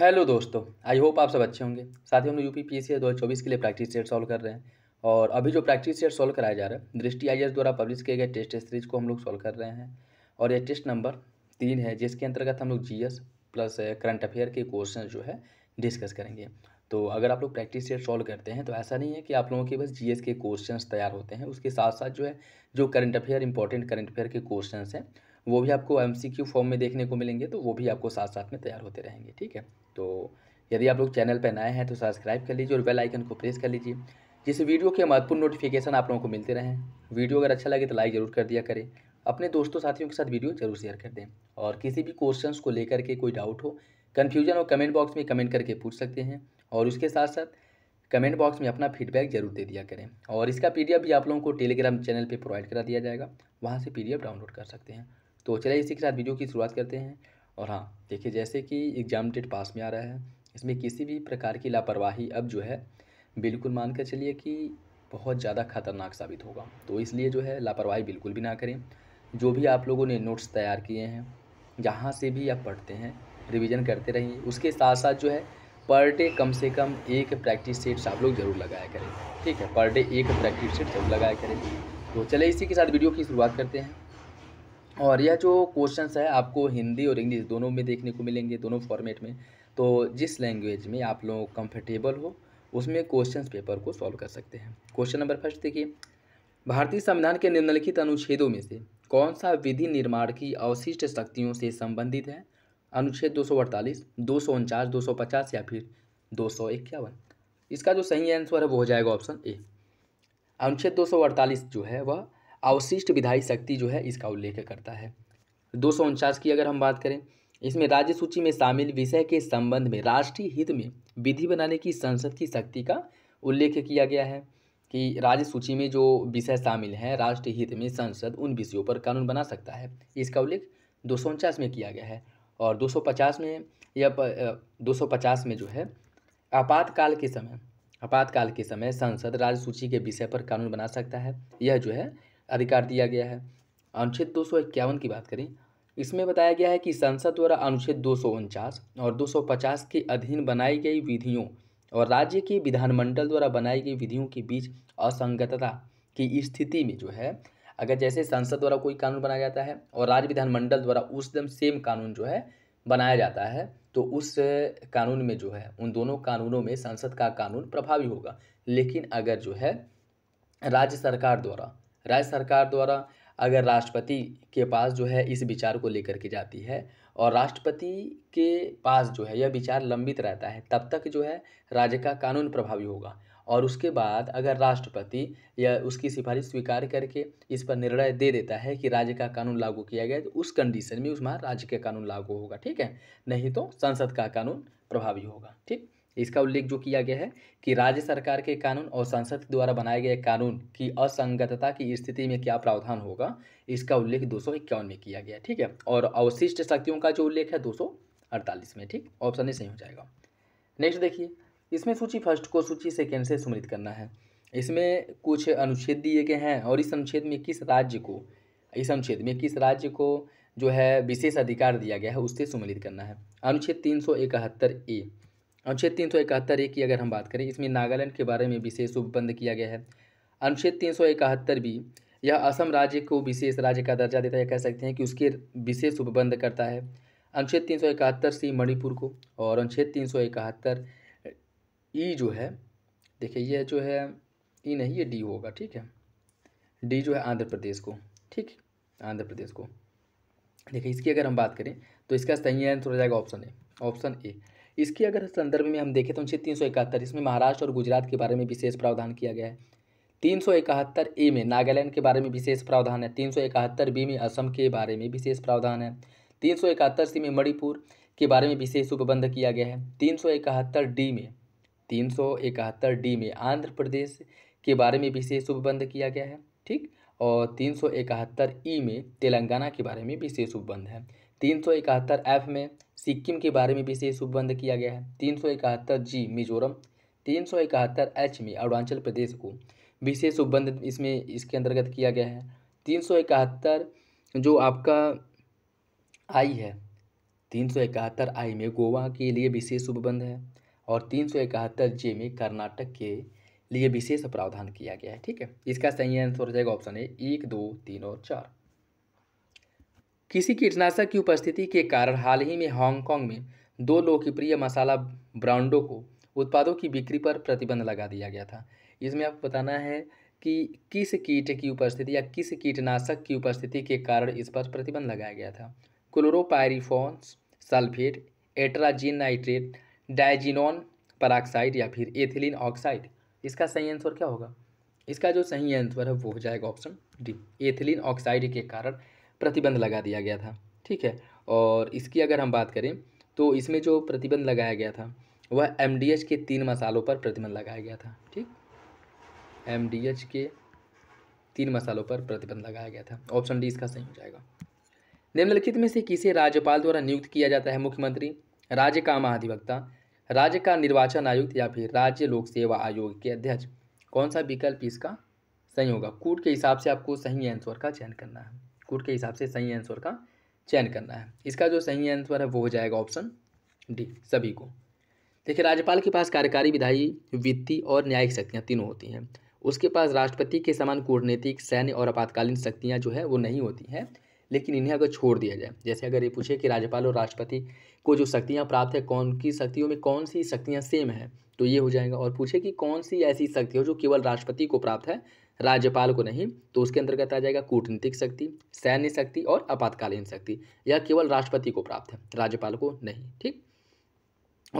Hello दोस्तों I hope आप सब अच्छे होंगे साथ ही हम लोग U P P S C दो हज़ार चौबीस के लिए प्रैक्टिस सेट सॉल्व कर रहे हैं और अभी जो प्रैक्टिस सेट सॉल्व कराया जा रहा है दृष्टि आई द्वारा पब्लिश किए गए टेस्ट सीरीज को हम लोग सॉल्व कर रहे हैं और ये टेस्ट नंबर तीन है जिसके अंतर्गत हम लोग G S plus current affair के क्वेश्चन जो है डिस्कस करेंगे तो अगर आप लोग प्रैक्टिस सेट सॉल्व करते हैं तो ऐसा नहीं है कि आप लोगों के बस एस के क्वेश्चन तैयार होते हैं उसके साथ साथ जो है जो current affair important current affair के क्वेश्चन हैं वो भी आपको एम फॉर्म में देखने को मिलेंगे तो वो भी आपको साथ साथ में तैयार होते रहेंगे ठीक है तो यदि आप लोग चैनल पर नए हैं तो सब्सक्राइब कर लीजिए और बेल आइकन को प्रेस कर लीजिए जिससे वीडियो के महत्वपूर्ण नोटिफिकेशन आप लोगों को मिलते रहें वीडियो अगर अच्छा लगे तो लाइक ज़रूर कर दिया करें अपने दोस्तों साथियों के साथ वीडियो जरूर शेयर कर दें और किसी भी क्वेश्चंस को लेकर के कोई डाउट हो कन्फ्यूजन हो कमेंट बॉक्स में कमेंट करके पूछ सकते हैं और उसके साथ साथ कमेंट बॉक्स में अपना फीडबैक जरूर दे दिया करें और इसका पीडीएफ भी आप लोगों को टेलीग्राम चैनल पर प्रोवाइड करा दिया जाएगा वहाँ से पीडीएफ डाउनलोड कर सकते हैं तो चलिए इसी के साथ वीडियो की शुरुआत करते हैं और हाँ देखिए जैसे कि एग्ज़ाम डेट पास में आ रहा है इसमें किसी भी प्रकार की लापरवाही अब जो है बिल्कुल मान कर चलिए कि बहुत ज़्यादा खतरनाक साबित होगा तो इसलिए जो है लापरवाही बिल्कुल भी ना करें जो भी आप लोगों ने नोट्स तैयार किए हैं जहाँ से भी आप पढ़ते हैं रिवीजन करते रहिए उसके साथ साथ जो है पर डे कम से कम एक प्रैक्टिस सेट्स आप लोग जरूर लगाया करें ठीक है पर डे एक प्रैक्टिस सेट जरूर लगाया करें तो चले इसी के साथ वीडियो की शुरुआत करते हैं और यह जो क्वेश्चन है आपको हिंदी और इंग्लिश दोनों में देखने को मिलेंगे दोनों फॉर्मेट में तो जिस लैंग्वेज में आप लोग कंफर्टेबल हो उसमें क्वेश्चन पेपर को सॉल्व कर सकते हैं क्वेश्चन नंबर फर्स्ट देखिए भारतीय संविधान के निम्नलिखित अनुच्छेदों में से कौन सा विधि निर्माण की अवशिष्ट शक्तियों से संबंधित है अनुच्छेद दो सौ अड़तालीस दो सौ उनचास दो सौ पचास या फिर दो सौ इक्यावन इसका जो सही आंसर है वो हो जाएगा ऑप्शन ए अनुच्छेद दो सौ अड़तालीस जो है वह अवशिष्ट विधायी शक्ति जो है इसका उल्लेख करता है दो की अगर हम बात करें इसमें राज्य सूची में शामिल विषय के संबंध में राष्ट्रीय हित में विधि बनाने की संसद की शक्ति का उल्लेख किया गया है कि राज्य सूची में जो विषय शामिल हैं राष्ट्रीय हित में संसद उन विषयों पर कानून बना सकता है इसका उल्लेख दो में किया गया है और 250 में या 250 में जो है आपातकाल के समय आपातकाल के समय संसद राज्य सूची के विषय पर कानून बना सकता है यह जो है अधिकार दिया गया है अनुच्छेद दो की बात करें इसमें बताया गया है कि संसद द्वारा अनुच्छेद दो और 250 के अधीन बनाई गई विधियों और राज्य के विधानमंडल द्वारा बनाई गई विधियों के बीच असंगतता की स्थिति में जो है अगर जैसे संसद द्वारा कोई कानून बनाया जाता है और राज्य विधानमंडल द्वारा उस दम सेम कानून जो है बनाया जाता है तो उस कानून में जो है उन दोनों कानूनों में संसद का कानून प्रभावी होगा लेकिन अगर जो है राज्य सरकार द्वारा राज्य सरकार द्वारा अगर राष्ट्रपति के पास जो है इस विचार को लेकर के जाती है और राष्ट्रपति के पास जो है यह विचार लंबित रहता है तब तक जो है राज्य का कानून प्रभावी होगा और उसके बाद अगर राष्ट्रपति या उसकी सिफारिश स्वीकार करके इस पर निर्णय दे देता है कि राज्य का कानून लागू किया गया तो उस कंडीशन में उसमें राज्य का कानून लागू होगा ठीक है नहीं तो संसद का कानून प्रभावी होगा ठीक इसका उल्लेख जो किया गया है कि राज्य सरकार के कानून और संसद द्वारा बनाए गए कानून की असंगतता की स्थिति में क्या प्रावधान होगा इसका उल्लेख दो में किया गया ठीक है और अवशिष्ट शक्तियों का जो उल्लेख है दो में ठीक ऑप्शन ए सही हो जाएगा नेक्स्ट देखिए इसमें सूची फर्स्ट को सूची सेकेंड से सुमिलित करना है इसमें कुछ अनुच्छेद दिए गए हैं और इस अनुच्छेद में किस राज्य को इस अनुच्छेद में किस राज्य को जो है विशेष अधिकार दिया गया है उससे सुमिलित करना है अनुच्छेद तीन सौ इकहत्तर ए अनुच्छेद तीन सौ इकहत्तर ए की अगर हम बात करें इसमें नागालैंड के बारे में विशेष उपबंध किया गया है अनुच्छेद तीन सौ इकहत्तर भी यह असम राज्य को विशेष राज्य का दर्जा देता है कह सकते हैं कि उसके विशेष उपबंध करता है अनुच्छेद तीन सौ इकहत्तर सी मणिपुर को और अनुच्छेद तीन सौ इकहत्तर ई जो है देखिए यह जो है ई नहीं ये डी होगा ठीक है डी जो है आंध्र प्रदेश को ठीक आंध्र प्रदेश को देखिए इसकी अगर हम बात करें तो इसका सही आंसर हो जाएगा ऑप्शन ए ऑप्शन ए इसके अगर संदर्भ में हम देखें तो उनसे तीन सौ इकहत्तर इसमें महाराष्ट्र और गुजरात के बारे में विशेष प्रावधान किया गया है तीन सौ इकहत्तर ए में नागालैंड के बारे में विशेष प्रावधान है तीन सौ इकहत्तर बी में असम के बारे में विशेष प्रावधान है तीन सौ इकहत्तर सी में मणिपुर के बारे में विशेष उपबंध किया गया है तीन सौ इकहत्तर डी में तीन सौ इकहत्तर डी में आंध्र प्रदेश के बारे में विशेष उपबंध किया गया है ठीक और तीन सौ इकहत्तर ई में तेलंगाना के बारे में विशेष उपबंध है तीन सौ इकहत्तर एफ में सिक्किम के बारे में विशेष उपबंध किया गया है तीन सौ इकहत्तर जी मिजोरम तीन सौ इकहत्तर एच में अरुणाचल प्रदेश को विशेष उपबंध इसमें इसके अंतर्गत किया गया है तीन सौ इकहत्तर जो आपका आई है तीन सौ इकहत्तर आई में गोवा के लिए विशेष उपबंध है और तीन सौ इकहत्तर जे में कर्नाटक के लिए विशेष प्रावधान किया गया है ठीक है इसका सही आंसर हो जाएगा ऑप्शन ए एक दो तीन और चार किसी कीटनाशक की उपस्थिति के कारण हाल ही में हांगकांग में दो लोकप्रिय मसाला ब्रांडों को उत्पादों की बिक्री पर प्रतिबंध लगा दिया गया था इसमें आपको बताना है कि किस कीट की उपस्थिति या किस कीटनाशक की उपस्थिति के कारण इस पर प्रतिबंध लगाया गया था chlorpyrifos sulphate atrazine nitrate diazinon peroxide या फिर एथिलीन ऑक्साइड इसका सही आंसर क्या होगा इसका जो सही आंसर है वो हो जाएगा ऑप्शन डी एथिलीन ऑक्साइड के कारण प्रतिबंध लगा दिया गया था ठीक है और इसकी अगर हम बात करें तो इसमें जो प्रतिबंध लगाया गया था वह एम के तीन मसालों पर प्रतिबंध लगाया गया था ठीक एम के तीन मसालों पर प्रतिबंध लगाया गया था ऑप्शन डी इसका सही हो जाएगा निम्नलिखित में से किसे राज्यपाल द्वारा नियुक्त किया जाता है मुख्यमंत्री राज्य का महाधिवक्ता राज्य का निर्वाचन आयुक्त या फिर राज्य लोक सेवा आयोग के अध्यक्ष कौन सा विकल्प इसका सही होगा कूट के हिसाब से आपको सही आंसर का चयन करना है स्कोर के हिसाब से सही आंसर का चयन करना है इसका जो सही आंसर है वो हो जाएगा ऑप्शन डी सभी को देखिए राज्यपाल के पास कार्यकारी विधायी वित्तीय और न्यायिक शक्तियाँ तीनों होती हैं उसके पास राष्ट्रपति के समान कूटनीतिक सैन्य और आपातकालीन शक्तियाँ जो है वो नहीं होती हैं लेकिन इन्हें अगर छोड़ दिया जाए जैसे अगर ये पूछे कि राज्यपाल और राष्ट्रपति को जो शक्तियाँ प्राप्त है कौन की शक्तियों में कौन सी शक्तियाँ सेम हैं तो ये हो जाएगा और पूछे कि कौन सी ऐसी शक्ति हो जो केवल राष्ट्रपति को प्राप्त है राज्यपाल को नहीं तो उसके अंतर्गत आ जाएगा कूटनीतिक शक्ति सैन्य शक्ति और आपातकालीन शक्ति यह केवल राष्ट्रपति को प्राप्त है राज्यपाल को नहीं ठीक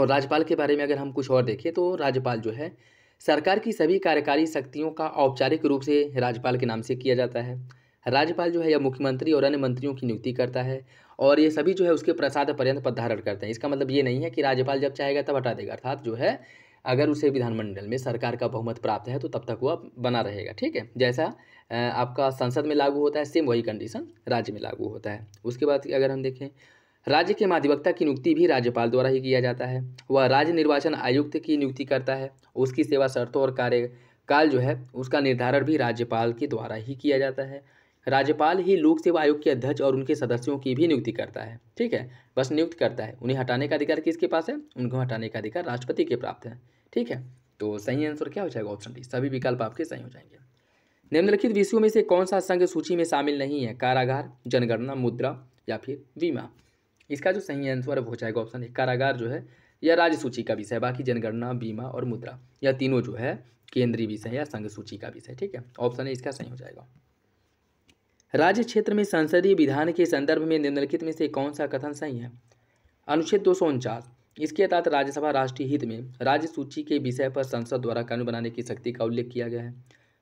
और राज्यपाल के बारे में अगर हम कुछ और देखें तो राज्यपाल जो है सरकार की सभी कार्यकारी शक्तियों का औपचारिक रूप से राज्यपाल के नाम से किया जाता है राज्यपाल जो है यह मुख्यमंत्री और अन्य मंत्रियों की नियुक्ति करता है और ये सभी जो है उसके प्रसाद पर्यंत पद धारण करते हैं इसका मतलब ये नहीं है कि राज्यपाल जब चाहेगा तब हटा देगा अर्थात जो है अगर उसे विधानमंडल में सरकार का बहुमत प्राप्त है तो तब तक वह बना रहेगा ठीक है जैसा आपका संसद में लागू होता है सेम वही कंडीशन राज्य में लागू होता है उसके बाद अगर हम देखें राज्य के महाधिवक्ता की नियुक्ति भी राज्यपाल द्वारा ही किया जाता है वह राज्य निर्वाचन आयुक्त की नियुक्ति करता है उसकी सेवा शर्तों और कार्यकाल जो है उसका निर्धारण भी राज्यपाल के द्वारा ही किया जाता है राज्यपाल ही लोक सेवा आयोग के अध्यक्ष और उनके सदस्यों की भी नियुक्ति करता है ठीक है बस नियुक्त करता है उन्हें हटाने का अधिकार किसके पास है उनको हटाने का अधिकार राष्ट्रपति के प्राप्त है ठीक है तो सही आंसर क्या हो जाएगा ऑप्शन डी सभी विकल्प आपके सही हो जाएंगे निम्नलिखित विषयों में से कौन सा संघ सूची में शामिल नहीं है कारागार जनगणना मुद्रा या फिर बीमा इसका जो सही आंसर हो जाएगा ऑप्शन एक कारागार जो है या राज्य सूची का विषय बाकी जनगणना बीमा और मुद्रा या तीनों जो है केंद्रीय विषय या संघ सूची का विषय ठीक है ऑप्शन ए इसका सही हो जाएगा राज्य क्षेत्र में संसदीय विधान के संदर्भ में निम्नलिखित में से कौन सा कथन सही है अनुच्छेद दो इसके तहत राज्यसभा राष्ट्रीय हित में राज्य सूची के विषय पर संसद द्वारा कानून बनाने की शक्ति का उल्लेख किया गया है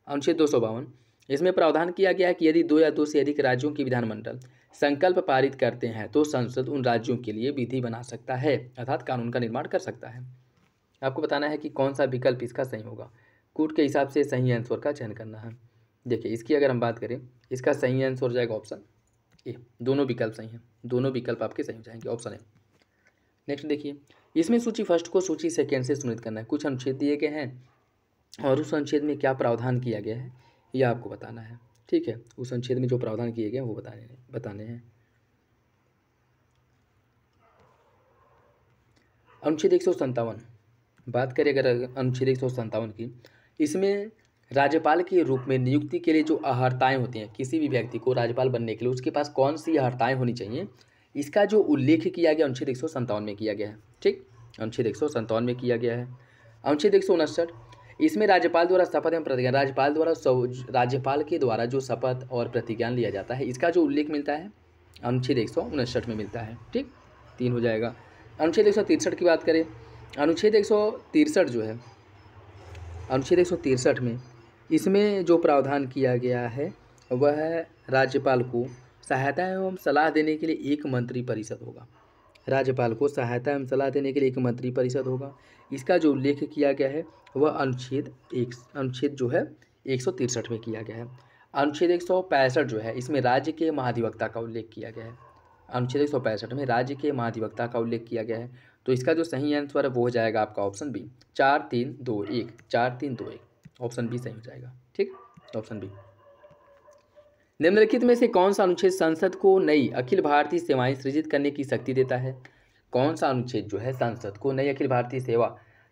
अनुच्छेद दो इसमें प्रावधान किया गया है कि यदि दो या दो से अधिक राज्यों की विधानमंडल संकल्प पारित करते हैं तो संसद उन राज्यों के लिए विधि बना सकता है अर्थात कानून का निर्माण कर सकता है आपको बताना है कि कौन सा विकल्प इसका सही होगा कूट के हिसाब से सही आंसर का चयन करना है देखिए इसकी अगर हम बात करें इसका सही आंसर हो जाएगा ऑप्शन ए दोनों विकल्प सही हैं दोनों विकल्प आपके सही हो जाएंगे ऑप्शन ए नेक्स्ट देखिए इसमें सूची फर्स्ट को सूची सेकेंड से सुनित करना है कुछ अनुच्छेद दिए गए हैं और उस अनुच्छेद में क्या प्रावधान किया गया है यह आपको बताना है ठीक है उस अनुच्छेद में जो प्रावधान किए गए हैं वो बताने बताने हैं अनुच्छेद एक सौ बात करें अगर अनुच्छेद एक सौ की इसमें राज्यपाल के रूप में नियुक्ति के लिए जो अहर्ताएँ होती हैं किसी भी व्यक्ति को राज्यपाल बनने के लिए उसके पास कौन सी अहर्ताएँ होनी चाहिए इसका जो उल्लेख किया गया अनुच्छेद एक में किया गया है ठीक अनुच्छेद एक में किया गया है अनुच्छेद एक इसमें राज्यपाल द्वारा शपथ एवं प्रतिज्ञा राज्यपाल द्वारा राज्यपाल के द्वारा जो शपथ और प्रतिज्ञान लिया जाता है इसका जो उल्लेख मिलता है अनुच्छेद एक में मिलता है ठीक तीन हो जाएगा अनुच्छेद एक की बात करें अनुच्छेद एक जो है अनुच्छेद एक में इसमें जो प्रावधान किया गया है वह राज्यपाल को सहायता एवं सलाह देने के लिए एक मंत्री परिषद होगा राज्यपाल को सहायता एवं सलाह देने के लिए एक मंत्री परिषद होगा इसका जो उल्लेख किया गया है वह अनुच्छेद एक अनुच्छेद जो है एक सौ तिरसठ में किया गया है अनुच्छेद एक सौ पैंसठ जो है इसमें राज्य के महाधिवक्ता का उल्लेख किया गया है अनुच्छेद एक सौ पैंसठ में राज्य के महाधिवक्ता का उल्लेख किया गया है तो इसका जो सही आंसर है वो हो जाएगा आपका ऑप्शन बी चार तीन दो एक चार तीन दो एक ऑप्शन बी सही हो जाएगा ठीक हम्म। ऑप्शन बी निम्नलिखित में से कौन सा अनुच्छेद संसद को नई अखिल भारतीय सेवाएं सृजित करने की शक्ति देता है कौन सा अनुच्छेद जो है संसद को नई अखिल भारतीय सेवा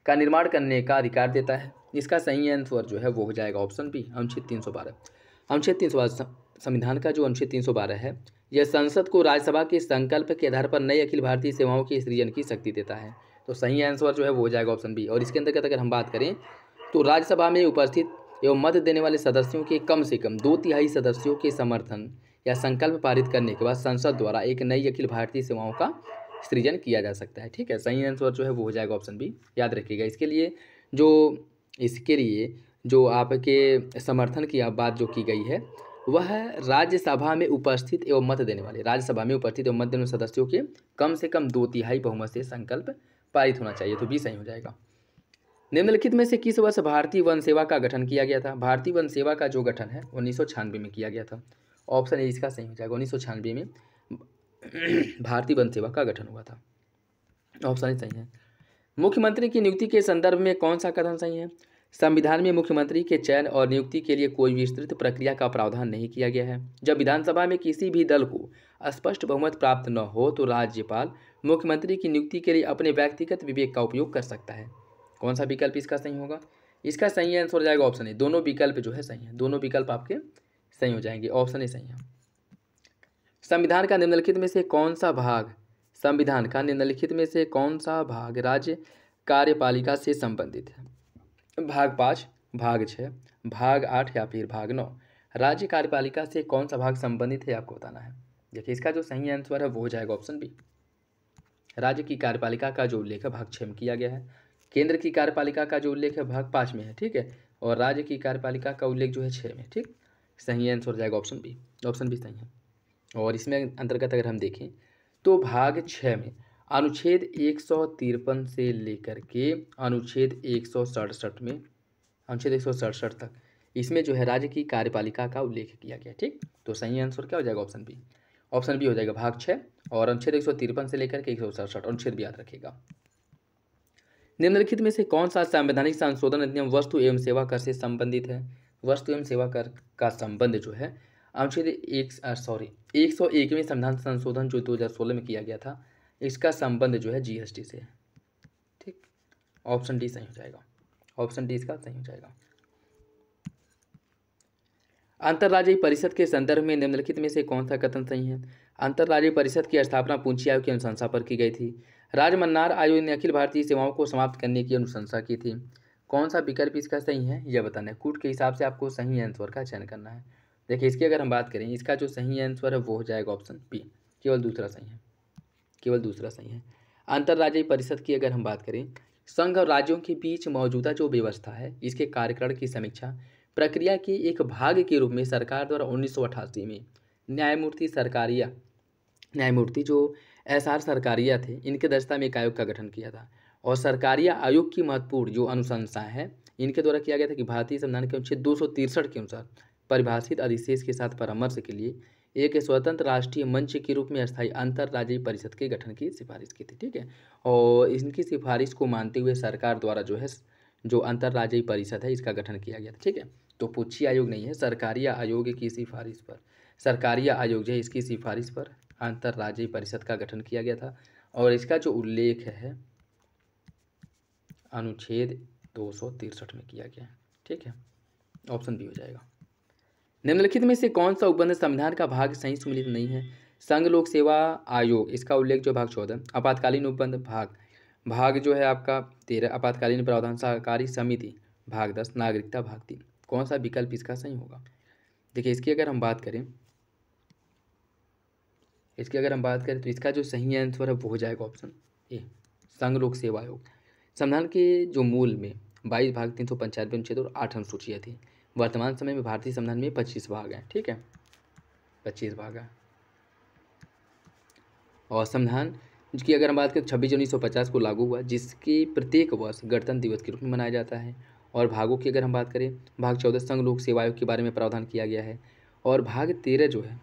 का निर्माण करने का अधिकार देता है इसका सही आंसर जो है वो हो जाएगा ऑप्शन बी अनुच्छेद तीन सौ बारह अनुच्छेद तीन सौ बारह संविधान का जो अनुच्छेद तीन सौ बारह है यह संसद को राज्यसभा के संकल्प के आधार पर नई अखिल भारतीय सेवाओं के सृजन की शक्ति देता है तो सही आंसर जो है वो हो जाएगा ऑप्शन बी और इसके अंतर्गत अगर हम बात करें तो राज्यसभा में उपस्थित एवं मत देने वाले सदस्यों के कम से कम दो तिहाई सदस्यों के समर्थन या संकल्प पारित करने के बाद संसद द्वारा एक नई अखिल भारतीय सेवाओं का सृजन किया जा सकता है ठीक है सही आंसर जो है वो हो जाएगा ऑप्शन बी याद रखिएगा इसके लिए जो इसके लिए जो आपके समर्थन की आप बात जो की गई है वह राज्यसभा में उपस्थित एवं मत देने वाले राज्यसभा में उपस्थित एवं मत देने वाले सदस्यों के कम से कम दो तिहाई बहुमत से संकल्प पारित होना चाहिए तो भी सही हो जाएगा निम्नलिखित में से किस वर्ष भारतीय वन सेवा का गठन किया गया था भारतीय वन सेवा का जो गठन है उन्नीस में किया गया था ऑप्शन ए इसका सही हो जाएगा उन्नीस में भारतीय वन सेवा का गठन हुआ था ऑप्शन सही है मुख्यमंत्री की नियुक्ति के संदर्भ में कौन सा कथन सही है संविधान में मुख्यमंत्री के चयन और नियुक्ति के लिए कोई विस्तृत प्रक्रिया का प्रावधान नहीं किया गया है जब विधानसभा में किसी भी दल को स्पष्ट बहुमत प्राप्त न हो तो राज्यपाल मुख्यमंत्री की नियुक्ति के लिए अपने व्यक्तिगत विवेक का उपयोग कर सकता है कौन सा विकल्प इसका सही होगा इसका सही आंसर हो जाएगा ऑप्शन ए दोनों विकल्प जो है सही है दोनों विकल्प आपके सही हो जाएंगे ऑप्शन ए सही है संविधान का निम्नलिखित में से कौन सा भाग संविधान का निम्नलिखित में से कौन सा भाग राज्य कार्यपालिका से संबंधित है भाग पाँच भाग छः भाग आठ या फिर भाग नौ राज्य कार्यपालिका से कौन सा भाग संबंधित है आपको बताना है देखिए इसका जो सही आंसर है वो हो जाएगा ऑप्शन बी राज्य की कार्यपालिका का जो उल्लेख भाग छः में किया गया है केंद्र की कार्यपालिका का जो उल्लेख है भाग पाँच में है ठीक है और राज्य की कार्यपालिका का उल्लेख जो है छः में ठीक सही आंसर हो जाएगा ऑप्शन बी ऑप्शन बी सही है और इसमें अंतर्गत अगर हम देखें तो भाग छः में अनुच्छेद एक सौ तिरपन से लेकर के अनुच्छेद एक सौ सड़सठ में अनुच्छेद एक सौ सड़सठ तक इसमें जो है राज्य की कार्यपालिका का उल्लेख किया गया ठीक तो सही आंसर क्या हो जाएगा ऑप्शन बी ऑप्शन बी हो जाएगा भाग छः और अनुच्छेद एक सौ तिरपन से लेकर के एक सौ सड़सठ अनुच्छेद भी याद रखेगा निम्नलिखित में से कौन सा संवैधानिक संशोधन अधिनियम वस्तु एवं सेवा कर से संबंधित है वस्तु एवं सेवा कर का संबंध जो है अनुच्छेद एक सॉरी एक सौ एकवें संविधान संशोधन जो दो हज़ार सोलह में किया गया था इसका संबंध जो है जीएसटी से है ठीक ऑप्शन डी सही हो जाएगा ऑप्शन डी इसका सही हो जाएगा अंतर्राज्यीय परिषद के संदर्भ में निम्नलिखित में से कौन सा कथन सही है अंतर्राज्यीय परिषद की स्थापना पूंछी आयोग की अनुशंसा पर की गई थी राजमन्नार आयोग ने अखिल भारतीय सेवाओं को समाप्त करने की अनुशंसा की थी कौन सा विकल्प इसका सही है यह बताना है कूट के हिसाब से आपको सही आंसर का चयन करना है देखिए इसकी अगर हम बात करें इसका जो सही आंसर है वो हो जाएगा ऑप्शन पी केवल दूसरा सही है केवल दूसरा सही है अंतर्राज्यीय परिषद की अगर हम बात करें संघ और राज्यों के बीच मौजूदा जो व्यवस्था है इसके कार्यक्रम की समीक्षा प्रक्रिया के एक भाग के रूप में सरकार द्वारा उन्नीस में न्यायमूर्ति सरकारिया न्यायमूर्ति जो एस आर सरकारिया थे इनके दक्षता में एक आयोग का गठन किया था और सरकारिया आयोग की महत्वपूर्ण जो अनुशंसा है इनके द्वारा किया गया था कि भारतीय संविधान के अनुच्छेद दो के अनुसार परिभाषित अधिशेष के साथ परामर्श के लिए एक स्वतंत्र राष्ट्रीय मंच के रूप में स्थायी अंतर्राज्यीय परिषद के गठन की सिफारिश की थी ठीक है और इनकी सिफारिश को मानते हुए सरकार द्वारा जो है जो अंतर्राज्यीय परिषद है इसका गठन किया गया था ठीक है तो पूछी आयोग नहीं है सरकारी आयोग की सिफारिश पर सरकारी आयोग जो है इसकी सिफारिश पर अंतर्राज्यीय परिषद का गठन किया गया था और इसका जो उल्लेख है अनुच्छेद दो में किया गया ठीक है ऑप्शन बी हो जाएगा निम्नलिखित में से कौन सा उपबंध संविधान का भाग सही सुमिलित नहीं है संघ लोक सेवा आयोग इसका उल्लेख जो भाग चौदह आपातकालीन उपबंध भाग भाग जो है आपका तेरह आपातकालीन प्रावधान सहकारी समिति भाग दस नागरिकता भाग तीन कौन सा विकल्प इसका सही होगा देखिए इसकी अगर हम बात करें इसकी अगर हम बात करें तो इसका जो सही आंसर है वो हो जाएगा ऑप्शन ए संघ लोक सेवा आयोग संविधान के जो मूल में बाईस भाग तीन सौ पंचानवे अनुच्छेद और आठ अनुसूचियाँ थी वर्तमान समय में भारतीय संविधान में पच्चीस भाग हैं ठीक है पच्चीस भाग है और संविधान जिसकी अगर हम बात करें तो छब्बीस उन्नीस सौ पचास को लागू हुआ जिसके प्रत्येक वर्ष गणतंत्र दिवस के रूप में मनाया जाता है और भागों की अगर हम बात करें भाग चौदह संघ लोक सेवा आयोग के बारे में प्रावधान किया गया है और भाग तेरह जो है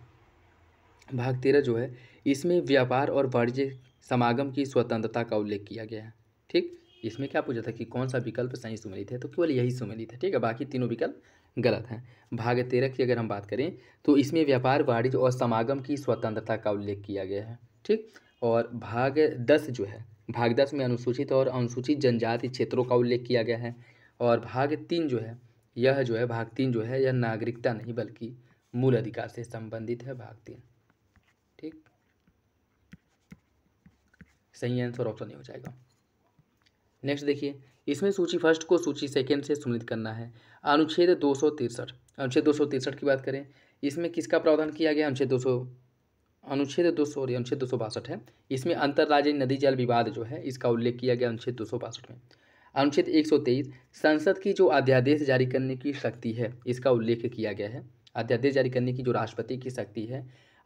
भाग तेरह जो है इसमें व्यापार और वाणिज्य समागम की स्वतंत्रता का उल्लेख किया गया है ठीक इसमें क्या पूछा था कि कौन सा विकल्प सही सुमेलित है तो केवल यही सुमेलित है ठीक है बाकी तीनों विकल्प गलत हैं भाग तेरह की अगर हम बात करें तो इसमें व्यापार वाणिज्य और समागम की स्वतंत्रता का उल्लेख किया गया है ठीक और भाग दस जो है भाग दस में अनुसूचित और अनुसूचित जनजाति क्षेत्रों का उल्लेख किया गया है और भाग तीन जो है यह जो है भाग तीन जो है यह नागरिकता नहीं बल्कि मूल अधिकार से संबंधित है भाग तीन सही आंसर ऑप्शन नहीं हो जाएगा नेक्स्ट देखिए इसमें सूची फर्स्ट को सूची सेकंड से सुमिलित करना है अनुच्छेद दो सौ तिरसठ अनुच्छेद दो सौ तिरसठ की बात करें इसमें किसका प्रावधान किया गया अनुच्छेद दो सौ अनुच्छेद दो सौ अनुच्छेद दो सौ बासठ है इसमें अंतर्राज्य नदी जल विवाद जो है इसका उल्लेख किया गया अनुच्छेद दो सौ बासठ में अनुच्छेद एक सौ तेईस संसद की जो अध्यादेश जारी करने की शक्ति है इसका उल्लेख किया गया है अध्यादेश जारी करने की जो राष्ट्रपति की शक्ति है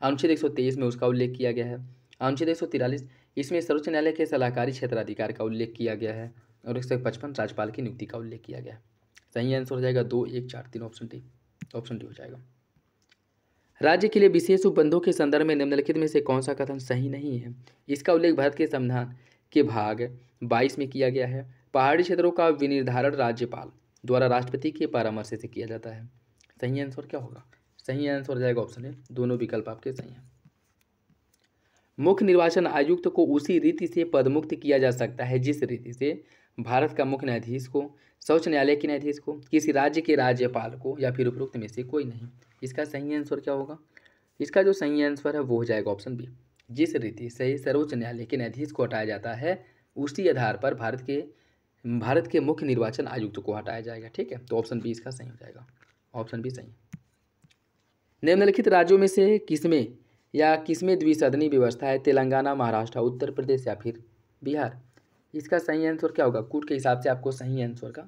अनुच्छेद एक सौ तेईस में उसका उल्लेख किया गया है अनुच्छेद एक सौ तिरालीस इसमें सर्वोच्च न्यायालय के सलाहकारी क्षेत्राधिकार का उल्लेख किया गया है और एक सौ पचपन राज्यपाल की नियुक्ति का उल्लेख किया गया है सही आंसर हो जाएगा दो एक चार तीन ऑप्शन डी ऑप्शन डी हो जाएगा राज्य के लिए विशेष उपबंधों के संदर्भ में निम्नलिखित में से कौन सा कथन सही नहीं है इसका उल्लेख भारत के संविधान के भाग बाईस में किया गया है पहाड़ी क्षेत्रों का विनिर्धारण राज्यपाल द्वारा राष्ट्रपति के परामर्श से किया जाता है सही आंसर क्या होगा सही आंसर हो जाएगा ऑप्शन ए दोनों विकल्प आपके सही हैं मुख्य निर्वाचन आयुक्त को उसी रीति से पदमुक्त किया जा सकता है जिस रीति से भारत का मुख्य न्यायाधीश को सर्वोच्च न्यायालय के न्यायाधीश को किसी राज्य के राज्यपाल को या फिर उपरोक्त में से कोई नहीं इसका सही आंसर क्या होगा इसका जो सही आंसर है वो हो जाएगा ऑप्शन बी जिस रीति से सर्वोच्च न्यायालय के न्यायाधीश को हटाया जाता है उसी आधार पर भारत के भारत के मुख्य निर्वाचन आयुक्त को हटाया जाएगा ठीक है तो ऑप्शन बी इसका सही हो जाएगा ऑप्शन बी सही निम्नलिखित राज्यों में से किसमें या किसमें द्विसदनी व्यवस्था है तेलंगाना महाराष्ट्र उत्तर प्रदेश या फिर बिहार इसका सही आंसर क्या होगा कूट के हिसाब से आपको सही आंसर का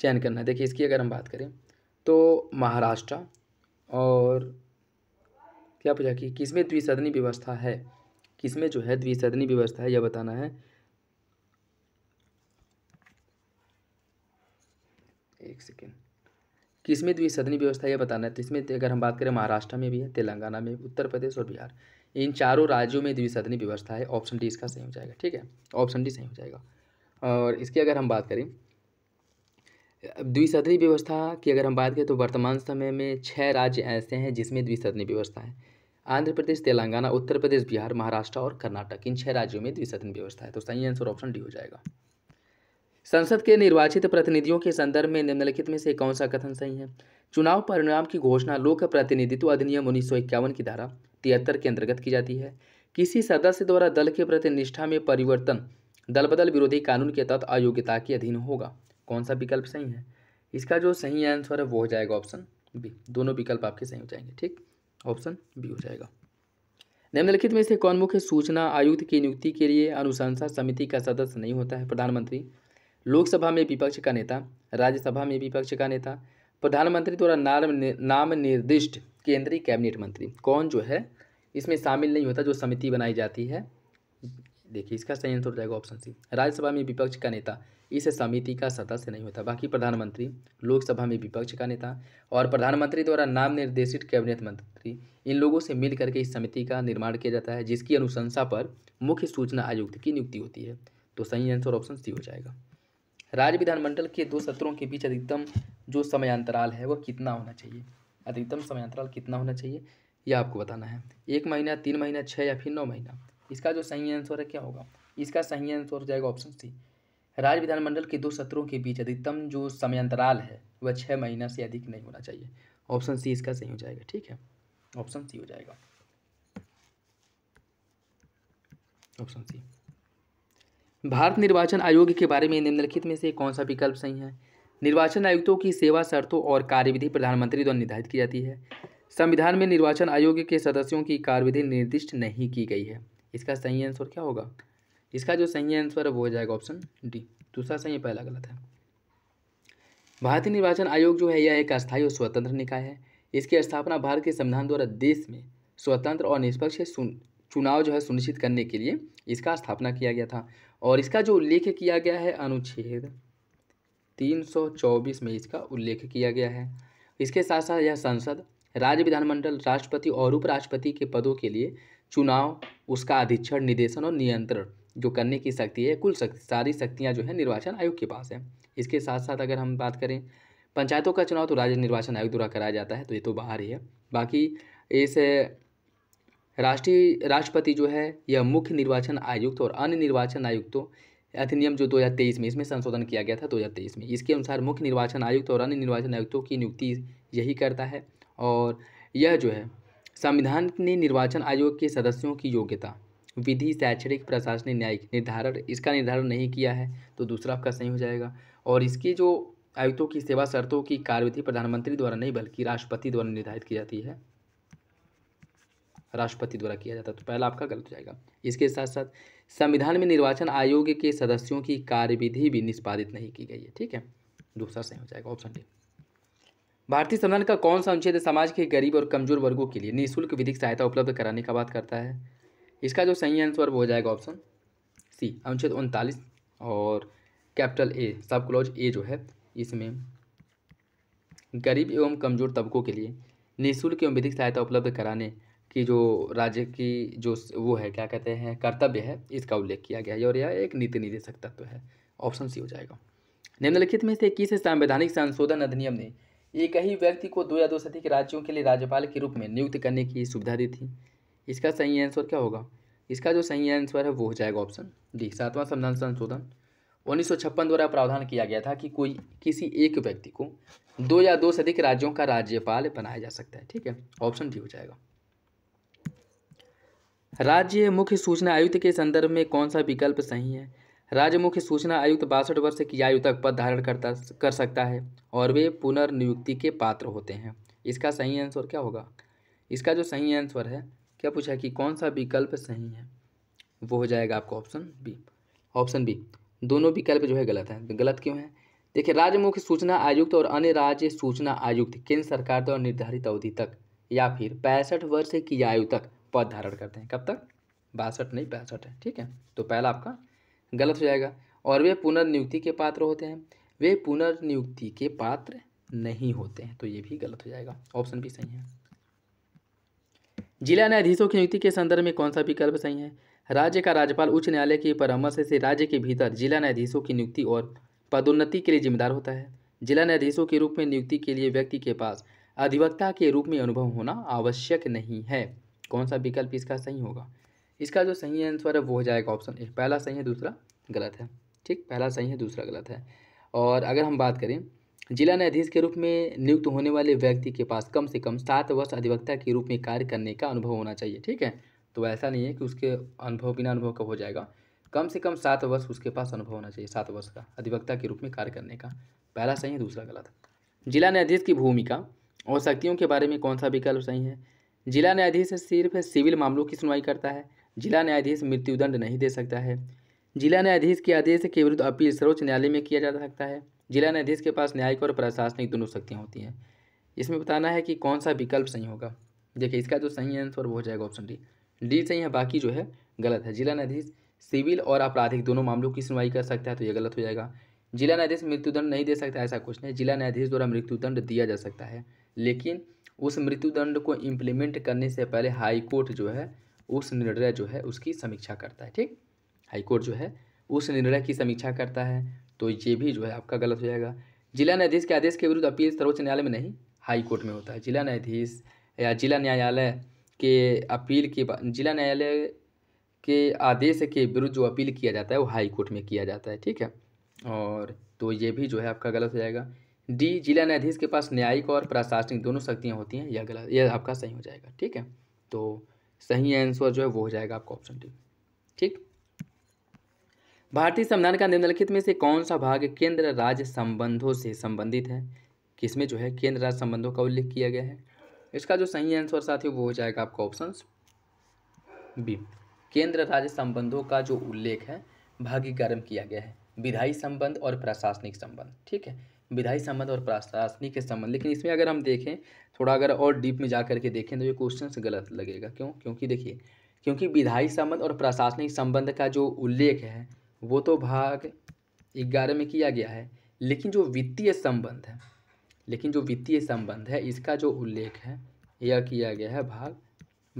चयन करना है देखिए इसकी अगर हम बात करें तो महाराष्ट्र और क्या पूछा कि किसमें द्विसदनी व्यवस्था है किसमें जो है द्विसदनी व्यवस्था है यह बताना है एक सेकेंड किसमें तो सदनी व्यवस्था यह बताना है तो इसमें तो अगर हम बात करें महाराष्ट्र में भी है तेलंगाना में उत्तर प्रदेश और बिहार इन चारों राज्यों में द्विसदनी तो व्यवस्था है ऑप्शन डी इसका सही हो जाएगा ठीक है ऑप्शन डी सही हो जाएगा और इसकी अगर हम बात करें द्विसदनी व्यवस्था की अगर हम बात करें तो वर्तमान समय में छः राज्य ऐसे हैं जिसमें द्विसदनी व्यवस्था है आंध्र प्रदेश तेलंगाना उत्तर प्रदेश बिहार महाराष्ट्र और कर्नाटक इन छः राज्यों में द्विसदनी व्यवस्था है तो सही आंसर ऑप्शन डी हो जाएगा संसद के निर्वाचित प्रतिनिधियों के संदर्भ में निम्नलिखित में से कौन सा कथन सही है चुनाव परिणाम की घोषणा लोक प्रतिनिधित्व अधिनियम उन्नीस की धारा तिहत्तर के अंतर्गत की जाती है किसी सदस्य द्वारा दल के प्रति निष्ठा में परिवर्तन दल बदल विरोधी कानून के तहत अयोग्यता के अधीन होगा कौन सा विकल्प सही है इसका जो सही आंसर है वो हो जाएगा ऑप्शन बी दोनों विकल्प आपके सही हो जाएंगे ठीक ऑप्शन बी हो जाएगा निम्नलिखित में से कौन मुख्य सूचना आयुक्त की नियुक्ति के लिए अनुशंसा समिति का सदस्य नहीं होता है प्रधानमंत्री लोकसभा में विपक्ष का नेता राज्यसभा में विपक्ष का नेता प्रधानमंत्री द्वारा नाम नाम निर्दिष्ट केंद्रीय कैबिनेट मंत्री कौन जो है इसमें शामिल नहीं होता जो समिति बनाई जाती है देखिए इसका सही आंसर हो जाएगा ऑप्शन सी राज्यसभा में विपक्ष का नेता इस समिति का सदस्य नहीं होता बाकी प्रधानमंत्री लोकसभा में विपक्ष का नेता और प्रधानमंत्री द्वारा नाम निर्देशित कैबिनेट मंत्री इन लोगों से मिल करके इस समिति का निर्माण किया जाता है जिसकी अनुशंसा पर मुख्य सूचना आयुक्त की नियुक्ति होती है तो सही आंसर ऑप्शन सी हो जाएगा राज्य विधानमंडल के दो सत्रों के बीच अधिकतम जो समयांतराल है वह कितना होना चाहिए अधिकतम समयांतराल कितना होना चाहिए यह आपको बताना है एक महीना तीन महीना छः या फिर नौ महीना इसका जो सही आंसर है क्या होगा इसका सही आंसर हो जाएगा ऑप्शन सी राज्य विधानमंडल के दो सत्रों के बीच अधिकतम जो समयांतराल है वह छः महीना से अधिक नहीं होना चाहिए ऑप्शन सी इसका सही हो जाएगा ठीक है ऑप्शन सी हो जाएगा ऑप्शन सी भारत निर्वाचन आयोग के बारे में निम्नलिखित में से कौन सा विकल्प सही है निर्वाचन आयुक्तों की सेवा शर्तों और कार्यविधि प्रधानमंत्री द्वारा निर्धारित की जाती है संविधान में निर्वाचन आयोग के सदस्यों की कार्यविधि निर्दिष्ट नहीं की गई है इसका सही आंसर क्या होगा इसका जो सही आंसर है वो हो जाएगा ऑप्शन डी दूसरा सही है पहला गलत है भारतीय निर्वाचन आयोग जो है यह एक अस्थायी और स्वतंत्र निकाय है इसकी स्थापना भारत के संविधान द्वारा देश में स्वतंत्र और निष्पक्ष सुन चुनाव जो है सुनिश्चित करने के लिए इसका स्थापना किया गया था और इसका जो उल्लेख किया गया है अनुच्छेद 324 में इसका उल्लेख किया गया है इसके साथ साथ यह संसद राज्य विधानमंडल राष्ट्रपति और उपराष्ट्रपति के पदों के लिए चुनाव उसका अधीक्षण निदेशन और नियंत्रण जो करने की शक्ति है कुल शक्ति सारी शक्तियाँ जो है निर्वाचन आयोग के पास है इसके साथ साथ अगर हम बात करें पंचायतों का चुनाव तो राज्य निर्वाचन आयोग द्वारा कराया जाता है तो ये तो बाहर ही है बाकी इस राष्ट्रीय राष्ट्रपति जो है यह मुख्य निर्वाचन आयुक्त और अन्य निर्वाचन आयुक्तों अधिनियम जो 2023 में इसमें संशोधन किया गया था 2023 में इसके अनुसार मुख्य निर्वाचन आयुक्त और अन्य निर्वाचन आयुक्तों की नियुक्ति यही करता है और यह जो है संविधान ने निर्वाचन आयोग के सदस्यों की योग्यता विधि शैक्षणिक प्रशासनिक न्यायिक निर्धारण इसका निर्धारण नहीं किया है तो दूसरा आपका सही हो जाएगा और इसकी जो आयुक्तों की सेवा शर्तों की कार्यविधि प्रधानमंत्री द्वारा नहीं बल्कि राष्ट्रपति द्वारा निर्धारित की जाती है राष्ट्रपति द्वारा किया जाता है तो पहला आपका गलत हो जाएगा इसके साथ साथ संविधान में निर्वाचन आयोग के सदस्यों की कार्यविधि भी निष्पादित नहीं की गई है ठीक है दूसरा सही हो जाएगा ऑप्शन डी भारतीय संविधान का कौन सा अनुच्छेद समाज के गरीब और कमजोर वर्गों के लिए निःशुल्क विधिक सहायता उपलब्ध कराने का बात करता है इसका जो सही आंसर वो हो जाएगा ऑप्शन सी अनुच्छेद उनतालीस और capital A sub clause A जो है इसमें गरीब एवं कमजोर तबकों के लिए निःशुल्क एवं विधिक सहायता उपलब्ध कराने की जो राज्य की जो वो है क्या कहते हैं कर्तव्य है इसका उल्लेख किया गया है और यह एक नीति निदेशक तत्व है ऑप्शन सी हो जाएगा निम्नलिखित में से इक्कीस संवैधानिक संशोधन अधिनियम ने एक ही व्यक्ति को दो या दो से अधिक राज्यों के लिए राज्यपाल के रूप में नियुक्त करने की सुविधा दी थी इसका सही आंसर क्या होगा इसका जो सही आंसर है वो हो जाएगा ऑप्शन डी सातवां संविधान संशोधन उन्नीस द्वारा प्रावधान किया गया था कि कोई किसी एक व्यक्ति को दो या दो से अधिक राज्यों का राज्यपाल बनाया जा सकता है ठीक है ऑप्शन डी हो जाएगा राज्य मुख्य सूचना आयुक्त के संदर्भ में कौन सा विकल्प सही है राज्य मुख्य सूचना आयुक्त बासठ वर्ष की आयु तक पद धारण करता कर सकता है और वे पुनर्नियुक्ति के पात्र होते हैं इसका सही आंसर क्या होगा इसका जो सही आंसर है क्या पूछा कि कौन सा विकल्प सही है वो हो जाएगा आपको ऑप्शन बी ऑप्शन बी दोनों विकल्प जो है गलत हैं गलत क्यों है देखिए राज्य मुख्य सूचना आयुक्त और अन्य राज्य सूचना आयुक्त केंद्र सरकार द्वारा निर्धारित अवधि तक या फिर पैंसठ वर्ष की आयु तक पद धारण करते हैं कब तक बासठ नहीं पैंसठ है ठीक है तो पहला आपका गलत हो जाएगा और वे पुनर्नियुक्ति के पात्र होते हैं वे पुनर्नियुक्ति के पात्र नहीं होते हैं तो ये भी गलत हो जाएगा ऑप्शन भी सही है जिला न्यायाधीशों की नियुक्ति के संदर्भ में कौन सा विकल्प सही है राज्य का राज्यपाल उच्च न्यायालय की परामर्श से राज्य के भीतर जिला न्यायाधीशों की नियुक्ति और पदोन्नति के लिए जिम्मेदार होता है जिला न्यायाधीशों के रूप में नियुक्ति के लिए व्यक्ति के पास अधिवक्ता के रूप में अनुभव होना आवश्यक नहीं है कौन सा विकल्प इसका सही होगा इसका जो सही आंसर है वो हो जाएगा ऑप्शन ए पहला सही है दूसरा गलत है ठीक पहला सही है दूसरा गलत है और अगर हम बात करें जिला न्यायाधीश के रूप में नियुक्त होने वाले व्यक्ति के पास कम से कम सात वर्ष अधिवक्ता के रूप में कार्य करने का अनुभव होना चाहिए ठीक है तो ऐसा नहीं है कि उसके अनुभव बिना अनुभव का हो जाएगा कम से कम सात वर्ष उसके पास अनुभव होना चाहिए सात वर्ष का अधिवक्ता के रूप में कार्य करने का पहला सही है दूसरा गलत जिला न्यायाधीश की भूमिका और शक्तियों के बारे में कौन सा विकल्प सही है जिला न्यायाधीश सिर्फ सिविल मामलों की सुनवाई करता है जिला न्यायाधीश मृत्युदंड नहीं दे सकता है जिला न्यायाधीश के आदेश के विरुद्ध अपील सर्वोच्च न्यायालय में किया जा सकता है जिला न्यायाधीश के पास न्यायिक और प्रशासनिक दोनों शक्तियाँ होती हैं इसमें बताना है कि कौन सा विकल्प सही होगा देखिए इसका जो सही आंसर वो हो जाएगा ऑप्शन डी डी सही है बाकी जो है गलत है जिला न्यायाधीश सिविल और आपराधिक दोनों मामलों की सुनवाई कर सकता है तो ये गलत हो जाएगा जिला न्यायाधीश मृत्युदंड नहीं दे सकता ऐसा कुछ नहीं जिला न्यायाधीश द्वारा मृत्युदंड दिया जा सकता है लेकिन उस मृत्युदंड को इम्प्लीमेंट करने से पहले हाईकोर्ट जो है उस निर्णय जो है उसकी समीक्षा करता है ठीक हाईकोर्ट जो है उस निर्णय की समीक्षा करता है तो ये भी जो है आपका गलत हो जाएगा जिला न्यायाधीश के आदेश के विरुद्ध अपील सर्वोच्च न्यायालय में नहीं हाईकोर्ट में होता है जिला न्यायाधीश या जिला न्यायालय के अपील के जिला न्यायालय के आदेश के विरुद्ध जो अपील किया जाता है वो हाईकोर्ट में किया जाता है ठीक है और तो ये भी जो है आपका गलत हो जाएगा डी जिला न्यायाधीश के पास न्यायिक और प्रशासनिक दोनों शक्तियाँ होती हैं यह गलत यह आपका सही हो जाएगा ठीक है तो सही आंसर जो है वो हो जाएगा आपका ऑप्शन डी ठीक भारतीय संविधान का निम्नलिखित में से कौन सा भाग केंद्र राज्य संबंधों से संबंधित है किसमें जो है केंद्र राज्य संबंधों का उल्लेख किया गया है इसका जो सही आंसर साथियों वो हो जाएगा आपका ऑप्शन बी केंद्र राज्य संबंधों का जो उल्लेख है भागीकरण किया गया है विधायी संबंध और प्रशासनिक संबंध ठीक है विधायी संबंध और प्रशासनिक के संबंध लेकिन इसमें अगर हम देखें थोड़ा अगर और डीप में जा करके देखें तो ये क्वेश्चन गलत लगेगा क्यों क्योंकि देखिए क्योंकि विधायी संबंध और प्रशासनिक संबंध का जो उल्लेख है वो तो भाग ग्यारह में किया गया है लेकिन जो वित्तीय संबंध है लेकिन जो वित्तीय संबंध है इसका जो उल्लेख है यह किया गया है भाग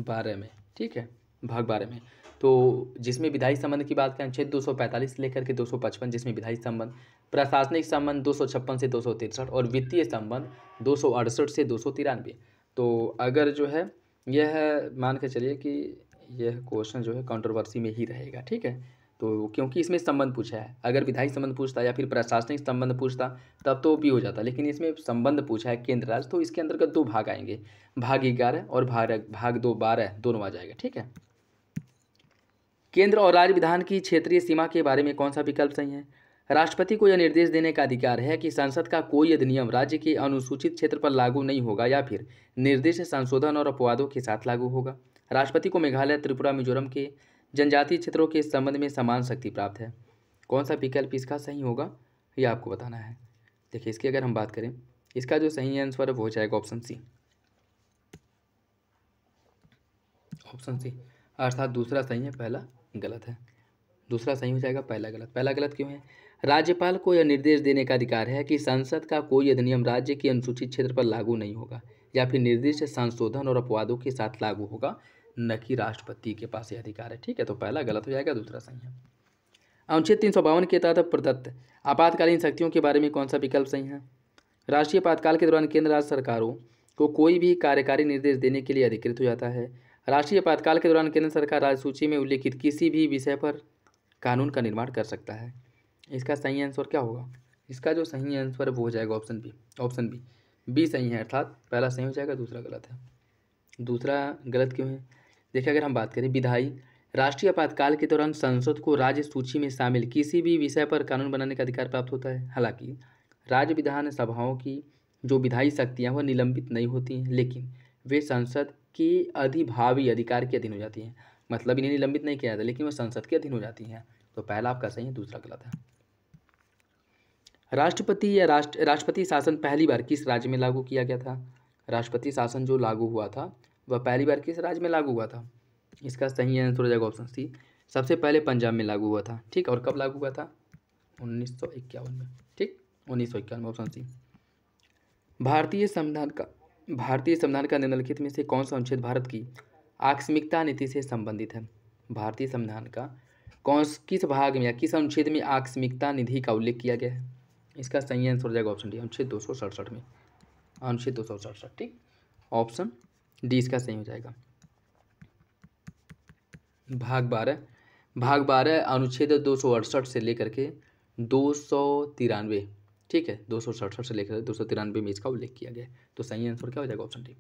बारह में ठीक है भाग बारह में तो जिसमें विधायी संबंध की बात करें अनुच्छेद सौ पैंतालीस लेकर के दो सौ पचपन जिसमें विधायी संबंध प्रशासनिक संबंध दो से दो और वित्तीय संबंध दो से दो तो अगर जो है यह मान के चलिए कि यह क्वेश्चन जो है कंट्रोवर्सी में ही रहेगा ठीक है तो क्योंकि इसमें संबंध पूछा है अगर विधायी संबंध पूछता या फिर प्रशासनिक संबंध पूछता तब तो भी हो जाता लेकिन इसमें संबंध पूछा है केंद्र राज्य तो इसके अंतर्गत दो भाग आएंगे भाग ग्यारह और भाग भाग दो बारह दोनों आ जाएगा ठीक है केंद्र और राज्य विधान की क्षेत्रीय सीमा के बारे में कौन सा विकल्प सही है राष्ट्रपति को यह निर्देश देने का अधिकार है कि संसद का कोई अधिनियम राज्य के अनुसूचित क्षेत्र पर लागू नहीं होगा या फिर निर्देश संशोधन और अपवादों के साथ लागू होगा राष्ट्रपति को मेघालय त्रिपुरा मिजोरम के जनजातीय क्षेत्रों के संबंध में समान शक्ति प्राप्त है कौन सा विकल्प इसका सही होगा ये आपको बताना है देखिए इसकी अगर हम बात करें इसका जो सही आंसर है वो हो जाएगा ऑप्शन सी ऑप्शन सी अर्थात दूसरा सही है पहला गलत है दूसरा सही हो जाएगा पहला गलत पहला गलत क्यों है राज्यपाल को यह निर्देश देने का अधिकार है कि संसद का कोई अधिनियम राज्य के अनुसूचित क्षेत्र पर लागू नहीं होगा या फिर निर्दिष्ट संशोधन और अपवादों के साथ लागू होगा न कि राष्ट्रपति के पास यह अधिकार है ठीक है तो पहला गलत हो जाएगा दूसरा सही है अनुच्छेद तीन सौ बावन के तहत प्रदत्त आपातकालीन शक्तियों के बारे में कौन सा विकल्प सही है राष्ट्रीय आपातकाल के दौरान केंद्र राज्य सरकारों को कोई भी कार्यकारी निर्देश देने के लिए अधिकृत हो जाता है राष्ट्रीय आपातकाल के दौरान केंद्र सरकार राज्य सूची में उल्लेखित किसी भी विषय पर कानून का निर्माण कर सकता है इसका सही आंसर क्या होगा इसका जो सही आंसर है वो हो जाएगा option B option B B सही है अर्थात पहला सही हो जाएगा दूसरा गलत है दूसरा गलत क्यों है देखिए अगर हम बात करें विधायी राष्ट्रीय आपातकाल के दौरान संसद को राज्य सूची में शामिल किसी भी विषय पर कानून बनाने का अधिकार प्राप्त होता है हालांकि राज्य विधान सभाओं की जो विधायी शक्तियाँ वह निलंबित नहीं होती हैं लेकिन वे संसद के अधिभावी अधिकार के अधीन हो जाती हैं मतलब इन्हें निलंबित नहीं किया जाता लेकिन वह संसद के अधीन हो जाती हैं तो पहला आपका सही है दूसरा गलत है राष्ट्रपति या राष्ट्र राष्ट्रपति शासन पहली बार किस राज्य में लागू किया गया था राष्ट्रपति शासन जो लागू हुआ था वह पहली बार किस राज्य में लागू हुआ था इसका सही आंसर हो जाएगा ऑप्शन सी सबसे पहले पंजाब में लागू हुआ था ठीक और कब लागू हुआ था उन्नीस में ठीक उन्नीस में ऑप्शन सी भारतीय संविधान का भारतीय संविधान का निम्नलिखित में से कौन सा अनुच्छेद भारत की आकस्मिकता नीति से संबंधित है भारतीय संविधान का कौन किस भाग में या किस अनुच्छेद में आकस्मिकता निधि का उल्लेख किया गया है इसका सही आंसर हो जाएगा ऑप्शन डी अनुच्छेद दो सौ सड़सठ में अनुच्छेद दो सौ सड़सठ ठीक ऑप्शन डी इसका सही हो जाएगा भाग बारह भाग बारह अनुच्छेद दो सौ अड़सठ से लेकर के दो सौ तिरानवे ठीक है दो सौ सड़सठ से लेकर दो सौ तिरानवे में इसका उल्लेख किया गया तो सही आंसर क्या हो जाएगा ऑप्शन डी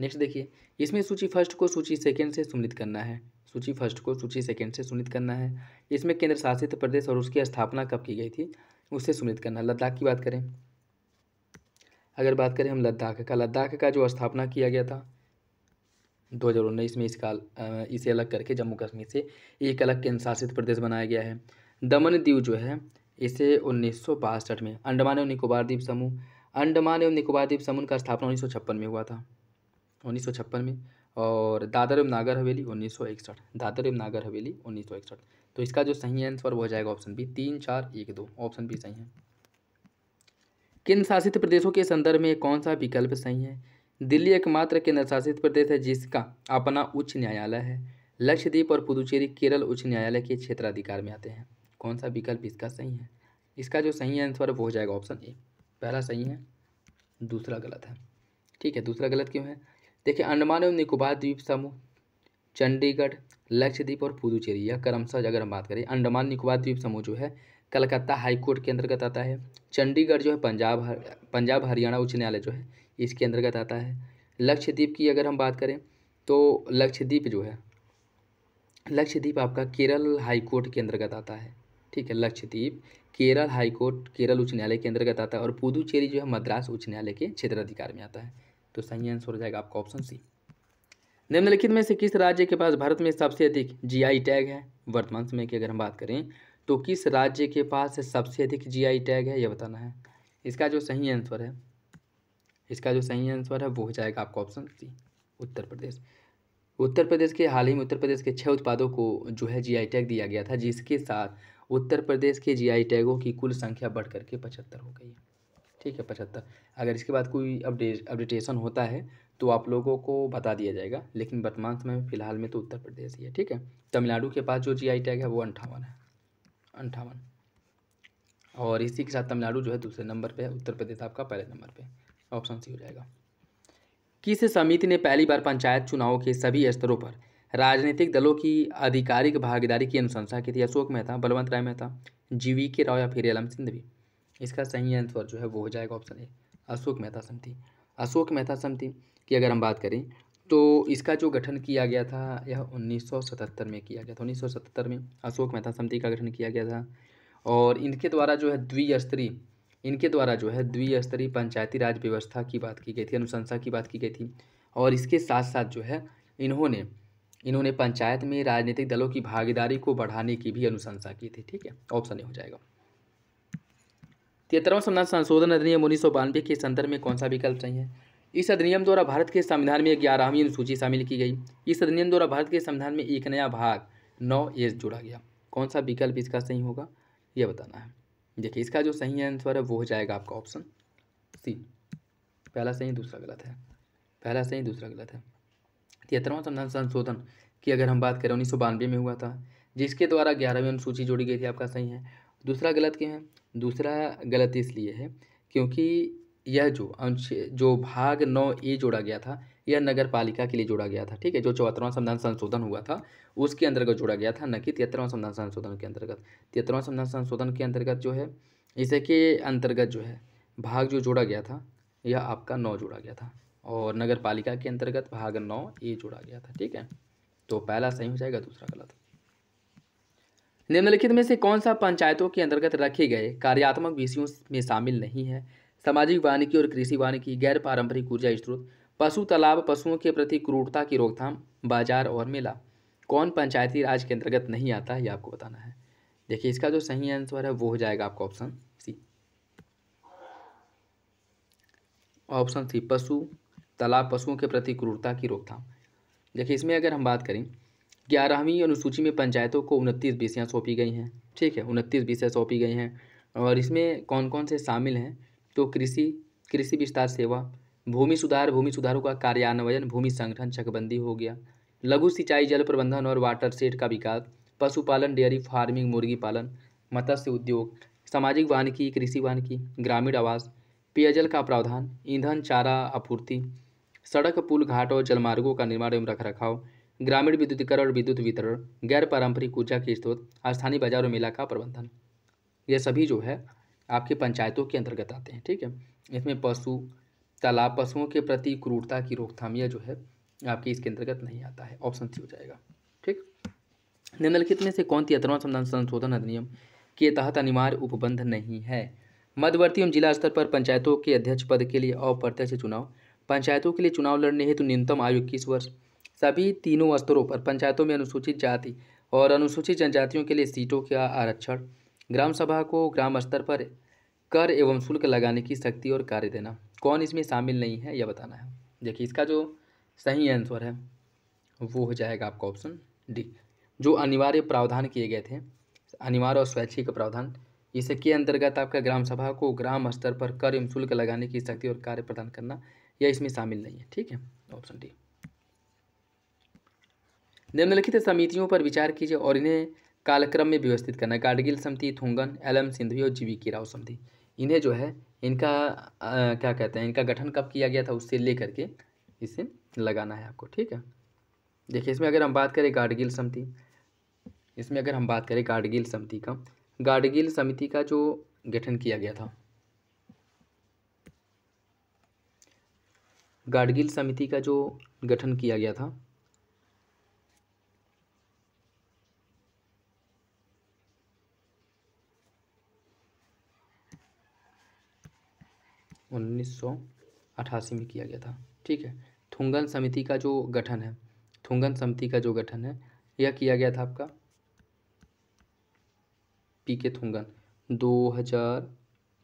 नेक्स्ट देखिए इसमें सूची फर्स्ट को सूची सेकंड से सुमिलित करना है सूची फर्स्ट को सूची सेकंड से सुमिलित करना है इसमें केंद्र शासित प्रदेश और उसकी स्थापना कब की गई थी उसे सुमित करना लद्दाख की बात करें अगर बात करें हम लद्दाख का लद्दाख का जो स्थापना किया गया था दो हज़ार उन्नीस में इसका इसे अलग करके जम्मू कश्मीर से एक अलग केंद्र शासित प्रदेश बनाया गया है दमन दीव जो है इसे उन्नीस में अंडमान एवं निकोबार द्वीप समूह अंडमान एवं निकोबार द्वीप समूह का स्थापना उन्नीस में हुआ था उन्नीस में और दादर एवं नागर हवेली उन्नीस सौ इकसठ दादर एवं नागर हवेली उन्नीस सौ इकसठ तो इसका जो सही आंसर वो हो जाएगा ऑप्शन बी तीन चार एक दो ऑप्शन बी सही है केंद्र शासित प्रदेशों के संदर्भ में कौन सा विकल्प सही है दिल्ली एकमात्र केंद्र शासित प्रदेश है जिसका अपना उच्च न्यायालय है लक्षद्वीप और पुदुचेरी केरल उच्च न्यायालय के क्षेत्राधिकार में आते हैं कौन सा विकल्प इसका सही है इसका जो सही आंसर वो हो जाएगा ऑप्शन ए पहला सही है दूसरा गलत है ठीक है दूसरा गलत क्यों है देखिए अंडमान एवं निकोबार द्वीप समूह चंडीगढ़ लक्षद्वीप और पुदुचेरी यह क्रमशः अगर हम बात करें अंडमान निकोबार द्वीप समूह जो है कलकत्ता हाईकोर्ट के अंतर्गत आता है चंडीगढ़ जो है पंजाब हर, पंजाब हरियाणा उच्च न्यायालय जो है इसके अंतर्गत आता है लक्षद्वीप की अगर हम बात करें तो लक्षद्वीप जो है लक्षद्वीप आपका केरल हाईकोर्ट के अंतर्गत आता है ठीक है लक्षद्वीप केरल हाईकोर्ट केरल उच्च न्यायालय के अंतर्गत आता है और पुदुचेरी जो है मद्रास उच्च न्यायालय के क्षेत्राधिकार में आता है तो सही आंसर हो जाएगा आपका ऑप्शन सी निम्नलिखित में से किस राज्य के पास भारत में सबसे अधिक जीआई टैग है वर्तमान समय की अगर हम बात करें तो किस राज्य के पास सबसे अधिक जीआई टैग है यह बताना है इसका जो सही आंसर है इसका जो सही आंसर है वो हो जाएगा आपका ऑप्शन सी उत्तर प्रदेश उत्तर प्रदेश के हाल ही में उत्तर प्रदेश के छः उत्पादों को जो है जी टैग दिया गया था जिसके साथ उत्तर प्रदेश के जी टैगों की कुल संख्या बढ़ करके पचहत्तर हो गई है ठीक है पचहत्तर अगर इसके बाद कोई अपडेट अपडेटेशन होता है तो आप लोगों को बता दिया जाएगा लेकिन वर्तमान समय में फिलहाल में तो उत्तर प्रदेश ही है ठीक है तमिलनाडु के पास जो जीआई टैग है वो अंठावन है अंठावन और इसी के साथ तमिलनाडु जो है दूसरे नंबर पे है उत्तर प्रदेश आपका पहले नंबर पे ऑप्शन सी हो जाएगा किस समिति ने पहली बार पंचायत चुनाव के सभी स्तरों पर राजनीतिक दलों की आधिकारिक भागीदारी की अनुशंसा की थी अशोक मेहता बलवंत राय मेहता जीवी के राव या फिर एलम सिंधवी इसका सही आंसर जो है वो हो जाएगा ऑप्शन ए अशोक मेहता समिति अशोक मेहता समिति की अगर हम बात करें तो इसका जो गठन किया गया था यह 1977 में किया गया था 1977 में अशोक मेहता समिति का गठन किया गया था और इनके द्वारा जो है द्विस्तरीय इनके द्वारा जो है द्विस्तरीय पंचायती राज व्यवस्था की बात की गई थी अनुशंसा की बात की गई थी और इसके साथ साथ जो है इन्होंने इन्होंने पंचायत में राजनीतिक दलों की भागीदारी को बढ़ाने की भी अनुशंसा की थी ठीक है ऑप्शन ए हो जाएगा तिहत्तरवां संविधान संशोधन अधिनियम उन्नीस सौ बानवे के संदर्भ में कौन सा विकल्प सही है इस अधिनियम द्वारा भारत के संविधान में ग्यारहवीं अनुसूची शामिल की गई इस अधिनियम द्वारा भारत के संविधान में एक नया भाग नौ एस जोड़ा गया कौन सा विकल्प इसका सही होगा यह बताना है देखिए इसका जो सही आंसर है वो हो जाएगा आपका ऑप्शन सी पहला सही दूसरा गलत है पहला सही दूसरा गलत है तिहत्तरवां संविधान संशोधन की अगर हम बात करें उन्नीस में हुआ था जिसके द्वारा ग्यारहवीं अनुसूची जोड़ी गई थी आपका सही है दूसरा गलत क्यों है दूसरा गलत इसलिए है क्योंकि यह जो अंश जो भाग नौ ए जोड़ा गया था यह नगर पालिका के लिए जोड़ा गया था ठीक है जो चौहत्तरवां संविधान संशोधन हुआ था उसके अंतर्गत जोड़ा गया था न कि तिहत्तरवां संविधान संशोधन के अंतर्गत तिहत्तरवां संविधान संशोधन के अंतर्गत जो है इसे के अंतर्गत जो है भाग जो जोड़ा गया था यह आपका नौ जोड़ा गया था और नगर पालिका के अंतर्गत भाग नौ ए जोड़ा गया था ठीक है तो पहला सही हो जाएगा दूसरा गलत निम्नलिखित में से कौन सा पंचायतों के अंतर्गत रखे गए कार्यात्मक विषयों में शामिल नहीं है सामाजिक वानिकी और कृषि वानिकी गैर पारंपरिक ऊर्जा स्रोत पशु तालाब पशुओं के प्रति क्रूरता की रोकथाम बाजार और मेला कौन पंचायती राज के अंतर्गत नहीं आता है ये आपको बताना है देखिए इसका जो सही आंसर है वो हो जाएगा आपका ऑप्शन सी ऑप्शन सी पशु तालाब पशुओं के प्रति क्रूरता की रोकथाम देखिए इसमें अगर हम बात करें ग्यारहवीं अनुसूची में पंचायतों को उनतीस विषयाँ सौंपी गई हैं ठीक है उनतीस विषय सौंपी गई हैं और इसमें कौन कौन से शामिल हैं तो कृषि कृषि विस्तार सेवा भूमि सुधार भूमि सुधारों का कार्यान्वयन भूमि संगठन चकबंदी हो गया लघु सिंचाई जल प्रबंधन और वाटर सेट का विकास पशुपालन डेयरी फार्मिंग मुर्गी पालन मत्स्य उद्योग सामाजिक वानिकी कृषि वानिकी ग्रामीण आवास पेयजल का प्रावधान ईंधन चारा आपूर्ति सड़क पुल घाट और जलमार्गों का निर्माण एवं रखरखाव ग्रामीण विद्युतीकरण और विद्युत वितरण गैर पारंपरिक ऊर्जा के स्रोत स्थानीय बाजार और मेला का प्रबंधन ये सभी जो है आपके पंचायतों के अंतर्गत आते हैं ठीक है इसमें पशु तालाब पशुओं के प्रति क्रूरता की रोकथाम यह जो है आपके इसके अंतर्गत नहीं आता है ऑप्शन सी हो जाएगा ठीक निम्नलिखित में से कौन तिहत्तरवा संशोधन अधिनियम के तहत अनिवार्य उपबंध नहीं है मध्यवर्ती एवं जिला स्तर पर पंचायतों के अध्यक्ष पद के लिए अप्रत्यक्ष चुनाव पंचायतों के लिए चुनाव लड़ने हेतु न्यूनतम आयु इक्कीस वर्ष सभी तीनों स्तरों पर पंचायतों में अनुसूचित जाति और अनुसूचित जनजातियों के लिए सीटों का आरक्षण ग्राम सभा को ग्राम स्तर पर कर एवं शुल्क लगाने की शक्ति और कार्य देना कौन इसमें शामिल नहीं है यह बताना है देखिए इसका जो सही आंसर है वो हो जाएगा आपका ऑप्शन डी जो अनिवार्य प्रावधान किए गए थे अनिवार्य और स्वैच्छिक प्रावधान इसके अंतर्गत आपका ग्राम सभा को ग्राम स्तर पर कर एवं शुल्क लगाने की शक्ति और कार्य प्रदान करना यह इसमें शामिल नहीं है ठीक है ऑप्शन डी निम्नलिखित समितियों पर विचार कीजिए और इन्हें कालक्रम में व्यवस्थित करना गाडगिल समिति थुंगन एलम सिंधवी और जीवी की राव समिति इन्हें जो है इनका आ, क्या कहते हैं इनका गठन कब किया गया था उससे ले करके इसे लगाना है आपको ठीक है देखिए इसमें अगर हम बात करें गाडगिल समिति इसमें अगर हम बात करें गाडगिल समिति का गाडगिल समिति का जो गठन किया गया था गाडगिल समिति का जो गठन किया गया था उन्नीस में किया गया था ठीक है थुंगन समिति का जो गठन है थुंगन समिति का जो गठन है यह किया गया था आपका पी के थुंगन दो हजार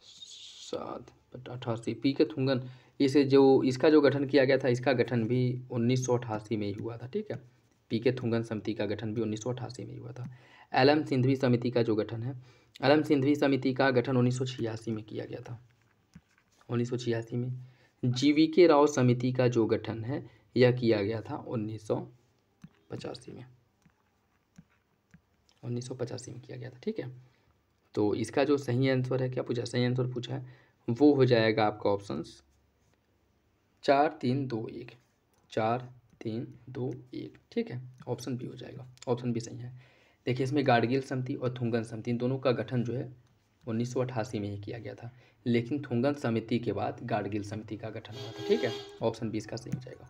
सात अठासी पी के थुंगन इसे जो इसका जो गठन किया गया था इसका गठन भी उन्नीस में ही हुआ था ठीक है पी के थुंगन समिति का गठन भी उन्नीस में ही हुआ था एलम सिंधवी समिति का जो गठन है एलम सिंधवी समिति का गठन उन्नीस में किया गया था उन्नीस में जीवीके राव समिति का जो गठन है यह किया गया था उन्नीस में उन्नीस में किया गया था ठीक है तो इसका जो सही आंसर है क्या पूछा सही आंसर पूछा है वो हो जाएगा आपका ऑप्शन चार तीन दो एक चार तीन दो एक ठीक है ऑप्शन बी हो जाएगा ऑप्शन बी सही है देखिए इसमें गाडगिल समिति और थुंगन समिति दोनों का गठन जो है उन्नीस में ही किया गया था लेकिन थुंगन समिति के बाद गाडगिल समिति का गठन हुआ था ठीक है ऑप्शन बीस का सही हो जाएगा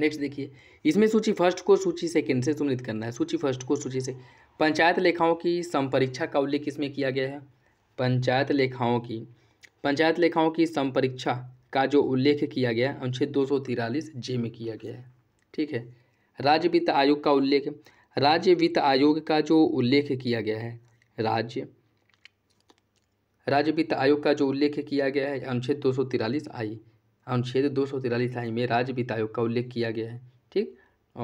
नेक्स्ट देखिए इसमें सूची फर्स्ट को सूची सेकेंड से सुनित करना है सूची फर्स्ट को सूची से पंचायत लेखाओं की संपरीक्षा का उल्लेख इसमें किया गया है पंचायत लेखाओं की पंचायत लेखाओं की संपरीक्षा का जो उल्लेख किया गया है अनुच्छेद दो सौ तिरालीस जे में किया गया है ठीक है राज्य वित्त आयोग का उल्लेख राज्य वित्त आयोग का जो उल्लेख किया गया है राज्य राज्य वित्त आयोग का जो उल्लेख किया गया है अनुच्छेद दो सौ तिरालीस आई अनुच्छेद दो सौ तिरालीस आई में राज्य वित्त आयोग का उल्लेख किया गया है ठीक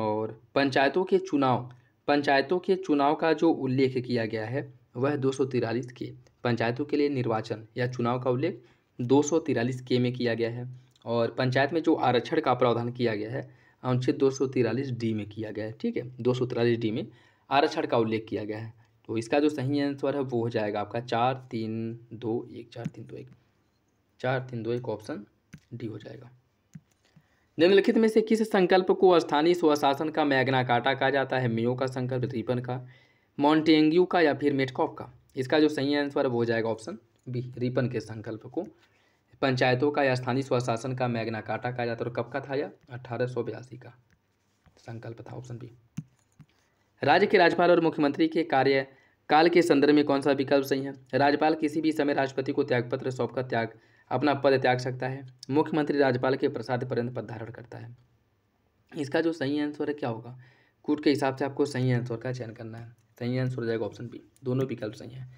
और पंचायतों के चुनाव पंचायतों के चुनाव का जो उल्लेख किया गया है वह दो सौ तिरालीस के पंचायतों के लिए निर्वाचन या चुनाव का उल्लेख दो सौ तिरालीस के में किया गया है और पंचायत में जो आरक्षण का प्रावधान किया गया है अनुच्छेद दो सौ तिरालीस डी में किया गया है ठीक है दो सौ तिरालीस डी में आरक्षण का उल्लेख किया गया है तो इसका जो सही आंसर है वो हो जाएगा आपका चार तीन दो एक चार तीन दो एक चार तीन दो एक ऑप्शन डी हो जाएगा निम्नलिखित में से किस संकल्प को स्थानीय स्वशासन का मैग्ना काटा कहा जाता है मियो का संकल्प रिपन का मॉन्टेंग्यू का या फिर मेटकॉफ का इसका जो सही आंसर है वो हो जाएगा ऑप्शन बी रिपन के संकल्प को पंचायतों का या स्थानीय स्वशासन का मैग्ना काटा कहा जाता है और कब का था या अठारह का संकल्प था ऑप्शन बी राज्य के राज्यपाल और मुख्यमंत्री के कार्य काल के संदर्भ में कौन सा विकल्प सही है राज्यपाल किसी भी समय राष्ट्रपति को त्यागपत्र सौंपकर त्याग अपना पद त्याग सकता है मुख्यमंत्री राज्यपाल के प्रसाद पर्यंत पद धारण करता है इसका जो सही आंसर है क्या होगा कूट के हिसाब से आपको सही आंसर का चयन करना है सही आंसर हो जाएगा ऑप्शन बी दोनों विकल्प सही हैं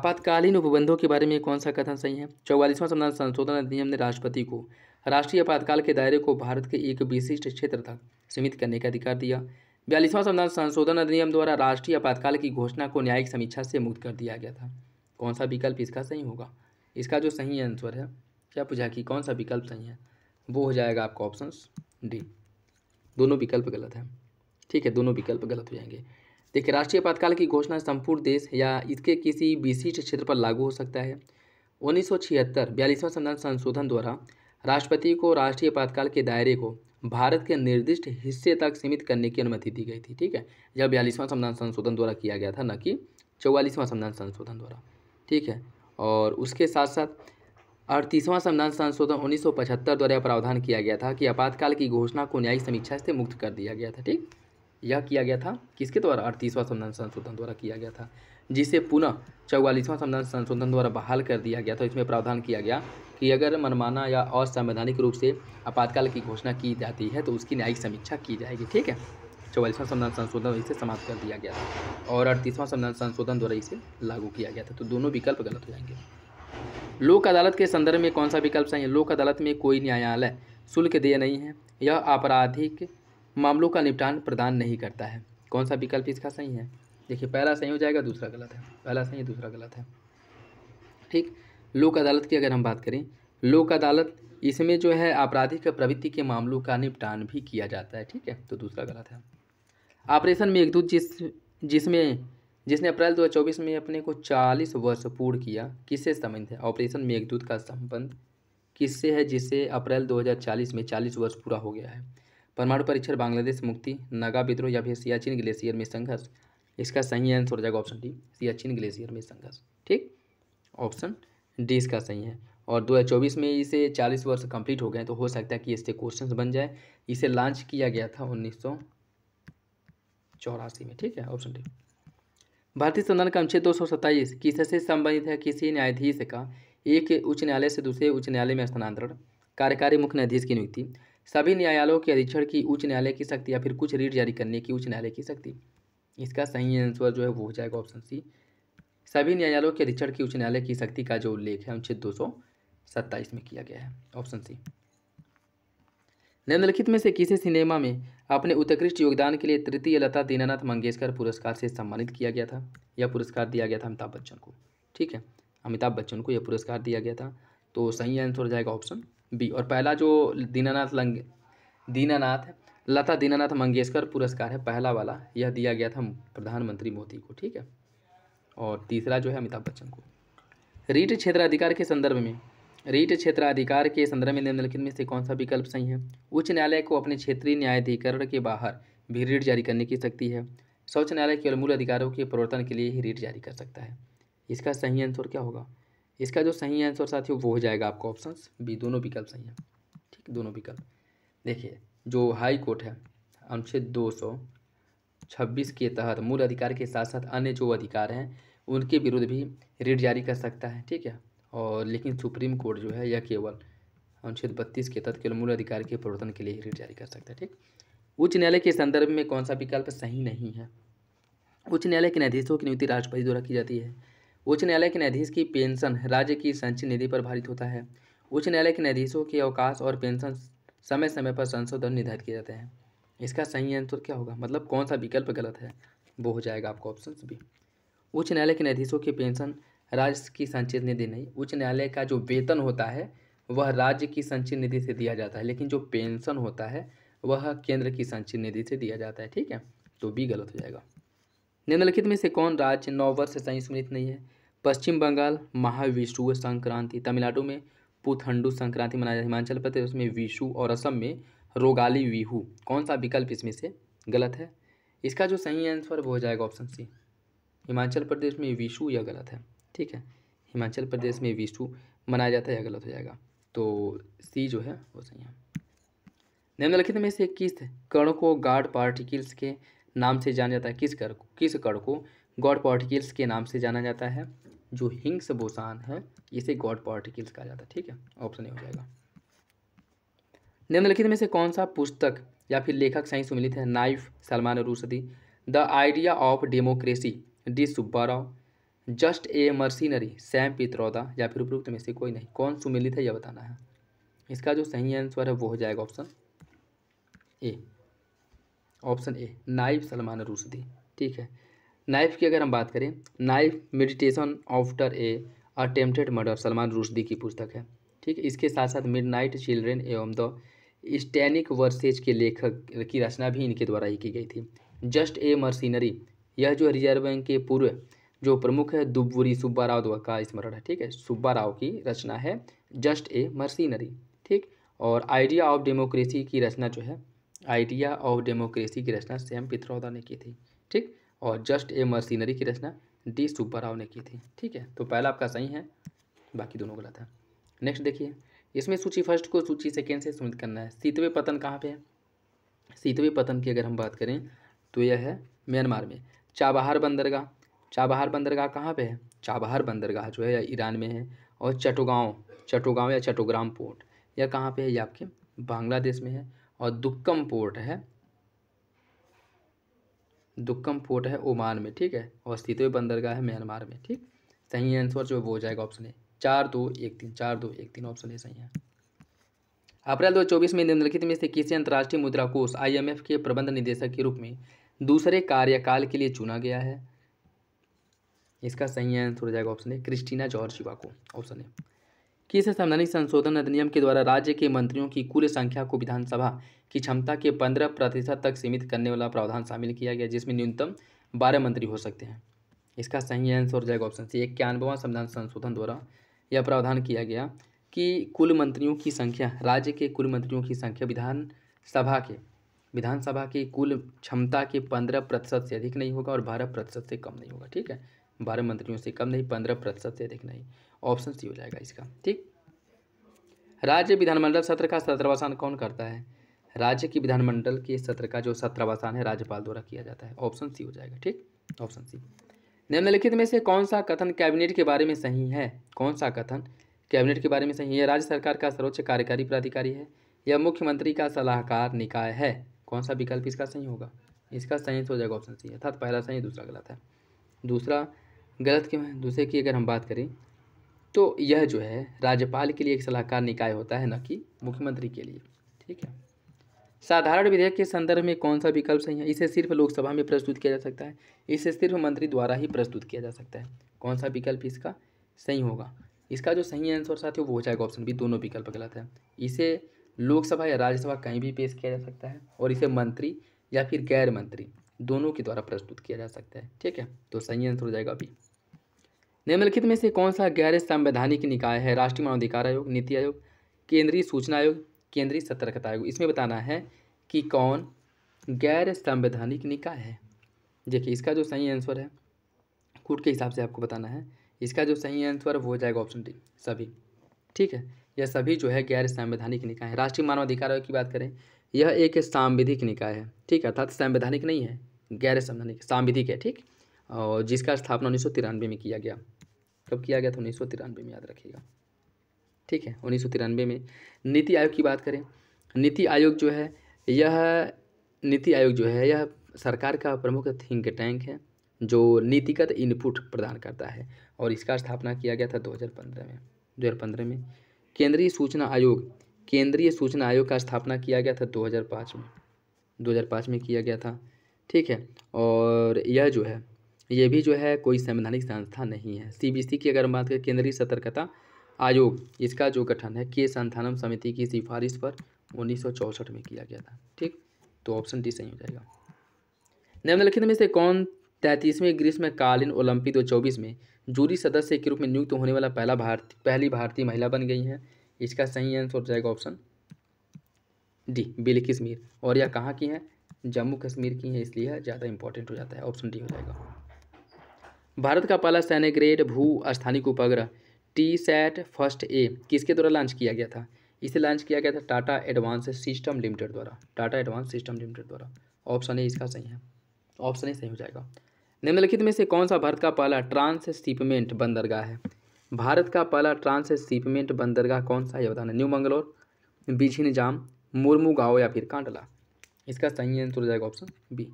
आपातकालीन उपबंधों के बारे में कौन सा कथन सही है चौवालीसवां संविधान संशोधन अधिनियम ने राष्ट्रपति को राष्ट्रीय आपातकाल के दायरे को भारत के एक विशिष्ट क्षेत्र तक सीमित करने का अधिकार दिया बयालीसवां संविधान संशोधन अधिनियम द्वारा राष्ट्रीय आपातकाल की घोषणा को न्यायिक समीक्षा से मुक्त कर दिया गया था कौन सा विकल्प इसका सही होगा इसका जो सही आंसर है क्या पूछा कि कौन सा विकल्प सही है वो हो जाएगा आपका ऑप्शन डी दोनों विकल्प गलत है ठीक है दोनों विकल्प गलत हो जाएंगे देखिए राष्ट्रीय आपातकाल की घोषणा संपूर्ण देश या इसके किसी विशिष्ट क्षेत्र पर लागू हो सकता है उन्नीस सौ छिहत्तर बयालीसवां संविधान संशोधन द्वारा राष्ट्रपति को राष्ट्रीय आपातकाल के दायरे को भारत के निर्दिष्ट हिस्से तक सीमित करने की अनुमति दी गई थी ठीक है यह बयालीसवां संविधान संशोधन द्वारा किया गया था न कि चौवालीसवां संविधान संशोधन द्वारा ठीक है और उसके साथ साथ अड़तीसवां संविधान संशोधन उन्नीस द्वारा प्रावधान किया गया था कि आपातकाल की घोषणा को न्यायिक समीक्षा से मुक्त कर दिया गया था ठीक यह किया गया था किसके द्वारा अड़तीसवां संविधान संशोधन द्वारा किया गया था जिसे पुनः चौवालीसवां संविधान संशोधन द्वारा बहाल कर दिया गया था इसमें प्रावधान किया गया कि अगर मनमाना या असंवैधानिक रूप से आपातकाल की घोषणा की जाती है तो उसकी न्यायिक समीक्षा की जाएगी ठीक है चौवालीसवां संविधान संशोधन इसे समाप्त कर दिया गया था और अड़तीसवां संविधान संशोधन द्वारा इसे लागू किया गया था तो दोनों विकल्प गलत हो जाएंगे लोक अदालत के संदर्भ में कौन सा विकल्प सही है लोक अदालत में कोई न्यायालय शुल्क दे नहीं है यह आपराधिक मामलों का निपटान प्रदान नहीं करता है कौन सा विकल्प इसका सही है देखिए पहला सही हो जाएगा दूसरा गलत है पहला सही है दूसरा गलत है ठीक लोक अदालत की अगर हम बात करें लोक अदालत इसमें जो है आपराधिक प्रवृत्ति के मामलों का निपटान भी किया जाता है ठीक है तो दूसरा गलत है ऑपरेशन मेघदूत जिस जिसमें जिसने अप्रैल 2024 में अपने को 40 वर्ष पूर्ण किया किससे संबंध है ऑपरेशन मेघदूत का संबंध किससे है जिससे अप्रैल 2040 में 40 वर्ष पूरा हो गया है परमाणु परीक्षण बांग्लादेश मुक्ति नगा विद्रोह या फिर सियाचिन ग्लेशियर में संघर्ष इसका सही आंसर हो जाएगा ऑप्शन डी सियाचिन ग्लेशियर में संघर्ष ठीक ऑप्शन डी इसका सही है और 2024 में इसे 40 वर्ष कंप्लीट हो गए तो हो सकता है कि इससे क्वेश्चन बन जाए इसे लॉन्च किया गया था उन्नीस चौरासी में ठीक है ऑप्शन डी भारतीय संविधान का अनुच्छेद दो सौ सत्ताईस किससे संबंधित है किसी न्यायाधीश का एक उच्च न्यायालय से दूसरे उच्च न्यायालय में स्थानांतरण कार्यकारी मुख्य न्यायाधीश की नियुक्ति सभी न्यायालयों के अधीक्षण की उच्च न्यायालय की शक्ति या फिर कुछ रीट जारी करने की उच्च न्यायालय की शक्ति इसका सही आंसर जो है वो हो जाएगा ऑप्शन सी सभी न्यायालयों के रिचर्ड की उच्च न्यायालय की शक्ति का जो उल्लेख है अनुच्छेद दो में किया गया है ऑप्शन सी निम्नलिखित में से किसे सिनेमा में अपने उत्कृष्ट योगदान के लिए तृतीय लता दीनानाथ मंगेशकर पुरस्कार से सम्मानित किया गया था यह पुरस्कार दिया गया था अमिताभ बच्चन को ठीक है अमिताभ बच्चन को यह पुरस्कार दिया गया था तो सही आंसर हो जाएगा ऑप्शन बी और पहला जो दीनानाथ लंग दीनानाथ लता दीनानाथ मंगेशकर पुरस्कार है पहला वाला यह दिया गया था प्रधानमंत्री मोदी को ठीक है और तीसरा जो है अमिताभ बच्चन को रीट क्षेत्राधिकार के संदर्भ में रीट क्षेत्राधिकार के संदर्भ में निम्नलिखित में से कौन सा विकल्प सही है उच्च न्यायालय को अपने क्षेत्रीय न्यायाधिकरण के बाहर भी रीट जारी करने की शक्ति है सर्वोच्च न्यायालय केवल मूल अधिकारों के प्रवर्तन के लिए ही रीट जारी कर सकता है इसका सही आंसर क्या होगा इसका जो सही आंसर साथियों वो हो जाएगा आपको ऑप्शन बी दोनों विकल्प सही है ठीक दोनों विकल्प देखिए जो हाई कोर्ट है अनुच्छेद दो सौ छब्बीस के तहत मूल अधिकार के साथ साथ अन्य जो अधिकार हैं उनके विरुद्ध भी रिट जारी कर सकता है ठीक है और लेकिन सुप्रीम कोर्ट जो है यह केवल अनुच्छेद बत्तीस के तहत केवल मूल अधिकार के प्रवर्तन के लिए रिट जारी कर सकता है ठीक उच्च न्यायालय के संदर्भ में कौन सा विकल्प सही नहीं है उच्च न्यायालय के न्यायाधीशों की नियुक्ति राष्ट्रपति द्वारा की जाती है उच्च न्यायालय के न्यायाधीश की पेंशन राज्य की संचित निधि पर भारित होता है उच्च न्यायालय के न्यायाधीशों के अवकाश और पेंशन समय समय पर संशोधन निर्धारित किए जाते हैं इसका सही आंसर क्या होगा मतलब कौन सा विकल्प गलत है वो हो जाएगा आपका ऑप्शन बी उच्च न्यायालय के न्यायाधीशों की पेंशन राज्य की संचित निधि नहीं उच्च न्यायालय का जो वेतन होता है वह राज्य की संचित निधि से दिया जाता है लेकिन जो पेंशन होता है वह केंद्र की संचित निधि से दिया जाता है ठीक है तो भी गलत हो जाएगा निम्नलिखित में से कौन राज्य नौ वर्ष सही स्मृत नहीं है पश्चिम बंगाल महाविष्णु संक्रांति तमिलनाडु में पुथंडू संक्रांति मनाया हिमाचल प्रदेश में विषु और असम में रोगाली विहू कौन सा विकल्प इसमें से गलत है इसका जो सही आंसर वो हो जाएगा ऑप्शन सी हिमाचल प्रदेश में विशु या गलत है ठीक है हिमाचल प्रदेश में विशु मनाया जाता है या गलत हो जाएगा तो सी जो है वो सही है निम्नलिखित में से किस कण को गार्ड पार्टिकल्स के नाम से जाना जाता है किस कर किस कण को गॉड पार्टिकल्स के नाम से जाना जाता है जो हिंग्स बोसान है इसे गॉड पार्टिकल्स कहा जाता है ठीक है ऑप्शन ए हो जाएगा निम्नलिखित में से कौन सा पुस्तक या फिर लेखक सही सुमिलित है knife Salman Rushdie the idea of democracy D Subba Rao just a mercenary Sam Pitroda या फिर उपयुक्त में से कोई नहीं कौन सुमिलित है यह बताना है इसका जो सही आंसर है वो हो जाएगा option A option A knife Salman Rushdie ठीक है नाइफ की अगर हम बात करें knife meditation after a attempted murder Salman Rushdie की पुस्तक है ठीक है इसके साथ साथ मिड नाइट चिल्ड्रेन एवं द स्टैनिक वर्सेज के लेखक की रचना भी इनके द्वारा ही की गई थी जस्ट ए मर्सिनरी यह जो रिजर्व बैंक के पूर्व जो प्रमुख है दुबुरी सुब्बा राव का स्मरण है ठीक है सुब्बा राव की रचना है जस्ट ए मर्सिनरी ठीक और आइडिया ऑफ डेमोक्रेसी की रचना जो है आइडिया ऑफ डेमोक्रेसी की रचना सेम पित्रौदा ने की थी ठीक और जस्ट ए मर्सिनरी की रचना डी सुब्बा राव ने की थी ठीक है तो पहला आपका सही है बाकी दोनों गलत है नेक्स्ट देखिए इसमें सूची फर्स्ट को सूची सेकेंड से सुमित करना है सीतवे पतन कहाँ पे है सीतवे पतन की अगर हम बात करें तो यह है म्यांमार में चाबहार बंदरगाह चाबहार बंदरगाह कहाँ पे है चाबहार बंदरगाह जो है ईरान में है और चटोगाँव चटोगाँव या चटोग्राम पोर्ट यह कहाँ पे है यह आपके बांग्लादेश में है और दुक्कम पोर्ट है दुक्कम पोर्ट है ओमान में ठीक है और सीतवे बंदरगाह है म्यांमार में ठीक सही आंसर जो है वो हो जाएगा ऑप्शन ए चार दो एक तीन चार दो एक तीन ऑप्शन ए सही है अप्रैल 2024 में निम्नलिखित में से किसी अंतर्राष्ट्रीय मुद्रा कोष आईएमएफ के प्रबंध निदेशक के रूप में दूसरे कार्यकाल के लिए चुना गया है इसका सही आंसर हो जाएगा ऑप्शन ए क्रिस्टीना जॉर्जिवा को ऑप्शन ए किस संवैधानिक संशोधन अधिनियम के द्वारा राज्य के मंत्रियों की कुल संख्या को विधानसभा की क्षमता के पंद्रह प्रतिशत तक सीमित करने वाला प्रावधान शामिल किया गया जिसमें न्यूनतम बारह मंत्री हो सकते हैं इसका सही आंसर हो जाएगा ऑप्शन सी इक्यानवा संविधान संशोधन द्वारा यह प्रावधान किया गया कि कुल मंत्रियों की संख्या राज्य के कुल मंत्रियों की संख्या विधान सभा के विधानसभा की कुल क्षमता के पंद्रह प्रतिशत से अधिक नहीं होगा और बारह प्रतिशत से कम नहीं होगा ठीक है बारह मंत्रियों से कम नहीं पंद्रह प्रतिशत से अधिक नहीं ऑप्शन सी हो जाएगा इसका ठीक राज्य विधानमंडल सत्र का सत्रावसान कौन करता है राज्य की विधानमंडल के सत्र का जो सत्रावसान है राज्यपाल द्वारा किया जाता है ऑप्शन सी हो जाएगा ठीक ऑप्शन सी निम्नलिखित में से कौन सा कथन कैबिनेट के बारे में सही है कौन सा कथन कैबिनेट के बारे में सही है राज्य सरकार का सर्वोच्च कार्यकारी प्राधिकारी है या मुख्यमंत्री का सलाहकार निकाय है कौन सा विकल्प इसका सही होगा इसका सही तो हो जाएगा ऑप्शन सी अर्थात पहला सही दूसरा गलत है दूसरा गलत क्यों है दूसरे की अगर हम बात करें तो यह जो है राज्यपाल के लिए एक सलाहकार निकाय होता है न कि मुख्यमंत्री के लिए ठीक है साधारण विधेयक के संदर्भ में कौन सा विकल्प सही है इसे सिर्फ लोकसभा में प्रस्तुत किया जा सकता है इसे सिर्फ मंत्री द्वारा ही प्रस्तुत किया जा सकता है कौन सा विकल्प इसका सही होगा इसका जो सही आंसर साथियों वो हो जाएगा ऑप्शन बी दोनों विकल्प गलत है इसे लोकसभा या राज्यसभा कहीं भी पेश किया जा सकता है और इसे मंत्री या फिर गैर मंत्री दोनों के द्वारा प्रस्तुत किया जा सकता है ठीक है तो सही आंसर हो जाएगा बी निम्नलिखित में से कौन सा गैर संवैधानिक निकाय है राष्ट्रीय मानवाधिकार आयोग नीति आयोग केंद्रीय सूचना आयोग केंद्रीय सतर्कता आयोग इसमें बताना है कि कौन गैर संवैधानिक निकाय है देखिए इसका जो सही आंसर है कूट के हिसाब से आपको बताना है इसका जो सही आंसर वो हो जाएगा ऑप्शन डी सभी ठीक है यह सभी जो है गैर संवैधानिक निकाय है राष्ट्रीय मानवाधिकार आयोग की बात करें यह एक सांविधिक निकाय है ठीक है अर्थात संवैधानिक नहीं है गैर संवैधानिक सांविधिक है ठीक और जिसका स्थापना उन्नीस में किया गया कब किया गया था उन्नीस में याद रखिएगा ठीक है उन्नीस में नीति आयोग की बात करें नीति आयोग जो है यह नीति आयोग जो है यह सरकार का प्रमुख थिंक टैंक है जो नीतिगत इनपुट प्रदान करता है और इसका स्थापना किया गया था 2015 में 2015 में केंद्रीय सूचना आयोग केंद्रीय सूचना आयोग का स्थापना किया गया था 2005 में 2005 में किया गया था ठीक है और यह जो है यह भी जो है कोई संवैधानिक संस्था नहीं है सीबीसी की अगर हम बात करें केंद्रीय सतर्कता आयोग इसका जो गठन है के संथानम समिति की सिफारिश पर उन्नीस में किया गया था ठीक तो ऑप्शन डी सही हो जाएगा निम्नलिखित में से कौन तैंतीसवें ग्रीष्मकालीन ओलंपिक चौबीस में जूरी सदस्य के रूप में नियुक्त होने वाला पहला भारती पहली भारतीय महिला बन गई हैं इसका सही आंसर हो जाएगा ऑप्शन डी बिल कश्मीर और यह कहाँ की हैं जम्मू कश्मीर की हैं इसलिए ज़्यादा इंपॉर्टेंट हो जाता है ऑप्शन डी हो जाएगा भारत का पहला सैन्य ग्रेड भू स्थानिक उपग्रह टी सैट फर्स्ट ए किसके द्वारा लॉन्च किया गया था इसे लॉन्च किया गया था टाटा एडवांस सिस्टम लिमिटेड द्वारा टाटा एडवांस सिस्टम लिमिटेड द्वारा ऑप्शन ए इसका सही है ऑप्शन ए सही हो जाएगा निम्नलिखित में से कौन सा भारत का पहला ट्रांस बंदरगाह है भारत का पहला ट्रांस शिपमेंट बंदरगाह कौन सा है बताना new Mangalore Vizhinjam Mormugao या फिर कांडला इसका सही आंसर हो जाएगा option B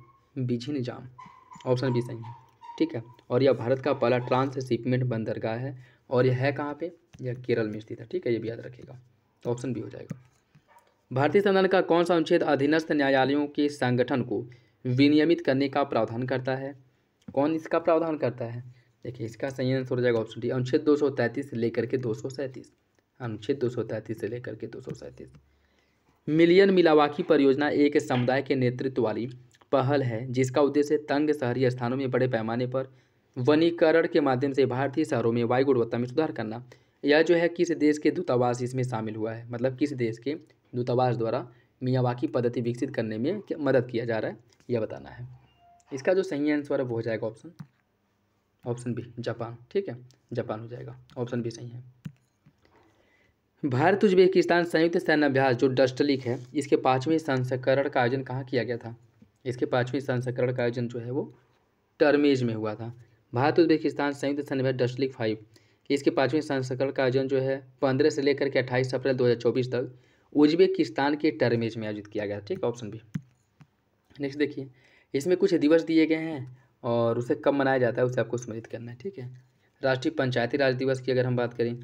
Vizhinjam option B सही है ठीक है और यह भारत का पहला ट्रांस शिपमेंट बंदरगाह है और यह है कहाँ पे यह केरल में स्थित है ठीक है ये भी याद तो ऑप्शन भी हो जाएगा भारतीय संविधान का कौन सा अनुच्छेद अधीनस्थ न्यायालयों के संगठन को विनियमित करने का प्रावधान करता है कौन इसका प्रावधान करता है देखिए इसका सही आंसर हो जाएगा ऑप्शन डी अनुच्छेद दो सौ से लेकर के दो सौ सैंतीस अनुच्छेद दो सौ से लेकर के दो सौ सैंतीस मिलियन मिलावाकी परियोजना एक समुदाय के नेतृत्व वाली पहल है जिसका उद्देश्य तंग शहरी स्थानों में बड़े पैमाने पर वनीकरण के माध्यम से भारतीय शहरों में वायु गुणवत्ता में सुधार करना यह जो है किस देश के दूतावास इसमें शामिल हुआ है मतलब किस देश के दूतावास द्वारा मियावाकी पद्धति विकसित करने में मदद किया जा रहा है यह बताना है इसका जो सही आंसर है वो हो जाएगा ऑप्शन ऑप्शन बी जापान ठीक है जापान हो जाएगा ऑप्शन बी सही है भारत उज्बेकिस्तान संयुक्त अभ्यास जो डस्टलिक है इसके पाँचवें संस्करण का आयोजन कहाँ किया गया था इसके पाँचवें संस्करण का आयोजन जो है वो टर्मेज में हुआ था भारत उज्बेकिस्तान संयुक्त सन्निवेश डस्ट लीग फाइव इसके पाँचवें संस्करण का आयोजन जो है पंद्रह से लेकर के अट्ठाईस अप्रैल दो तक उज्बेकिस्तान के टर्मेज में आयोजित किया गया ठीक ऑप्शन भी नेक्स्ट देखिए इसमें कुछ दिवस दिए गए हैं और उसे कब मनाया जाता है उसे आपको सम्मिलित करना है ठीक है राष्ट्रीय पंचायती राज दिवस की अगर हम बात करें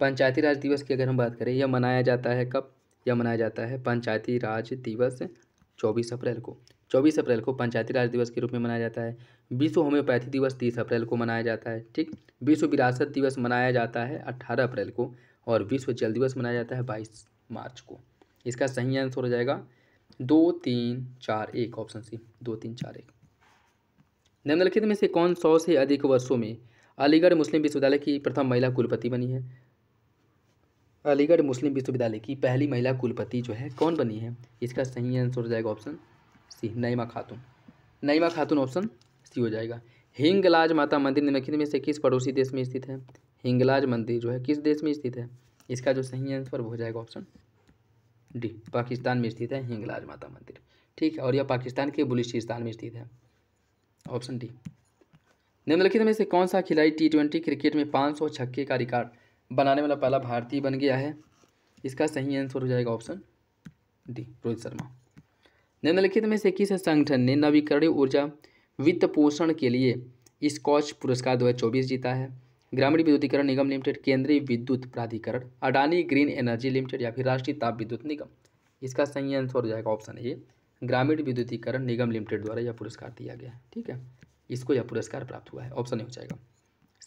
पंचायती राज दिवस की अगर हम बात करें यह मनाया जाता है कब यह मनाया जाता है पंचायती राज दिवस चौबीस अप्रैल को चौबीस अप्रैल को पंचायती राज दिवस के रूप में मनाया जाता है विश्व होम्योपैथी दिवस तीस अप्रैल को मनाया जाता है ठीक विश्व विरासत दिवस मनाया जाता है अट्ठारह अप्रैल को और विश्व जल दिवस मनाया जाता है बाईस मार्च को इसका सही आंसर हो जाएगा दो तीन चार एक ऑप्शन सी दो तीन चार एक निम्नलिखित में से कौन सौ से अधिक वर्षों में अलीगढ़ मुस्लिम विश्वविद्यालय की प्रथम महिला कुलपति बनी है अलीगढ़ मुस्लिम विश्वविद्यालय की पहली महिला कुलपति जो है कौन बनी है इसका सही आंसर हो जाएगा ऑप्शन सी नईमा खातून नईमा खातून ऑप्शन सी हो जाएगा हिंगलाज माता मंदिर निम्नलिखित में से किस पड़ोसी देश में स्थित है हिंगलाज मंदिर जो है किस देश में स्थित है इसका जो सही आंसर हो जाएगा ऑप्शन डी पाकिस्तान में स्थित है हिंगलाज माता मंदिर ठीक है और यह पाकिस्तान के बुलिस्तान में स्थित है ऑप्शन डी निम्नलिखित में से कौन सा खिलाड़ी टी ट्वेंटी क्रिकेट में पाँच सौ छक्के का रिकॉर्ड बनाने वाला पहला भारतीय बन गया है इसका सही आंसर हो जाएगा ऑप्शन डी रोहित शर्मा निम्नलिखित में से किस संगठन ने नवीकरणीय ऊर्जा वित्त पोषण के लिए स्कॉच पुरस्कार दो जीता है ग्रामीण विद्युतीकरण निगम लिमिटेड केंद्रीय विद्युत प्राधिकरण अडानी ग्रीन एनर्जी लिमिटेड या फिर राष्ट्रीय ताप विद्युत निगम इसका सही आंसर हो जाएगा ऑप्शन ए ग्रामीण विद्युतीकरण निगम लिमिटेड द्वारा यह पुरस्कार दिया गया है ठीक है इसको यह पुरस्कार प्राप्त हुआ है ऑप्शन ए हो जाएगा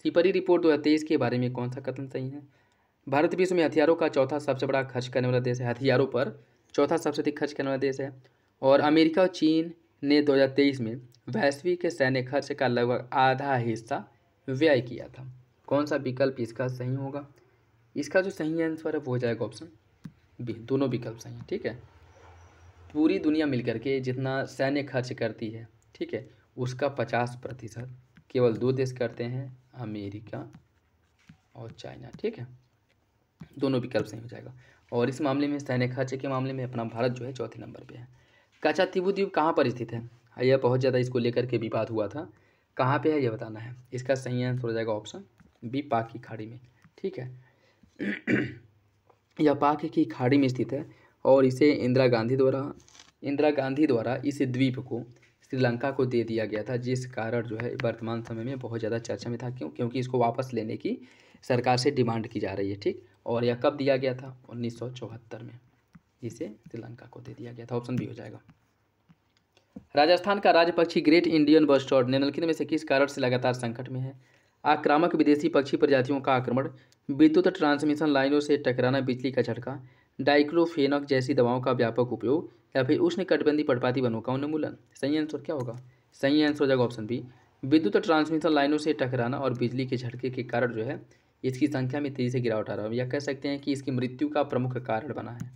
सिपरी रिपोर्ट दो के बारे में कौन सा कथन सही है भारत विश्व में हथियारों का चौथा सबसे बड़ा खर्च करने वाला देश है हथियारों पर चौथा सबसे अधिक खर्च करने वाला देश है और अमेरिका और चीन ने 2023 में वैश्विक सैन्य खर्च का लगभग आधा हिस्सा व्यय किया था कौन सा विकल्प इसका सही होगा इसका जो सही आंसर है वो हो जाएगा ऑप्शन बी दोनों विकल्प सही हैं ठीक है पूरी दुनिया मिलकर के जितना सैन्य खर्च करती है ठीक है उसका पचास प्रतिशत केवल दो देश करते हैं अमेरिका और चाइना ठीक है दोनों विकल्प सही हो जाएगा और इस मामले में सैन्य खर्च के मामले में अपना भारत जो है चौथे नंबर पर है काचा तिब्बू द्वीप कहाँ पर स्थित है हाँ, यह बहुत ज़्यादा इसको लेकर के विवाद हुआ था कहाँ पे है यह बताना है इसका सही आंसर हो जाएगा ऑप्शन बी पाक की खाड़ी में ठीक है यह पाक की खाड़ी में स्थित है और इसे इंदिरा गांधी द्वारा इंदिरा गांधी द्वारा इस द्वीप को श्रीलंका को दे दिया गया था जिस कारण जो है वर्तमान समय में बहुत ज़्यादा चर्चा में था क्यों क्योंकि इसको वापस लेने की सरकार से डिमांड की जा रही है ठीक और यह कब दिया गया था उन्नीस में जिसे श्रीलंका को दे दिया गया था ऑप्शन बी हो जाएगा राजस्थान का राज्य पक्षी ग्रेट इंडियन बस्टॉर्ड निम्नलिखित में से किस कारण से लगातार संकट में है आक्रामक विदेशी पक्षी प्रजातियों का आक्रमण विद्युत ट्रांसमिशन लाइनों से टकराना बिजली का झटका डाइक्लोफेनक जैसी दवाओं का व्यापक उपयोग या फिर उष्ण कटबंदी पटपाती वनों का उन्मूलन सही आंसर क्या होगा सही आंसर हो जाएगा ऑप्शन बी विद्युत ट्रांसमिशन लाइनों से टकराना और बिजली के झटके के कारण जो है इसकी संख्या में तेजी से गिरावट आ रहा है या कह सकते हैं कि इसकी मृत्यु का प्रमुख कारण बना है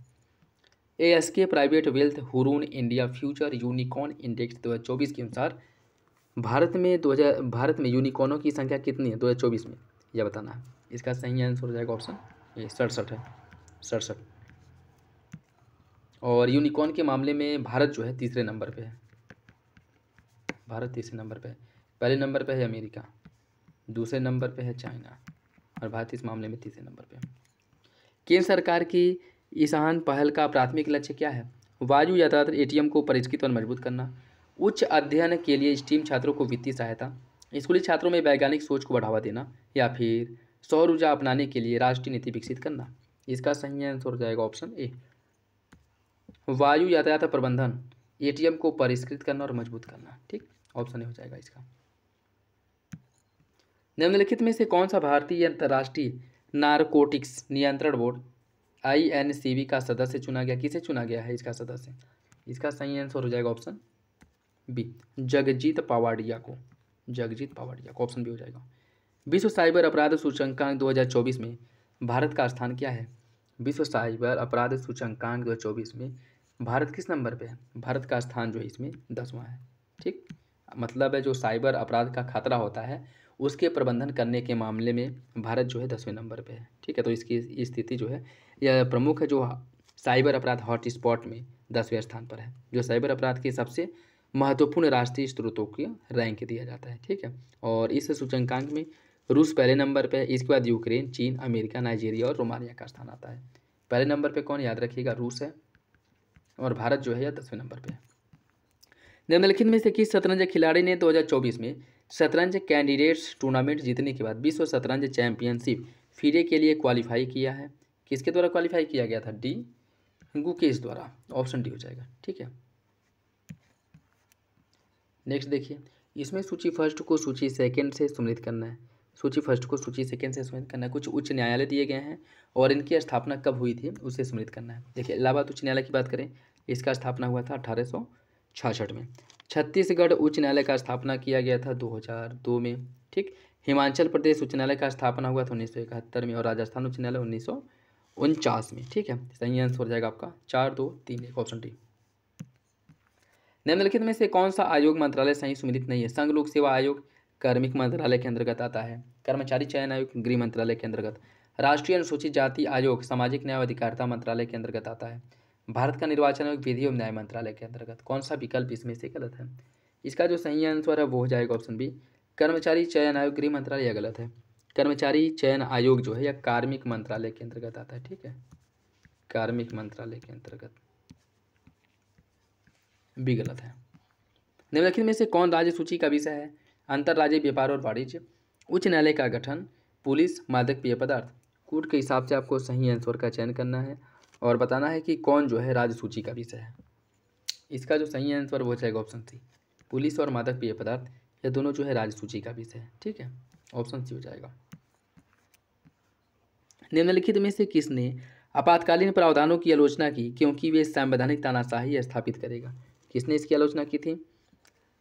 S K private wealth Hurun India future unicorn index 2024 के अनुसार भारत में 2000 भारत में यूनिकॉर्नों की संख्या कितनी है 2024 में यह बताना है इसका सही आंसर हो जाएगा ऑप्शन ये सड़सठ है सड़सठ और यूनिकॉर्न के मामले में भारत जो है तीसरे नंबर पर है भारत तीसरे नंबर पर है पहले नंबर पर है अमेरिका दूसरे नंबर पर है चाइना और भारत इस मामले में तीसरे नंबर पर केंद्र सरकार की इस पहल का प्राथमिक लक्ष्य क्या है वायु यातायात एटीएम को परिष्कृत और मजबूत करना उच्च अध्ययन के लिए स्टीम छात्रों को वित्तीय सहायता स्कूली छात्रों में वैज्ञानिक सोच को बढ़ावा देना या फिर सौर ऊर्जा अपनाने के लिए राष्ट्रीय नीति विकसित करना इसका सही आंसर हो जाएगा ऑप्शन ए वायु यातायात प्रबंधन एटीएम को परिष्कृत करना और मजबूत करना ठीक ऑप्शन ए हो जाएगा इसका निम्नलिखित में से कौन सा भारतीय अंतर्राष्ट्रीय नारकोटिक्स नियंत्रण board I N C B का सदस्य चुना गया किसे चुना गया है इसका सदस्य इसका सही आंसर हो जाएगा ऑप्शन बी जगजीत पावाड़िया को जगजीत पावाड़िया को ऑप्शन बी हो जाएगा विश्व साइबर अपराध सूचकांक 2024 में भारत का स्थान क्या है विश्व साइबर अपराध सूचकांक 2024 में भारत किस नंबर पे है भारत का स्थान जो है इसमें दसवां है ठीक मतलब है जो साइबर अपराध का खतरा होता है उसके प्रबंधन करने के मामले में भारत जो है दसवें नंबर पर है ठीक है तो इसकी स्थिति जो है यह प्रमुख है जो साइबर अपराध हॉटस्पॉट में दसवें स्थान पर है जो साइबर अपराध के सबसे महत्वपूर्ण राष्ट्रीय स्रोतों की रैंक दिया जाता है ठीक है और इस सूचकांक में रूस पहले नंबर पर है इसके बाद यूक्रेन चीन अमेरिका नाइजीरिया और रोमानिया का स्थान आता है पहले नंबर पर कौन याद रखिएगा रूस है और भारत जो है यह दसवें नंबर पर है निम्नलिखित में से किस शतरंज खिलाड़ी ने 2024 में शतरंज कैंडिडेट्स टूर्नामेंट जीतने के बाद विश्व शतरंज चैंपियनशिप फिरे के लिए क्वालिफाई किया है किसके द्वारा क्वालिफाई किया गया था डी गुकेश द्वारा ऑप्शन डी हो जाएगा ठीक है नेक्स्ट देखिए इसमें सूची फर्स्ट को सूची सेकंड से सम्मिलित करना है सूची फर्स्ट को सूची सेकंड से सम्मिलित करना है कुछ उच्च न्यायालय दिए गए हैं और इनकी स्थापना कब हुई थी उसे सम्मिलित करना है देखिए इलाहाबाद उच्च न्यायालय की बात करें इसका स्थापना हुआ था अठारह में छत्तीसगढ़ उच्च न्यायालय का स्थापना किया गया था 2002 में ठीक हिमाचल प्रदेश उच्च न्यायालय का स्थापना हुआ था उन्नीस में और राजस्थान उच्च न्यायालय उन्नीस में ठीक है सही आंसर हो जाएगा आपका चार दो तीन एक ऑप्शन डी निम्नलिखित में से कौन सा आयोग मंत्रालय सही सुमिलित नहीं है संघ लोक सेवा आयोग कार्मिक मंत्रालय के अंतर्गत आता है कर्मचारी चयन आयोग गृह मंत्रालय के अंतर्गत राष्ट्रीय अनुसूचित जाति आयोग सामाजिक न्याय अधिकारिता मंत्रालय के अंतर्गत आता है भारत का निर्वाचन आयोग विधि एवं न्याय मंत्रालय के अंतर्गत कौन सा विकल्प इसमें से गलत है इसका जो सही आंसर है वो हो जाएगा ऑप्शन बी कर्मचारी चयन आयोग गृह मंत्रालय यह गलत है कर्मचारी चयन आयोग जो है यह कार्मिक मंत्रालय के अंतर्गत आता है ठीक है कार्मिक मंत्रालय के अंतर्गत भी गलत है निम्नलिखित में से कौन राज्य सूची का विषय है अंतर्राज्यीय व्यापार और वाणिज्य उच्च न्यायालय का गठन पुलिस मादक पेय पदार्थ कूट के हिसाब से आपको सही आंसर का चयन करना है और बताना है कि कौन जो है राज्य सूची का विषय है इसका जो सही आंसर वो जाएगा ऑप्शन सी पुलिस और मादक पेय पदार्थ ये दोनों जो है राज्य सूची का विषय है ठीक है ऑप्शन सी हो जाएगा निम्नलिखित में से किसने आपातकालीन प्रावधानों की आलोचना की क्योंकि वे संवैधानिक तानाशाही स्थापित करेगा किसने इसकी आलोचना की थी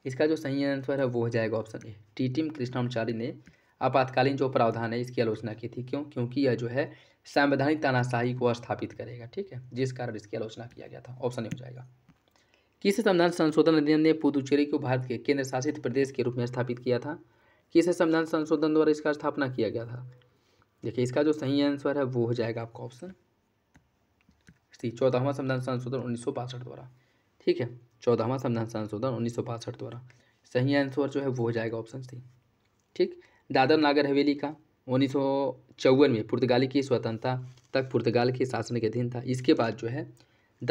इसका जो सही आंसर है वो हो जाएगा ऑप्शन ए टी टीम कृष्णाचार्य ने आपातकालीन जो प्रावधान है इसकी आलोचना की थी क्यों क्योंकि यह जो है संवैधानिक तानाशाही को स्थापित करेगा ठीक है जिस कारण इसकी आलोचना किया गया था ऑप्शन हो जाएगा किस संविधान संशोधन अधिनियम ने पुदुचेरी को भारत के केंद्र शासित प्रदेश के रूप में स्थापित किया था किस संविधान संशोधन द्वारा इसका स्थापना किया गया था देखिए इसका जो सही आंसर है वो हो जाएगा आपका ऑप्शन सी चौदहवा संविधान संशोधन उन्नीस द्वारा ठीक है चौदहवा संविधान संशोधन उन्नीस द्वारा सही आंसर जो है वो हो जाएगा ऑप्शन सी ठीक दादर नागर हवेली का उन्नीस में पुर्तगाली की स्वतंत्रता तक पुर्तगाल के शासन के अधीन था इसके बाद जो है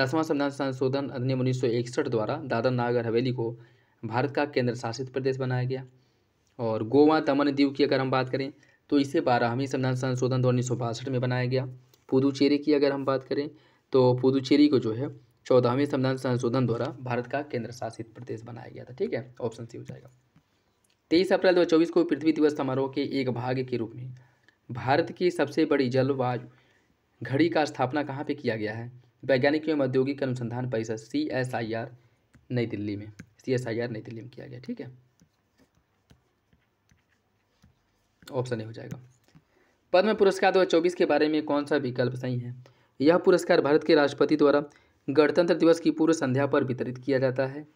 दसवां संविधान संशोधन अधिनियम उन्नीस द्वारा दादर नागर हवेली को भारत का केंद्र शासित प्रदेश बनाया गया और गोवा दमन दीव की अगर हम बात करें तो इसे बारहवीं संविधान संशोधन दो में बनाया गया पुदुचेरी की अगर हम बात करें तो पुदुचेरी को जो है चौदहवीं संविधान संशोधन द्वारा भारत का केंद्र शासित प्रदेश बनाया गया था ठीक है ऑप्शन सी हो जाएगा तेईस अप्रैल दो को पृथ्वी दिवस समारोह के एक भाग के रूप में भारत की सबसे बड़ी जलवायु घड़ी का स्थापना कहाँ पे किया गया है वैज्ञानिक एवं औद्योगिक अनुसंधान परिषद सी एस आई आर नई दिल्ली में सी एस आई आर नई दिल्ली में किया गया ठीक है ऑप्शन ए हो जाएगा पद्म पुरस्कार 2024 के बारे में कौन सा विकल्प सही है यह पुरस्कार भारत के राष्ट्रपति द्वारा गणतंत्र दिवस की पूर्व संध्या पर वितरित किया जाता है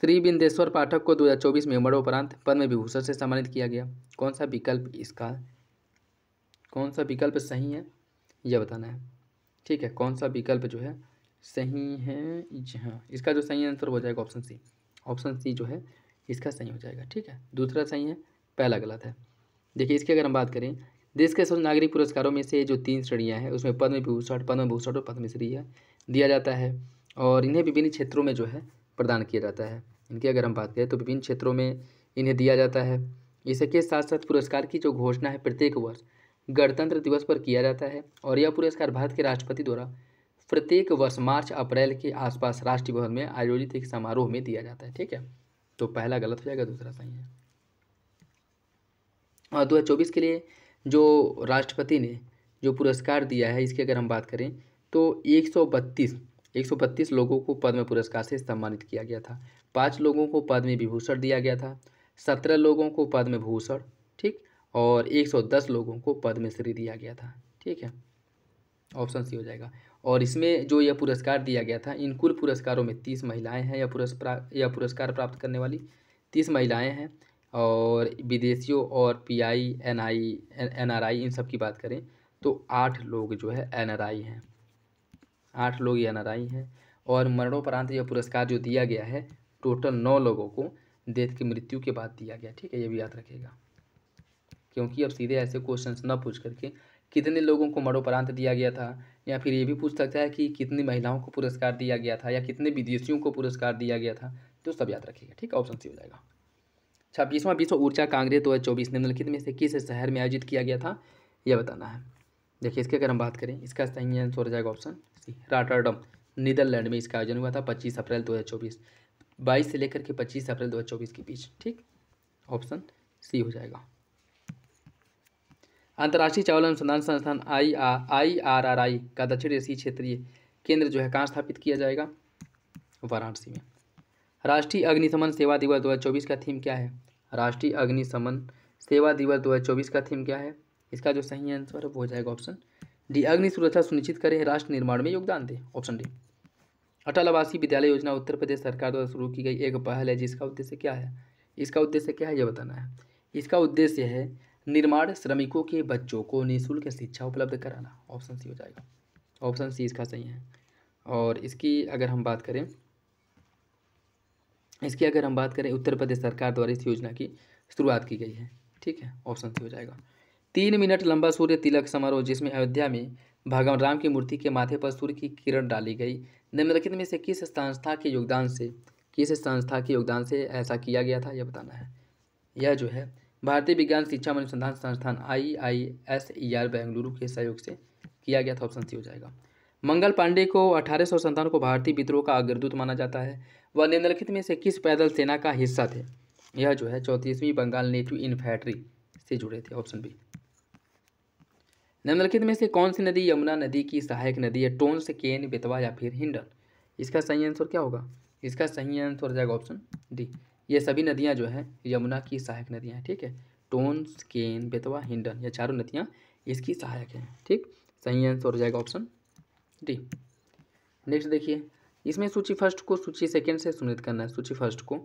श्री बिंदेश्वर पाठक को 2024 में मरणोपरांत पद्म विभूषण से सम्मानित किया गया कौन सा विकल्प इसका कौन सा विकल्प सही है यह बताना है ठीक है कौन सा विकल्प जो है सही है हाँ इसका जो सही आंसर हो जाएगा ऑप्शन सी ऑप्शन सी जो है इसका सही हो जाएगा ठीक है दूसरा सही है पहला गलत है देखिए इसकी अगर हम बात करें देश के सर्व नागरिक पुरस्कारों में से जो तीन श्रेणियाँ हैं उसमें पद्म विभूषण पद्म भूषण और पद्मश्री है दिया जाता है और इन्हें विभिन्न क्षेत्रों में जो है प्रदान किया जाता है इनकी अगर हम बात करें तो विभिन्न क्षेत्रों में इन्हें दिया जाता है इसके साथ साथ पुरस्कार की जो घोषणा है प्रत्येक वर्ष गणतंत्र दिवस पर किया जाता है और यह पुरस्कार भारत के राष्ट्रपति द्वारा प्रत्येक वर्ष मार्च अप्रैल के आसपास राष्ट्रीय भवन में आयोजित एक समारोह में दिया जाता है ठीक है तो पहला गलत हो जाएगा दूसरा सही है और दो हज़ार चौबीस के लिए जो राष्ट्रपति ने जो पुरस्कार दिया है इसकी अगर हम बात करें तो एक सौ बत्तीस 132 लोगों को पद्म पुरस्कार से सम्मानित किया गया था पाँच लोगों को पद्म विभूषण दिया गया था सत्रह लोगों को पद्म भूषण ठीक और 110 लोगों को पद्मश्री दिया गया था ठीक है ऑप्शन सी हो जाएगा और इसमें जो यह पुरस्कार दिया गया था इन कुल पुरस्कारों में तीस महिलाएँ हैं यह पुरस्कार यह पुरस्कार प्राप्त करने वाली तीस महिलाएँ हैं और विदेशियों और पीआई एनआई एनआरआई इन सब की बात करें तो आठ लोग जो है एनआरआई हैं आठ लोग यह नाराई हैं और मरणोपरांत यह पुरस्कार जो दिया गया है टोटल नौ लोगों को डेथ की मृत्यु के बाद दिया गया ठीक है ये भी याद रखेगा क्योंकि अब सीधे ऐसे क्वेश्चन न पूछ करके कितने लोगों को मरणोपरांत दिया गया था या फिर ये भी पूछ सकता है कि कितनी महिलाओं को पुरस्कार दिया गया था या कितने विदेशियों को पुरस्कार दिया गया था तो सब याद रखेगा ठीक है ऑप्शन सी हो जाएगा छब्बीसवां विश्व ऊर्जा कांग्रेस दो हज़ार चौबीस निम्नलिखित में से किस शहर में आयोजित किया गया था यह बताना है देखिए इसकी अगर हम बात करें इसका सही आंसर हो जाएगा ऑप्शन सी राटाडम नीदरलैंड में इसका आयोजन हुआ था पच्चीस अप्रैल दो हज़ार चौबीस बाईस से लेकर के पच्चीस अप्रैल दो हज़ार चौबीस के बीच ठीक ऑप्शन सी हो जाएगा अंतर्राष्ट्रीय चावल अनुसंधान संस्थान आई आ, आई आर आर आई का दक्षिण एशिय क्षेत्रीय केंद्र जो है कहाँ स्थापित किया जाएगा वाराणसी में राष्ट्रीय अग्निशमन सेवा दिवस दो हज़ार चौबीस का थीम क्या है राष्ट्रीय अग्निशमन सेवा दिवस दो हज़ार चौबीस का थीम क्या है इसका जो सही आंसर है वो हो जाएगा ऑप्शन डी अग्नि सुरक्षा सुनिश्चित करें राष्ट्र निर्माण में योगदान दें ऑप्शन डी अटल आवासीय विद्यालय योजना उत्तर प्रदेश सरकार द्वारा शुरू की गई एक पहल है जिसका उद्देश्य क्या है इसका उद्देश्य क्या है ये बताना है इसका उद्देश्य है निर्माण श्रमिकों के बच्चों को निःशुल्क शिक्षा उपलब्ध कराना ऑप्शन सी हो जाएगा ऑप्शन सी इसका सही है और इसकी अगर हम बात करें इसकी अगर हम बात करें उत्तर प्रदेश सरकार द्वारा इस योजना की शुरुआत की गई है ठीक है ऑप्शन सी हो जाएगा तीन मिनट लंबा सूर्य तिलक समारोह जिसमें अयोध्या में भगवान राम की मूर्ति के माथे पर सूर्य की किरण डाली गई निम्नलिखित में से किस संस्था के योगदान से किस संस्था के योगदान से ऐसा किया गया था यह बताना है यह जो है भारतीय विज्ञान शिक्षा अनुसंधान संस्थान I I S E R Bengaluru के सहयोग से किया गया था ऑप्शन सी हो जाएगा मंगल पांडे को अठारह को भारतीय विद्रोह का अग्रदूत माना जाता है वह निम्नलिखित में से किस पैदल सेना का हिस्सा थे यह जो है चौंतीसवीं बंगाल नेटिव इन्फैट्री से जुड़े थे ऑप्शन बी निम्नलिखित में से कौन सी नदी यमुना नदी की सहायक नदी है टोन्स केन बेतवा या फिर हिंडन इसका सही आंसर क्या होगा इसका सही आंसर हो जाएगा ऑप्शन डी ये सभी नदियाँ जो है यमुना की सहायक नदियाँ हैं ठीक है टोन्स केन बेतवा हिंडन ये चारों नदियाँ इसकी सहायक हैं ठीक सही आंसर हो जाएगा ऑप्शन डी नेक्स्ट देखिए इसमें सूची फर्स्ट को सूची सेकेंड से सुमिलित करना है सूची फर्स्ट को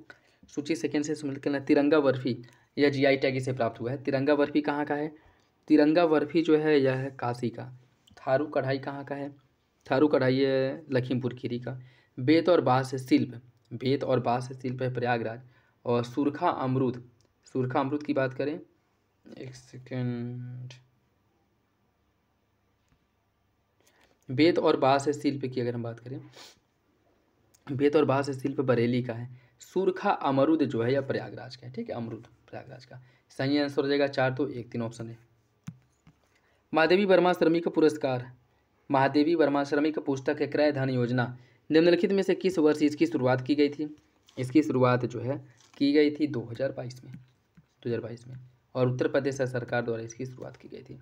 सूची सेकंड से सुमिलित करना है तिरंगा बर्फी यह जीआई टैग इसे प्राप्त हुआ है तिरंगा बर्फी कहाँ का है तिरंगा बर्फी जो है यह है काशी का थारू कढ़ाई कहाँ का है थारू कढ़ाई है लखीमपुर खीरी का बेत और बाँस शिल्प बेत और बाँस शिल्प है प्रयागराज और सुरखा अमरूद सुरखा अमरूद की बात करें एक सेकेंड बेत और बाँस शिल्प की अगर हम बात करें बेत और बाँस शिल्प बरेली का है सुरखा अमरूद जो है यह प्रयागराज का है ठीक है अमरूद प्रयागराज का सही आंसर हो जाएगा चार तो एक तीन ऑप्शन है महादेवी वर्मा श्रमिक पुरस्कार महादेवी वर्मा श्रमिक पुस्तक है क्रय धन योजना निम्नलिखित में से किस वर्ष इसकी शुरुआत की गई थी इसकी शुरुआत जो है की गई थी 2022 में 2022 में और उत्तर प्रदेश सरकार द्वारा इसकी शुरुआत की गई थी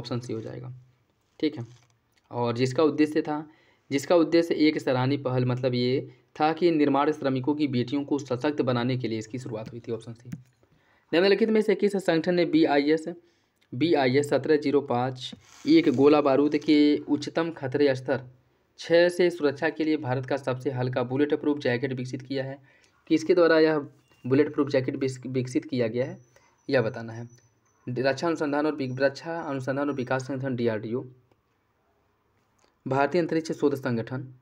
ऑप्शन सी हो जाएगा ठीक है और जिसका उद्देश्य था जिसका उद्देश्य एक सराहनीय पहल मतलब ये था कि निर्माण श्रमिकों की बेटियों को सशक्त बनाने के लिए इसकी शुरुआत हुई थी ऑप्शन सी निम्नलिखित में से किस संगठन ने B I S B I S सत्रह जीरो पाँच एक गोला बारूद के उच्चतम खतरे स्तर छः से सुरक्षा के लिए भारत का सबसे हल्का बुलेट प्रूफ जैकेट विकसित किया है किसके द्वारा यह बुलेट प्रूफ जैकेट विकसित किया गया है यह बताना है रक्षा अनुसंधान और रक्षा अनुसंधान और विकास संगठन डी भारतीय अंतरिक्ष शोध संगठन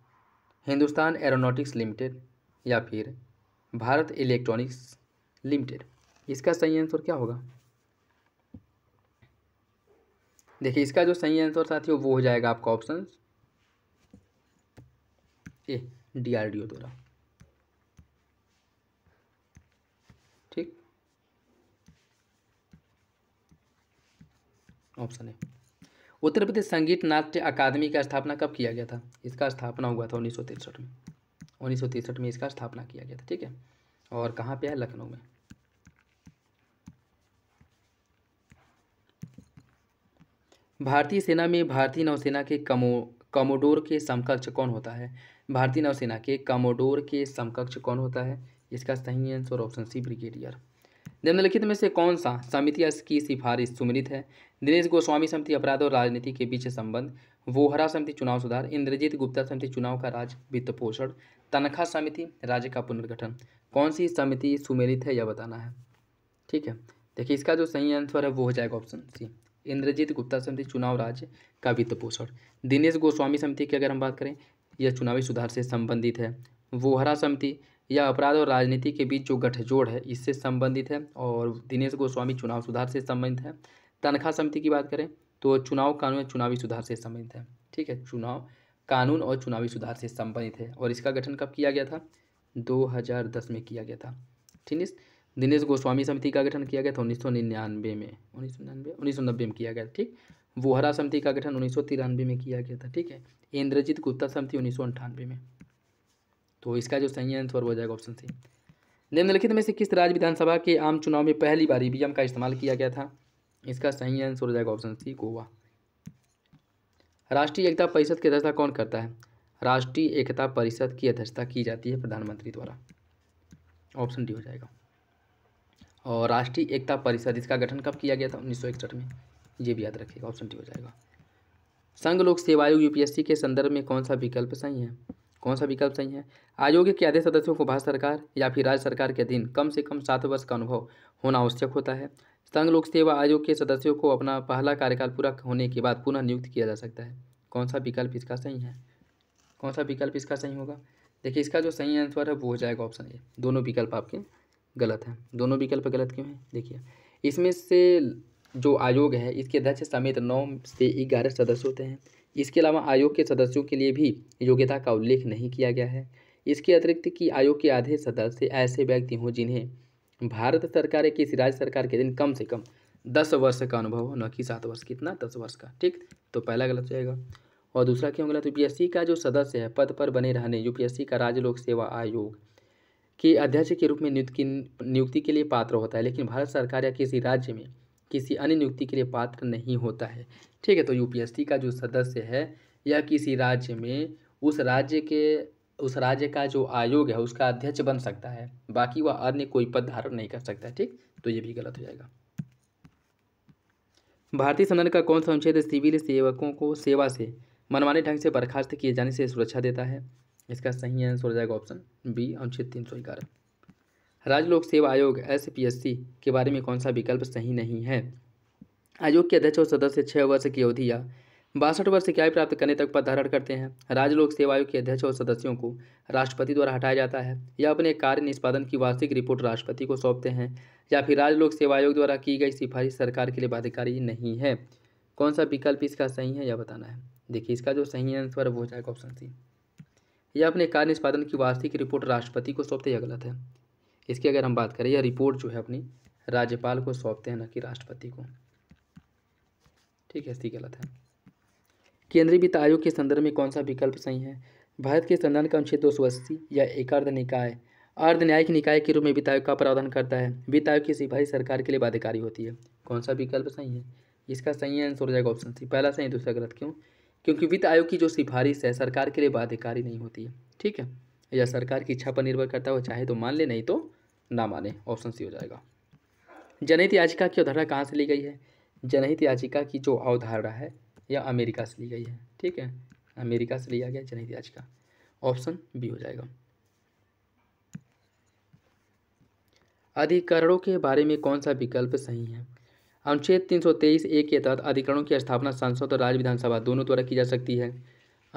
हिंदुस्तान एरोनॉटिक्स लिमिटेड या फिर भारत इलेक्ट्रॉनिक्स लिमिटेड इसका सही आंसर क्या होगा देखिए इसका जो सही आंसर साथियों वो हो जाएगा आपका ऑप्शन ए डीआरडीओ द्वारा ठीक ऑप्शन है उत्तर प्रदेश संगीत नाट्य अकादमी का स्थापना कब किया गया था इसका स्थापना हुआ था उन्नीस में उन्नीस में इसका स्थापना किया गया था ठीक है और कहाँ पे है लखनऊ में भारतीय सेना में भारतीय नौसेना के कमो कमोडोर के समकक्ष कौन होता है भारतीय नौसेना के कमोडोर के समकक्ष कौन होता है इसका सही आंसर ऑप्शन सी ब्रिगेडियर निम्नलिखित में से कौन सा समिति की सिफारिश सुमिलित है दिनेश गोस्वामी समिति अपराध और राजनीति के बीच संबंध वोहरा समिति चुनाव सुधार इंद्रजीत गुप्ता समिति चुनाव का राज वित्त पोषण तनखा समिति राज्य का पुनर्गठन कौन सी समिति सुमेलित है यह बताना है ठीक है देखिए इसका जो सही आंसर है वो हो जाएगा ऑप्शन सी इंद्रजीत गुप्ता समिति चुनाव राज्य का वित्त पोषण दिनेश गोस्वामी समिति की अगर हम बात करें यह चुनावी सुधार से संबंधित है वोहरा समिति या अपराध और राजनीति के बीच जो गठजोड़ है इससे संबंधित है और दिनेश गोस्वामी चुनाव सुधार से संबंधित है तनख्वाह समिति की बात करें तो चुनाव कानून और चुनावी सुधार से संबंधित है ठीक है चुनाव कानून और चुनावी सुधार से संबंधित है और इसका गठन कब किया गया था 2010 में किया गया था ठीक है दिनेश गोस्वामी समिति का गठन किया गया था उन्नीस सौ निन्यानवे में उन्नीस सौ निन्यानवे उन्नीस सौ नब्बे में किया गया ठीक वोहरा समिति का गठन उन्नीस सौ तिरानवे में किया गया था ठीक है इंद्रजीत गुप्ता समिति उन्नीस सौ अंठानवे में तो इसका जो सही आंसर हो जाएगा ऑप्शन सी निम्नलिखित में से किस राज्य विधानसभा के आम चुनाव में पहली बार ईवीएम का इस्तेमाल किया गया था इसका सही आंसर हो जाएगा ऑप्शन सी गोवा राष्ट्रीय एकता परिषद की अध्यक्षता कौन करता है राष्ट्रीय एकता परिषद की अध्यक्षता की जाती है प्रधानमंत्री द्वारा ऑप्शन डी हो जाएगा और राष्ट्रीय एकता परिषद इसका गठन कब किया गया था उन्नीस में ये भी याद रखिएगा ऑप्शन डी हो जाएगा संघ लोक सेवा आयोग यूपीएससी के संदर्भ में कौन सा विकल्प सही है कौन सा विकल्प सही है आयोग के आधे सदस्यों को भारत सरकार या फिर राज्य सरकार के अधीन कम से कम सात वर्ष का अनुभव होना आवश्यक होता है संघ लोक सेवा आयोग के सदस्यों को अपना पहला कार्यकाल पूरा होने के बाद पुनः नियुक्त किया जा सकता है कौन सा विकल्प इसका सही है कौन सा विकल्प इसका सही होगा देखिए इसका जो सही आंसर है वो हो जाएगा ऑप्शन ए दोनों विकल्प आपके गलत है दोनों विकल्प गलत क्यों है देखिए इसमें से जो आयोग है इसके अध्यक्ष समेत नौ से ग्यारह सदस्य होते हैं इसके अलावा आयोग के सदस्यों के लिए भी योग्यता का उल्लेख नहीं किया गया है इसके अतिरिक्त कि आयोग के आधे सदस्य ऐसे व्यक्ति हों जिन्हें भारत सरकार या किसी राज्य सरकार के दिन कम से कम दस वर्ष का अनुभव हो न कि सात वर्ष कितना दस वर्ष का ठीक तो पहला गलत हो जाएगा और दूसरा क्यों गलत यूपीएससी का जो सदस्य है पद पर बने रहने यूपीएससी का राज्य लोक सेवा आयोग के अध्यक्ष के रूप में नियुक्ति नियुक्ति के लिए पात्र होता है लेकिन भारत सरकार या किसी राज्य में किसी अन्य नियुक्ति के लिए पात्र नहीं होता है ठीक है तो यूपीएससी का जो सदस्य है या किसी राज्य में उस राज्य के उस राज्य का जो आयोग है उसका अध्यक्ष बन सकता है बाकी वह अन्य कोई पद धारण नहीं कर सकता ठीक तो ये भी गलत हो जाएगा भारतीय संविधान का कौन सा अनुच्छेद सिविल सेवकों को सेवा से मनमाने ढंग से बर्खास्त किए जाने से सुरक्षा देता है इसका सही आंसर हो जाएगा ऑप्शन बी अनुच्छेद तीन सौ ग्यारह राज्य लोक सेवा आयोग एस पी एस सी के बारे में कौन सा विकल्प सही नहीं है आयोग के अध्यक्ष और सदस्य छः वर्ष की अवधि या बासठ वर्ष की आयु प्राप्त करने तक पद धारण करते हैं राज्य लोक सेवा आयोग के अध्यक्ष और सदस्यों को राष्ट्रपति द्वारा हटाया जाता है या अपने कार्य निष्पादन की वार्षिक रिपोर्ट राष्ट्रपति को सौंपते हैं या फिर राज्य लोक सेवा आयोग द्वारा की गई सिफारिश सरकार के लिए बाध्यकारी नहीं है कौन सा विकल्प इसका सही है यह बताना है देखिए इसका जो सही आंसर है वो हो जाएगा ऑप्शन सी यह अपने कार्य निष्पादन की वार्षिक रिपोर्ट राष्ट्रपति को सौंपते यह गलत है इसकी अगर हम बात करें यह रिपोर्ट जो है अपनी राज्यपाल को सौंपते हैं न कि राष्ट्रपति को ठीक है इसकी गलत है केंद्रीय वित्त आयोग के संदर्भ में कौन सा विकल्प सही है भारत के संविधान का अनुच्छेद दो सौ अस्सी या एक अर्ध निकाय अर्ध न्यायिक निकाय के रूप में वित्त आयोग का प्रावधान करता है वित्त आयोग की सिफारिश सरकार के लिए बाध्यकारी होती है कौन सा विकल्प सही है इसका सही आंसर हो जाएगा ऑप्शन सी पहला सही दूसरा गलत क्यों क्योंकि वित्त आयोग की जो सिफारिश है सरकार के लिए बाध्यकारी नहीं होती है ठीक है या सरकार की इच्छा पर निर्भर करता हो चाहे तो मान ले नहीं तो ना माने ऑप्शन सी हो जाएगा जनहित याचिका की अवधारणा कहाँ से ली गई है जनहित याचिका की जो अवधारणा है यह अमेरिका से ली गई है ठीक है अमेरिका से लिया गया जनहित याचिका ऑप्शन बी हो जाएगा अधिकरणों के बारे में कौन सा विकल्प सही है अनुच्छेद तीन सौ तेईस ए के तहत अधिकरणों की स्थापना संसद और राज्य विधानसभा दोनों द्वारा की जा सकती है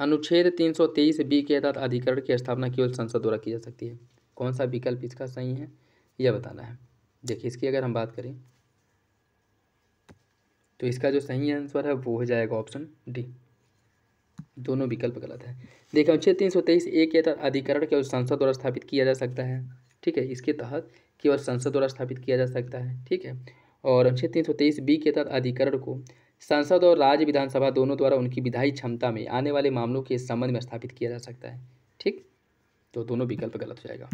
अनुच्छेद तीन सौ तेईस बी के तहत अधिकरण की स्थापना केवल संसद द्वारा की जा सकती है कौन सा विकल्प इसका सही है यह बताना है देखिए इसकी अगर हम बात करें तो इसका जो सही आंसर है वो हो जाएगा ऑप्शन डी दोनों विकल्प गलत है देखिए अनुच्छेद तीन सौ तेईस ए के तहत अधिकरण केवल संसद द्वारा स्थापित किया जा सकता है ठीक है इसके तहत केवल संसद द्वारा स्थापित किया जा सकता है ठीक है और अनुच्छेद तीन सौ तेईस बी के तहत अधिकरण को संसद और राज्य विधानसभा दोनों द्वारा उनकी विधायी क्षमता में आने वाले मामलों के संबंध में स्थापित किया जा सकता है ठीक तो दोनों विकल्प गलत हो जाएगा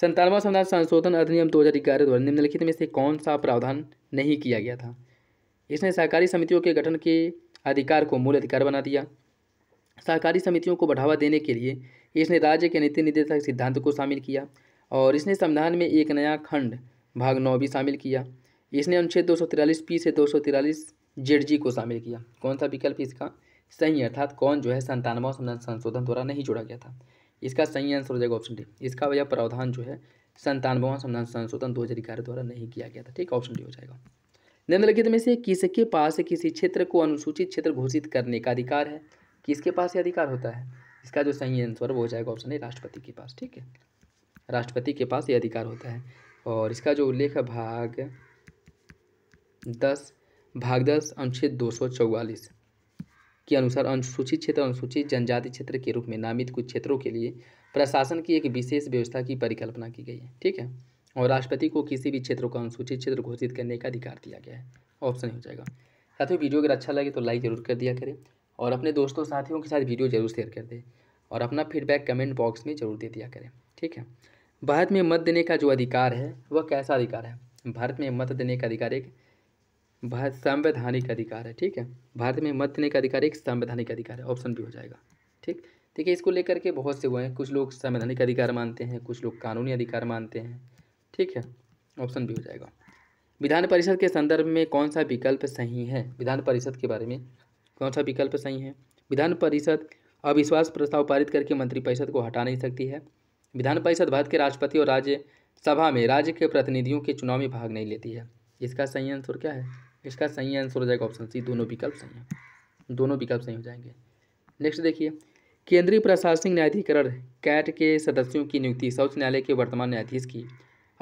संतानवा संविधान संशोधन अधिनियम दो हज़ार ग्यारह द्वारा निम्नलिखित में से कौन सा प्रावधान नहीं किया गया था इसने सहकारी समितियों के गठन के अधिकार को मूल अधिकार बना दिया सहकारी समितियों को बढ़ावा देने के लिए इसने राज्य के नीति निर्देशक सिद्धांत को शामिल किया और इसने संविधान में एक नया खंड भाग नौ भी शामिल किया इसने अनुच्छेद दो सौ तिरालीस पी से दो सौ तिरालीस जेड जी को शामिल किया कौन सा विकल्प इसका सही अर्थात कौन जो है संतानवा संशोधन द्वारा नहीं जोड़ा गया था इसका सही आंसर हो जाएगा ऑप्शन डी इसका वजह प्रावधान जो है संतानवा संशोधन दो हज़ार द्वारा नहीं किया गया था ठीक ऑप्शन डी हो जाएगा निम्नलिखित में से किसके पास किसी क्षेत्र को अनुसूचित क्षेत्र घोषित करने का अधिकार है किसके पास ये अधिकार होता है इसका जो सही आंसर वो हो जाएगा ऑप्शन ए राष्ट्रपति के पास ठीक है राष्ट्रपति के पास ये अधिकार होता है और इसका जो उल्लेख भाग दस भाग दस अनुच्छेद दो सौ चौवालीस के अनुसार अनुसूचित क्षेत्र अनुसूचित जनजाति क्षेत्र के रूप में नामित कुछ क्षेत्रों के लिए प्रशासन की एक विशेष व्यवस्था की परिकल्पना की गई है ठीक है और राष्ट्रपति को किसी भी क्षेत्र को अनुसूचित क्षेत्र घोषित करने का अधिकार दिया गया है ऑप्शन हो जाएगा साथियों वीडियो अगर अच्छा लगे तो लाइक जरूर कर दिया करें और अपने दोस्तों साथियों के साथ वीडियो जरूर शेयर कर दें और अपना फीडबैक कमेंट बॉक्स में जरूर दे दिया करें ठीक है भारत में मत देने का जो अधिकार है वह कैसा अधिकार है भारत में मत देने का अधिकार एक भारत संवैधानिक अधिकार है ठीक है भारत में मत देने का अधिकार एक संवैधानिक अधिकार है ऑप्शन भी हो जाएगा ठीक देखिए इसको लेकर के बहुत से वो हैं कुछ लोग संवैधानिक अधिकार मानते हैं कुछ लोग कानूनी अधिकार मानते हैं ठीक है ऑप्शन भी हो जाएगा विधान परिषद के संदर्भ में कौन सा विकल्प सही है विधान परिषद के बारे में कौन सा विकल्प सही है विधान परिषद अविश्वास प्रस्ताव पारित करके मंत्रिपरिषद को हटा नहीं सकती है विधान परिषद भारत के राष्ट्रपति और राज्य सभा में राज्य के प्रतिनिधियों के चुनाव में भाग नहीं लेती है इसका सही आंसर क्या है इसका सही आंसर हो जाएगा ऑप्शन सी दोनों विकल्प सही हैं दोनों विकल्प सही हो जाएंगे नेक्स्ट देखिए केंद्रीय प्रशासनिक न्यायाधिकरण कैट के सदस्यों की नियुक्ति सर्वोच्च न्यायालय के वर्तमान न्यायाधीश की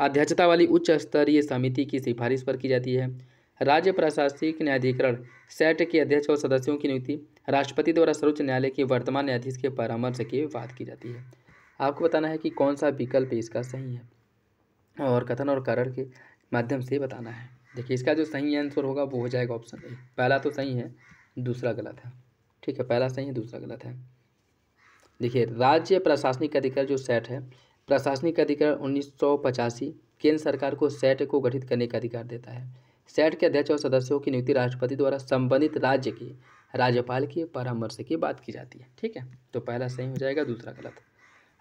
अध्यक्षता वाली उच्च स्तरीय समिति की सिफारिश पर की जाती है राज्य प्रशासनिक न्यायाधिकरण सेट के अध्यक्ष और सदस्यों की नियुक्ति राष्ट्रपति द्वारा सर्वोच्च न्यायालय के वर्तमान न्यायाधीश के परामर्श के बाद की जाती है आपको बताना है कि कौन सा विकल्प इसका सही है और कथन और कारण के माध्यम से बताना है देखिए इसका जो सही आंसर होगा वो हो जाएगा ऑप्शन ए पहला तो सही है दूसरा गलत है ठीक है पहला सही है दूसरा गलत है देखिए राज्य प्रशासनिक अधिकार जो सेट है प्रशासनिक अधिकार उन्नीस केंद्र सरकार को सेट को गठित करने का अधिकार देता है सेट के अध्यक्ष और सदस्यों की नियुक्ति राष्ट्रपति द्वारा संबंधित राज्य की राज्यपाल के परामर्श की बात की जाती है ठीक है तो पहला सही हो जाएगा दूसरा गलत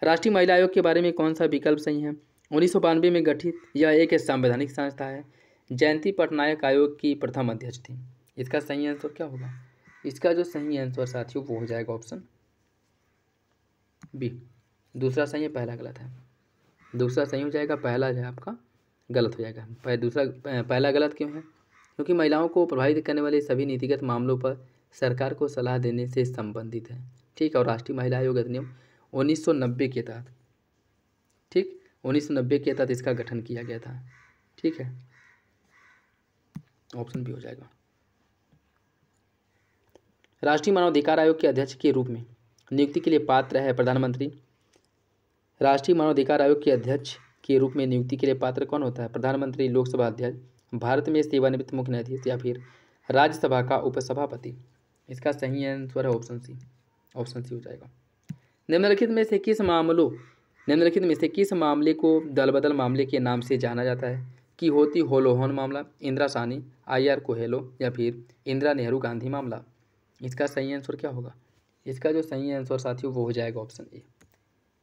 राष्ट्रीय महिला आयोग के बारे में कौन सा विकल्प सही है उन्नीस में गठित यह एक संवैधानिक संस्था है जयंती पटनायक आयोग की प्रथम अध्यक्ष थी इसका सही आंसर क्या होगा इसका जो सही आंसर साथियों वो हो जाएगा ऑप्शन बी दूसरा सही है पहला गलत है दूसरा सही हो जाएगा पहला है आपका गलत हो जाएगा पह, दूसरा पहला गलत क्यों है क्योंकि महिलाओं को प्रभावित करने वाले सभी नीतिगत मामलों पर सरकार को सलाह देने से संबंधित है ठीक है और राष्ट्रीय महिला आयोग अधिनियम 1990 के तहत ठीक 1990 के तहत इसका गठन किया गया था ठीक है ऑप्शन भी हो जाएगा राष्ट्रीय मानवाधिकार आयोग के अध्यक्ष के रूप में नियुक्ति के लिए पात्र है प्रधानमंत्री राष्ट्रीय मानवाधिकार आयोग के अध्यक्ष के रूप में नियुक्ति के लिए पात्र कौन होता है प्रधानमंत्री लोकसभा अध्यक्ष भारत में सेवानिवृत्त मुख्य न्यायाधीश या फिर राज्यसभा का उपसभापति इसका सही आंसर है ऑप्शन सी ऑप्शन सी हो जाएगा निम्नलिखित में से किस मामलों निम्नलिखित में से किस मामले को दल बदल मामले के नाम से जाना जाता है की होती होलोहन मामला इंदिरा सानी आई आर कोहेलो या फिर इंदिरा नेहरू गांधी मामला इसका सही आंसर क्या होगा इसका जो सही आंसर साथियों वो हो जाएगा ऑप्शन ए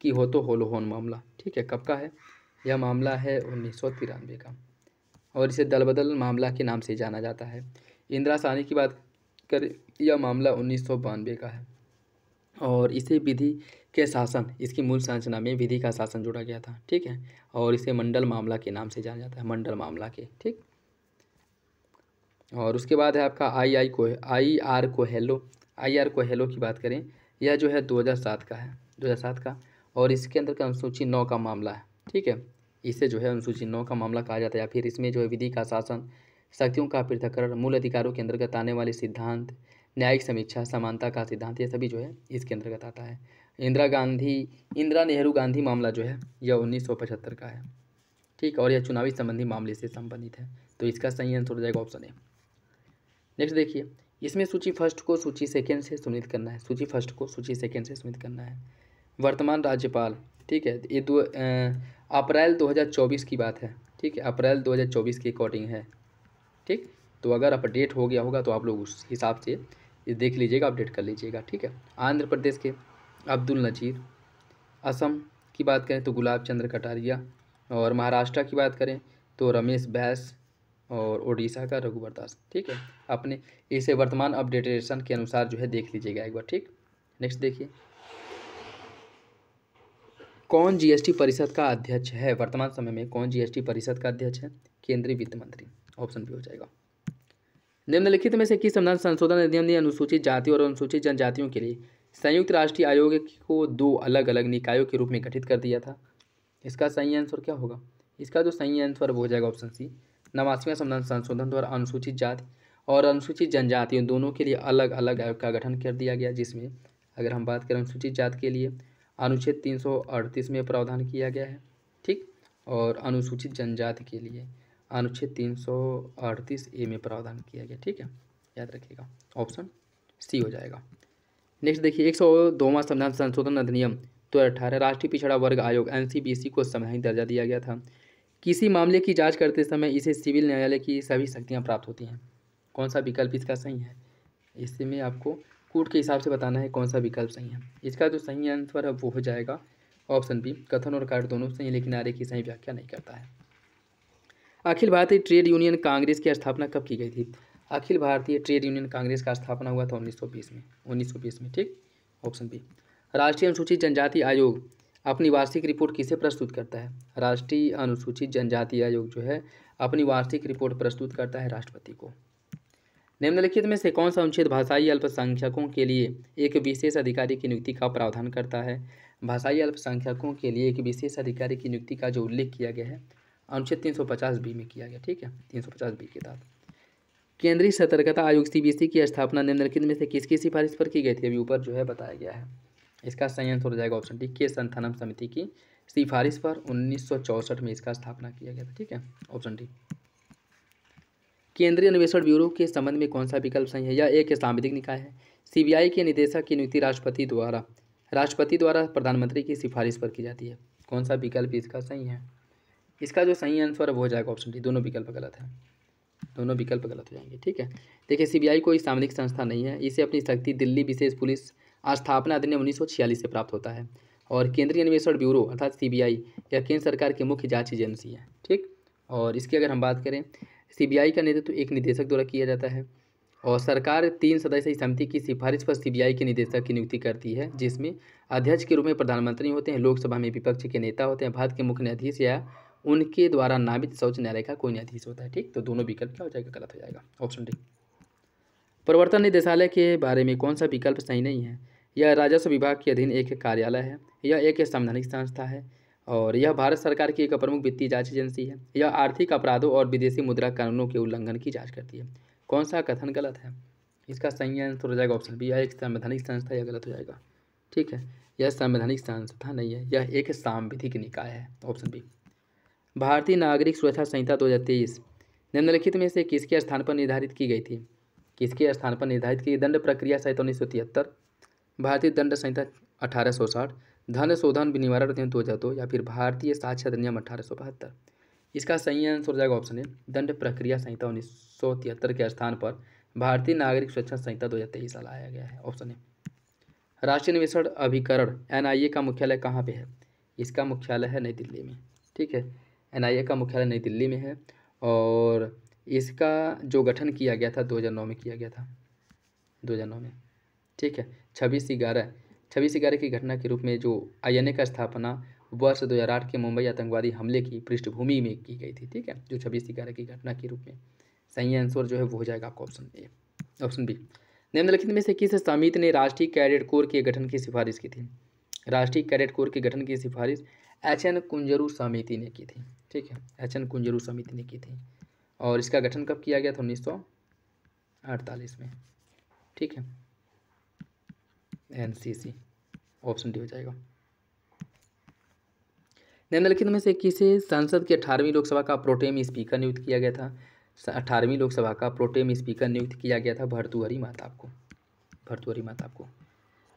की हो तो होलोहन मामला ठीक है कब का है यह मामला है उन्नीस का और इसे दलबदल मामला के नाम से जाना जाता है इंदिरा सानी की बात करें यह मामला उन्नीस का है और इसे विधि के शासन इसकी मूल संरचना में विधि का शासन जोड़ा गया था ठीक है और इसे मंडल मामला के नाम से जाना जाता है मंडल मामला के ठीक और उसके बाद है आपका आई आई को आई आर को हेलो आई आर को हेलो की बात करें यह जो है 2007 का है 2007 का और इसके अंदर का अनुसूची नौ का मामला है ठीक है इसे जो है अनुसूची नौ का मामला कहा जाता है या फिर इसमें जो है विधि का शासन शक्तियों का पृथककरण मूल अधिकारों के अंतर्गत आने वाले सिद्धांत न्यायिक समीक्षा समानता का सिद्धांत यह सभी जो है इसके अंतर्गत आता है इंदिरा गांधी इंदिरा नेहरू गांधी मामला जो है यह उन्नीस का है ठीक और यह चुनावी संबंधी मामले से संबंधित है तो इसका सही आंसर हो जाएगा ऑप्शन ए नेक्स्ट देखिए इसमें सूची फर्स्ट को सूची सेकेंड से सुनित करना है सूची फर्स्ट को सूची सेकेंड से सुनित करना है वर्तमान राज्यपाल ठीक है ये दो अप्रैल 2024 की बात है ठीक है अप्रैल 2024 के अकॉर्डिंग है ठीक तो अगर अपडेट हो गया होगा तो आप लोग उस हिसाब से देख लीजिएगा अपडेट कर लीजिएगा ठीक है आंध्र प्रदेश के अब्दुल नज़ीर असम की बात करें तो गुलाब चंद्र कटारिया और महाराष्ट्र की बात करें तो रमेश बैस और उड़ीसा का रघुवर दास ठीक है अपने इसे वर्तमान अपडेटेशन के अनुसार जो है देख लीजिएगा एक बार ठीक नेक्स्ट देखिए कौन जीएसटी परिषद का अध्यक्ष है वर्तमान समय में कौन जीएसटी परिषद का अध्यक्ष है केंद्रीय वित्त मंत्री ऑप्शन भी हो जाएगा निम्नलिखित में से किस संविधान संशोधन अधिनियम ने अनुसूचित जाति और अनुसूचित जनजातियों के लिए संयुक्त राष्ट्रीय आयोग को दो अलग अलग निकायों के रूप में गठित कर दिया था इसका सही आंसर क्या होगा इसका जो सही आंसर वो हो जाएगा ऑप्शन सी नवासीवा संबंध संशोधन द्वारा अनुसूचित जाति और अनुसूचित जनजातियों दोनों के लिए अलग अलग आयोग का गठन कर दिया गया जिसमें अगर हम बात करें अनुसूचित जाति के लिए अनुच्छेद तीन में प्रावधान किया गया है ठीक और अनुसूचित जनजाति के लिए अनुच्छेद तीन ए में प्रावधान किया गया ठीक है याद रखिएगा ऑप्शन सी हो जाएगा नेक्स्ट देखिए एक सौ दोवा संविधान संशोधन अधिनियम दो हज़ार अठारह राष्ट्रीय पिछड़ा वर्ग आयोग एन को संवैधानिक दर्जा दिया गया था किसी मामले की जांच करते समय इसे सिविल न्यायालय की सभी शक्तियां प्राप्त होती हैं कौन सा विकल्प इसका सही है इसमें आपको कोर्ट के हिसाब से बताना है कौन सा विकल्प सही है इसका जो सही आंसर है वो हो जाएगा ऑप्शन बी कथन और कार्ड दोनों सही लेकिन आर्य की सही व्याख्या नहीं करता है अखिल भारतीय ट्रेड यूनियन कांग्रेस की स्थापना कब की गई थी अखिल भारतीय ट्रेड यूनियन कांग्रेस का स्थापना हुआ था उन्नीस में उन्नीस में ठीक ऑप्शन बी राष्ट्रीय अनुसूचित जनजाति आयोग अपनी वार्षिक रिपोर्ट किसे प्रस्तुत करता है राष्ट्रीय अनुसूचित जनजाति आयोग जो है अपनी वार्षिक रिपोर्ट प्रस्तुत करता है राष्ट्रपति को निम्नलिखित में से कौन सा अनुच्छेद भाषाई अल्पसंख्यकों के लिए एक विशेष अधिकारी की नियुक्ति का प्रावधान करता है भाषाई अल्पसंख्यकों के लिए एक विशेष अधिकारी की नियुक्ति का जो उल्लेख किया गया है अनुच्छेद 350 बी में किया गया ठीक है 350 बी के तहत केंद्रीय सतर्कता आयोग सीबीएसई की स्थापना निम्नलिखित में से किसकी सिफारिश पर की गई थी अभी ऊपर जो है बताया गया है इसका सही आंसर हो जाएगा ऑप्शन डी के संथानम समिति की सिफारिश पर उन्नीस में इसका स्थापना किया गया था ठीक है ऑप्शन डी केंद्रीय अन्वेषण ब्यूरो के संबंध में कौन सा विकल्प सही है यह एक सांविधिक निकाय है सीबीआई के निदेशक की नियुक्ति राष्ट्रपति द्वारा राष्ट्रपति द्वारा प्रधानमंत्री की सिफारिश पर की जाती है कौन सा विकल्प इसका सही है इसका जो सही आंसर है वो हो जाएगा ऑप्शन डी दोनों विकल्प गलत है दोनों विकल्प गलत हो जाएंगे ठीक है देखिए सीबीआई कोई सामरिक संस्था नहीं है इसे अपनी शक्ति दिल्ली विशेष पुलिस स्थापना अधिनियम उन्नीस से प्राप्त होता है और केंद्रीय अन्वेषण ब्यूरो अर्थात सीबीआई या केंद्र सरकार की मुख्य जांच एजेंसी है ठीक और इसकी अगर हम बात करें सीबीआई का नेतृत्व एक निदेशक द्वारा किया जाता है और सरकार तीन सदस्यीय समिति की सिफारिश पर सीबीआई के निदेशक की नियुक्ति करती है जिसमें अध्यक्ष के रूप में प्रधानमंत्री होते हैं लोकसभा में विपक्ष के नेता होते हैं भारत के मुख्य न्यायाधीश या उनके द्वारा नामित सर्वोच्च न्यायालय का कोई न्यायाधीश होता है ठीक तो दोनों विकल्प क्या हो जाएगा गलत हो जाएगा ऑप्शन डी प्रवर्तन निदेशालय के बारे में कौन सा विकल्प सही नहीं है यह राजस्व विभाग के अधीन एक कार्यालय है यह एक संवैधानिक संस्था है और यह भारत सरकार की एक प्रमुख वित्तीय जांच एजेंसी है यह आर्थिक अपराधों और विदेशी मुद्रा कानूनों के उल्लंघन की जांच करती है कौन सा कथन गलत है इसका सही आंसर हो जाएगा ऑप्शन बी यह एक संवैधानिक संस्था यह गलत हो जाएगा ठीक है यह संवैधानिक संस्था नहीं है यह एक सांविधिक निकाय है ऑप्शन बी भारतीय नागरिक सुरक्षा संहिता दो हज़ार तेईस निम्नलिखित में से किसके स्थान पर निर्धारित की गई थी किसके स्थान पर निर्धारित की दंड प्रक्रिया संहिता उन्नीस सौ तिहत्तर भारतीय दंड संहिता अठारह सौ साठ धन शोधन विनिवारण अधिनियम दो हज़ार दो या फिर भारतीय साक्षरता अधिनियम अठारह सौ बहत्तर इसका सही आंसर हो जाएगा ऑप्शन ए दंड प्रक्रिया संहिता उन्नीस सौ तिहत्तर के स्थान पर भारतीय नागरिक सुरक्षा संहिता दो हज़ार तेईस लाया गया है ऑप्शन ए राष्ट्रीय निवेशण अभिकरण एनआईए का मुख्यालय कहाँ पे है इसका मुख्यालय है नई दिल्ली में ठीक है एन का मुख्यालय नई दिल्ली में है और इसका जो गठन किया गया था 2009 में किया गया था 2009 में ठीक है छब्बीस ग्यारह छब्बीस ग्यारह की घटना के रूप में जो आई का स्थापना वर्ष 2008 के मुंबई आतंकवादी हमले की पृष्ठभूमि में की गई थी ठीक है जो छब्बीस ग्यारह की घटना के रूप में सही आंसर जो है वो हो जाएगा आपका ऑप्शन ए ऑप्शन बी निम्नलिखित में से किस समिति ने राष्ट्रीय कैडेट कोर के गठन की सिफारिश की थी राष्ट्रीय कैडेट कोर के गठन की सिफारिश एच एन कुंजरू समिति ने की थी ठीक है एच एन कुंजरू समिति ने की थी और इसका गठन कब किया गया था उन्नीस सौ अड़तालीस में ठीक है N C C option D हो जाएगा निम्नलिखित में से किसे संसद की अठारहवीं लोकसभा का प्रोटेम स्पीकर नियुक्त किया गया था अठारहवीं लोकसभा का प्रोटेम स्पीकर नियुक्त किया गया था भरतुहरी माता को भरतुहरी माता को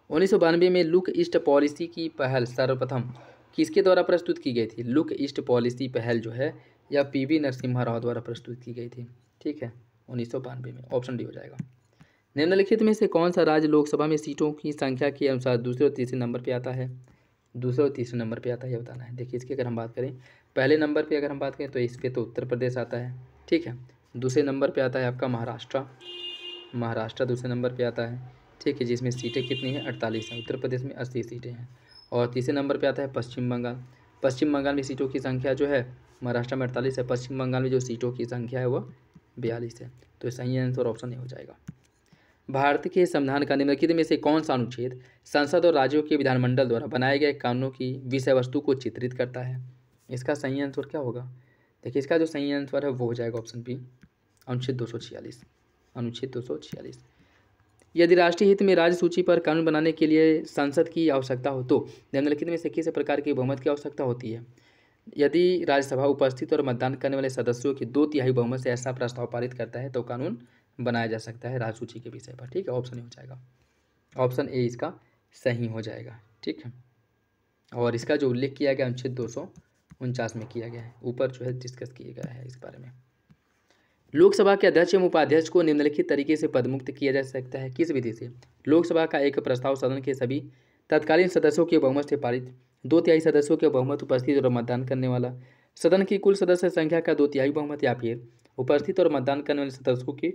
उन्नीस सौ बानवे में लुक ईस्ट पॉलिसी की पहल सर्वप्रथम किसके द्वारा प्रस्तुत की गई थी लुक ईस्ट पॉलिसी पहल जो है या पी वी नरसिम्हा राव द्वारा प्रस्तुत की गई थी ठीक है उन्नीस में ऑप्शन डी हो जाएगा निम्नलिखित में से कौन सा राज्य लोकसभा में सीटों की संख्या के अनुसार दूसरे और तीसरे नंबर पर आता है दूसरे और तीसरे नंबर पर आता है ये बताना है देखिए इसकी अगर हम बात करें पहले नंबर पर अगर हम बात करें तो इस पर तो उत्तर प्रदेश आता है ठीक है दूसरे नंबर पर आता है आपका महाराष्ट्र महाराष्ट्र दूसरे नंबर पर आता है ठीक है जिसमें सीटें कितनी हैं अड़तालीस हैं उत्तर प्रदेश में अस्सी सीटें हैं और तीसरे नंबर पर आता है पश्चिम बंगाल पश्चिम बंगाल में सीटों की संख्या जो है महाराष्ट्र में अड़तालीस है पश्चिम बंगाल में जो सीटों की संख्या है वह बयालीस है तो सही आंसर ऑप्शन ए हो जाएगा भारत के संविधान का निम्नलिखित में से कौन सा अनुच्छेद संसद और राज्यों के विधानमंडल द्वारा बनाए गए कानूनों की विषय वस्तु को चित्रित करता है इसका सही आंसर क्या होगा देखिए इसका जो सही आंसर है वो हो जाएगा ऑप्शन बी अनुच्छेद दो अनुच्छेद दो यदि राष्ट्रीय हित में राज्य सूची पर कानून बनाने के लिए संसद की आवश्यकता हो तो निम्नलिखित में से किस प्रकार की बहुमत की आवश्यकता होती है यदि राज्यसभा उपस्थित और मतदान करने वाले सदस्यों की दो तिहाई बहुमत से ऐसा प्रस्ताव पारित करता है तो कानून बनाया जा सकता है राज्य सूची के विषय पर ठीक है ऑप्शन ए हो जाएगा ऑप्शन ए इसका सही हो जाएगा ठीक है और इसका जो उल्लेख किया गया अनुच्छेद दो में किया गया है ऊपर जो है डिस्कस किया गया है इस बारे में लोकसभा के अध्यक्ष एवं उपाध्यक्ष को निम्नलिखित तरीके से पदमुक्त किया जा सकता है किस विधि से लोकसभा का एक प्रस्ताव सदन के सभी तत्कालीन सदस्यों के बहुमत से पारित दो तिहाई सदस्यों के बहुमत उपस्थित और मतदान करने वाला सदन की कुल सदस्य संख्या का दो तिहाई बहुमत या फिर उपस्थित और मतदान करने वाले सदस्यों के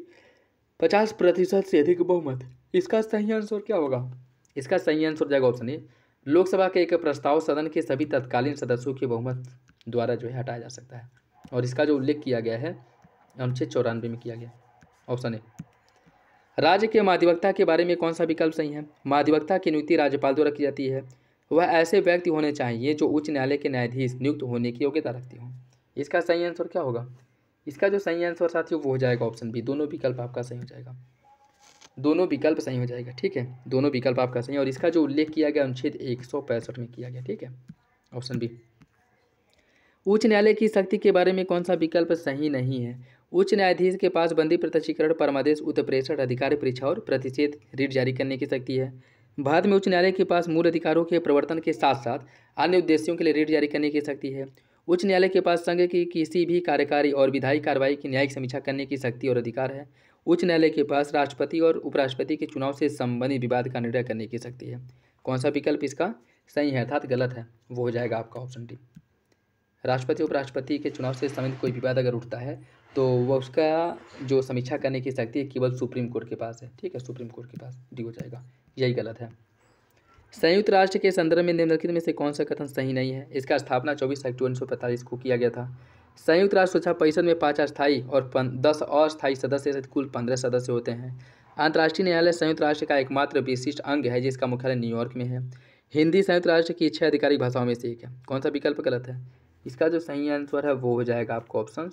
पचास प्रतिशत से अधिक बहुमत इसका सही आंसर क्या होगा इसका सही आंसर जाएगा ऑप्शन ए लोकसभा के एक प्रस्ताव सदन के सभी तत्कालीन सदस्यों के बहुमत द्वारा जो है हटाया जा सकता है और इसका जो उल्लेख किया गया है अनुच्छेद चौरानवे में किया गया ऑप्शन ए राज्य के माधिवक्ता के बारे में कौन सा विकल्प सही है माधिवक्ता की नियुक्ति राज्यपाल द्वारा की जाती है वह ऐसे व्यक्ति होने चाहिए जो उच्च न्यायालय के न्यायाधीश नियुक्त होने की योग्यता रखते हों इसका सही आंसर क्या होगा इसका जो सही आंसर साथियों वो हो जाएगा ऑप्शन बी दोनों विकल्प आपका सही हो जाएगा दोनों विकल्प सही हो जाएगा ठीक है दोनों विकल्प आपका सही है और इसका जो उल्लेख किया गया अनुच्छेद एक में किया गया ठीक है ऑप्शन बी उच्च न्यायालय की शक्ति के बारे में कौन सा विकल्प सही नहीं है उच्च न्यायाधीश के पास बंदी प्रत्यक्षीकरण परमादेश उत्प्रेषण अधिकारी परीक्षा और प्रतिषेध रीट जारी करने की शक्ति है भारत में उच्च न्यायालय के पास मूल अधिकारों के प्रवर्तन के साथ साथ अन्य उद्देश्यों के लिए रीट जारी करने की शक्ति है उच्च न्यायालय के पास संघ की किसी भी कार्यकारी और विधायी कार्रवाई की न्यायिक समीक्षा करने की शक्ति और अधिकार है उच्च न्यायालय के पास राष्ट्रपति और उपराष्ट्रपति के चुनाव से संबंधित विवाद का निर्णय करने की शक्ति है कौन सा विकल्प इसका सही है अर्थात गलत है वो हो जाएगा आपका ऑप्शन डी राष्ट्रपति उपराष्ट्रपति के चुनाव से संबंधित कोई विवाद अगर उठता है तो वह उसका जो समीक्षा करने की शक्ति है केवल सुप्रीम कोर्ट के पास है ठीक है सुप्रीम कोर्ट के पास डी हो जाएगा यही गलत है संयुक्त राष्ट्र के संदर्भ में निम्नलिखित में से कौन सा कथन सही नहीं है इसका स्थापना चौबीस अक्टूबर उन्नीस को किया गया था संयुक्त राष्ट्र सुरक्षा परिषद में पाँच अस्थायी और दस अस्थायी सदस्य सहित कुल पंद्रह सदस्य होते हैं अंतर्राष्ट्रीय न्यायालय संयुक्त राष्ट्र का एकमात्र विशिष्ट अंग है जिसका मुख्यालय न्यूयॉर्क में है हिंदी संयुक्त राष्ट्र की छह आधिकारिक भाषाओं में से एक है कौन सा विकल्प गलत है इसका जो सही आंसर है वो हो जाएगा आपको ऑप्शन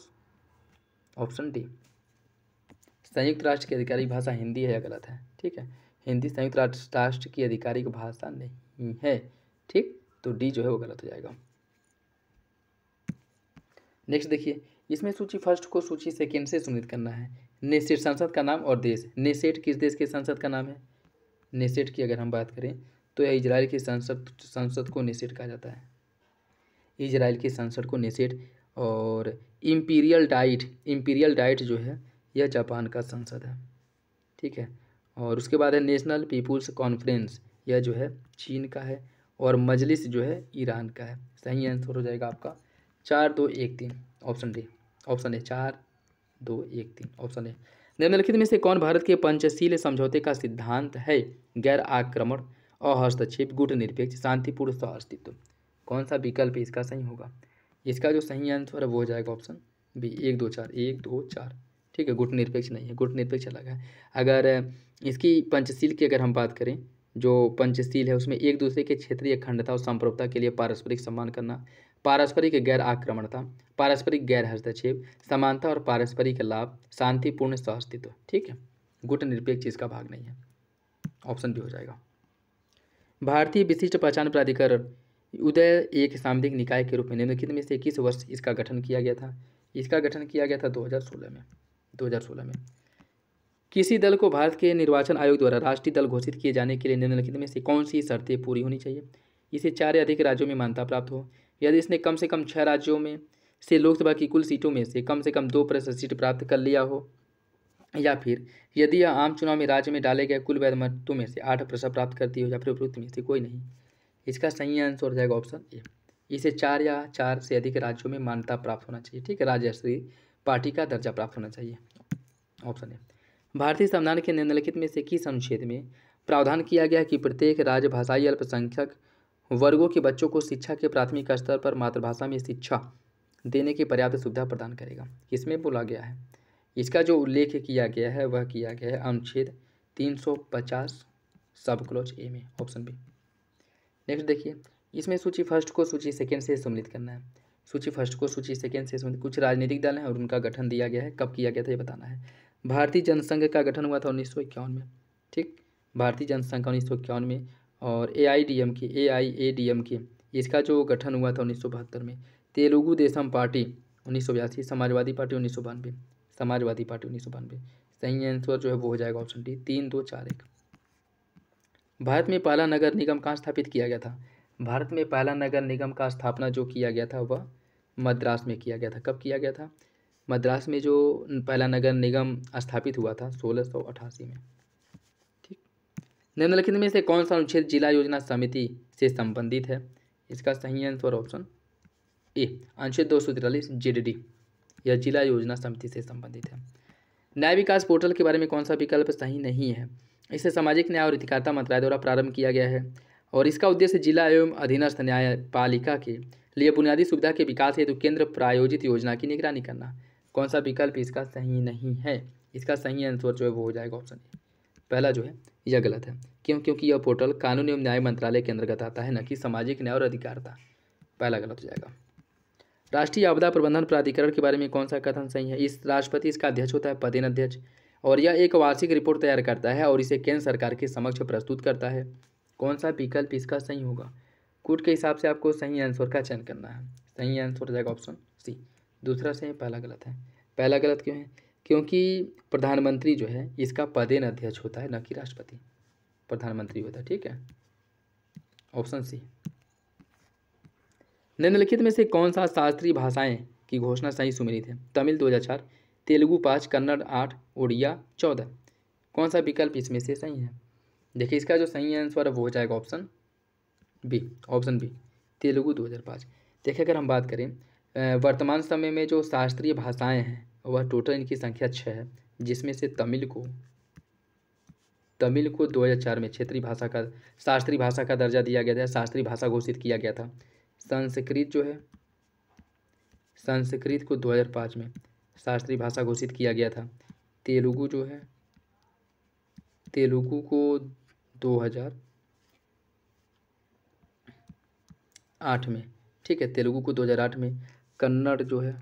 ऑप्शन डी संयुक्त राष्ट्र की आधिकारिक भाषा हिंदी है या गलत है ठीक है हिंदी संयुक्त राष्ट्र की आधिकारिक भाषा नहीं है ठीक तो डी जो है वो गलत हो जाएगा नेक्स्ट देखिए इसमें सूची फर्स्ट को सूची सेकेंड से सुनिश्चित करना है नेसेट संसद का नाम और देश नेसेट किस देश के संसद का नाम है नेसेट की अगर हम बात करें तो यह इजराइल की संसद संसद को नेसेट कहा जाता है इजराइल की संसद को नेसेट और इम्पीरियल डाइट इम्पीरियल डाइट जो है यह जापान का संसद है ठीक है और उसके बाद है नेशनल पीपुल्स कॉन्फ्रेंस यह जो है चीन का है और मजलिस जो है ईरान का है सही आंसर हो जाएगा आपका चार दो एक तीन ऑप्शन डी ऑप्शन है चार दो एक तीन ऑप्शन ए निम्नलिखित में से कौन भारत के पंचशील समझौते का सिद्धांत है गैर आक्रमण अहस्तक्षेप गुट निरपेक्ष शांतिपूर्ण सह अस्तित्व कौन सा विकल्प इसका सही होगा इसका जो सही आंसर है वो हो जाएगा ऑप्शन बी एक दो चार एक दो चार ठीक है गुट निरपेक्ष नहीं है गुट निरपेक्ष अलग है अगर इसकी पंचशील की अगर हम बात करें जो पंचशील है उसमें एक दूसरे के क्षेत्रीय अखंडता और संप्रभुता के लिए पारस्परिक सम्मान करना पारस्परिक गैर आक्रमणता पारस्परिक गैर हस्तक्षेप समानता और पारस्परिक लाभ शांतिपूर्ण सहअस्तित्व ठीक है गुट निरपेक्ष इसका भाग नहीं है ऑप्शन भी हो जाएगा भारतीय विशिष्ट पहचान प्राधिकरण उदय एक सामयिक निकाय के रूप में निम्नलिखित में से किस वर्ष इसका गठन किया गया था इसका गठन किया गया था 2016 में 2016 में किसी दल को भारत के निर्वाचन आयोग द्वारा राष्ट्रीय दल घोषित किए जाने के लिए निम्नलिखित में से कौन सी शर्तें पूरी होनी चाहिए इसे चार या अधिक राज्यों में मान्यता प्राप्त हो यदि इसने कम से कम छः राज्यों में से लोकसभा की कुल सीटों में से कम से कम दो प्रतिशत सीट प्राप्त कर लिया हो या फिर यदि यह आम चुनाव में राज्य में डाले गए कुल वैध मतों में से आठ प्रतिशत प्राप्त करती हो या फिर उपयुक्त में से कोई नहीं इसका सही आंसर हो जाएगा ऑप्शन ए इसे चार या चार से अधिक राज्यों में मान्यता प्राप्त होना चाहिए ठीक है स्तरीय पार्टी का दर्जा प्राप्त होना चाहिए ऑप्शन ए भारतीय संविधान के निम्नलिखित में से किस अनुच्छेद में प्रावधान किया गया कि प्रत्येक राज्य भाषाई अल्पसंख्यक वर्गों के बच्चों को शिक्षा के प्राथमिक स्तर पर मातृभाषा में शिक्षा देने की पर्याप्त सुविधा प्रदान करेगा इसमें बोला गया है इसका जो उल्लेख किया गया है वह किया गया है अनुच्छेद तीन सौ पचास सब क्लोज ए में ऑप्शन बी नेक्स्ट देखिए इसमें सूची फर्स्ट को सूची सेकेंड से सम्मिलित करना है सूची फर्स्ट को सूची सेकेंड से सम्मिलित कुछ राजनीतिक दल हैं और उनका गठन दिया गया है कब किया गया था ये बताना है भारतीय जनसंघ का गठन हुआ था उन्नीस में ठीक भारतीय जनसंघ उन्नीस उन्नीस में और ए आई डी एम के ए आई ए डी एम के इसका जो गठन हुआ था उन्नीस में तेलुगु देशम पार्टी उन्नीस समाजवादी पार्टी उन्नीस समाजवादी पार्टी उन्नीस सही आंसर जो है वो हो जाएगा ऑप्शन डी तीन दो चार एक भारत में पहला नगर निगम कहाँ स्थापित किया गया था भारत में पहला नगर निगम का स्थापना जो किया गया था वह मद्रास में किया गया था कब किया गया था मद्रास में जो पहला नगर निगम स्थापित हुआ था सोलह सौ अठासी में ठीक निम्नलिखित में से कौन सा अनुच्छेद जिला योजना समिति से संबंधित है इसका सही आंसर ऑप्शन ए अनुच्छेद दो सौ तिरालीस यह जिला योजना समिति से संबंधित है न्याय विकास पोर्टल के बारे में कौन सा विकल्प सही नहीं है इसे सामाजिक न्याय और अधिकारिता मंत्रालय द्वारा प्रारंभ किया गया है और इसका उद्देश्य जिला एवं अधीनस्थ न्यायपालिका के लिए बुनियादी सुविधा के विकास हेतु केंद्र प्रायोजित योजना की निगरानी करना कौन सा विकल्प इसका सही नहीं है इसका सही आंसर जो है वो हो जाएगा ऑप्शन ए पहला जो है यह गलत है क्यों क्योंकि यह पोर्टल कानून एवं न्याय मंत्रालय के अंतर्गत आता है न कि सामाजिक न्याय और अधिकारिता पहला गलत हो जाएगा राष्ट्रीय आपदा प्रबंधन प्राधिकरण के बारे में कौन सा कथन सही है इस राष्ट्रपति इसका अध्यक्ष होता है पदेन अध्यक्ष और यह एक वार्षिक रिपोर्ट तैयार करता है और इसे केंद्र सरकार के समक्ष प्रस्तुत करता है कौन सा विकल्प इसका सही होगा कूट के हिसाब से आपको सही आंसर का चयन करना है सही आंसर हो जाएगा ऑप्शन सी दूसरा सही पहला गलत है पहला गलत क्यों है क्योंकि प्रधानमंत्री जो है इसका पदेन अध्यक्ष होता है न कि राष्ट्रपति प्रधानमंत्री होता है ठीक है ऑप्शन सी निम्नलिखित में से कौन सा शास्त्रीय भाषाएं की घोषणा सही सुमिलित है तमिल 2004 तेलुगु पाँच कन्नड़ आठ उड़िया चौदह कौन सा विकल्प इसमें से सही है देखिए इसका जो सही आंसर है वो हो जाएगा option B option B Telugu दो हज़ार पाँच देखिए अगर हम बात करें वर्तमान समय में जो शास्त्रीय भाषाएं हैं वह टोटल इनकी संख्या छः है जिसमें से तमिल को तमिल को 2004 में क्षेत्रीय भाषा का शास्त्रीय भाषा का दर्जा दिया गया था शास्त्रीय भाषा घोषित किया गया था संस्कृत जो है संस्कृत को पाँच में शास्त्रीय भाषा घोषित किया गया था तेलुगु जो है तेलुगु को 2008 में ठीक है तेलुगु को 2008 में कन्नड़ जो है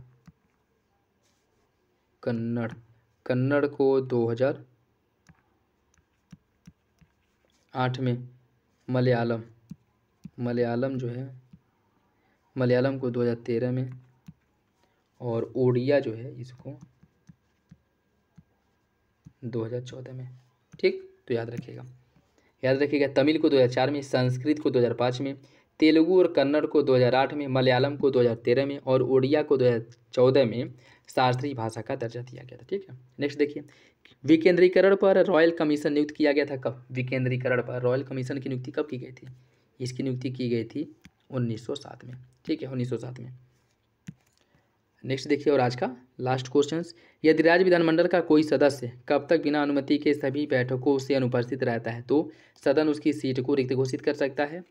कन्नड़ कन्नड़ को 2008 में मलयालम मलयालम जो है मलयालम को 2013 में और ओडिया जो है इसको 2014 में ठीक तो याद रखिएगा याद रखिएगा तमिल को 2004 में संस्कृत को 2005 में तेलुगु और कन्नड़ को 2008 में मलयालम को 2013 में और ओडिया को 2014 में शास्त्रीय भाषा का दर्जा दिया गया था ठीक है नेक्स्ट देखिए विकेंद्रीकरण पर रॉयल कमीशन नियुक्त किया गया था कब विकेंद्रीकरण पर रॉयल कमीशन की नियुक्ति कब की गई थी इसकी नियुक्ति की गई थी 1907 में ठीक है 1907 में नेक्स्ट देखिए और आज का लास्ट क्वेश्चन यदि राज्य विधानमंडल का कोई सदस्य कब तक बिना अनुमति के सभी बैठकों से अनुपस्थित रहता है तो सदन उसकी सीट को रिक्त घोषित कर सकता है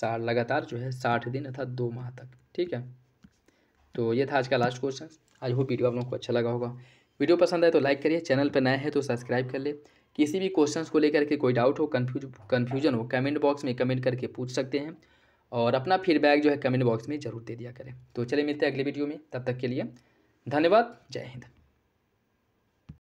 साठ लगातार जो है साठ दिन अर्थात दो माह तक ठीक है तो ये था आज का लास्ट क्वेश्चन आज वो वीडियो आप लोगों को अच्छा लगा होगा वीडियो पसंद आए तो लाइक करिए चैनल पर नए हैं तो सब्सक्राइब कर ले किसी भी क्वेश्चंस को लेकर के कोई डाउट हो कन्फ्यूज कन्फ्यूजन हो कमेंट बॉक्स में कमेंट करके पूछ सकते हैं और अपना फीडबैक जो है कमेंट बॉक्स में ज़रूर दे दिया करें तो चलिए मिलते हैं अगले वीडियो में तब तक के लिए धन्यवाद जय हिंद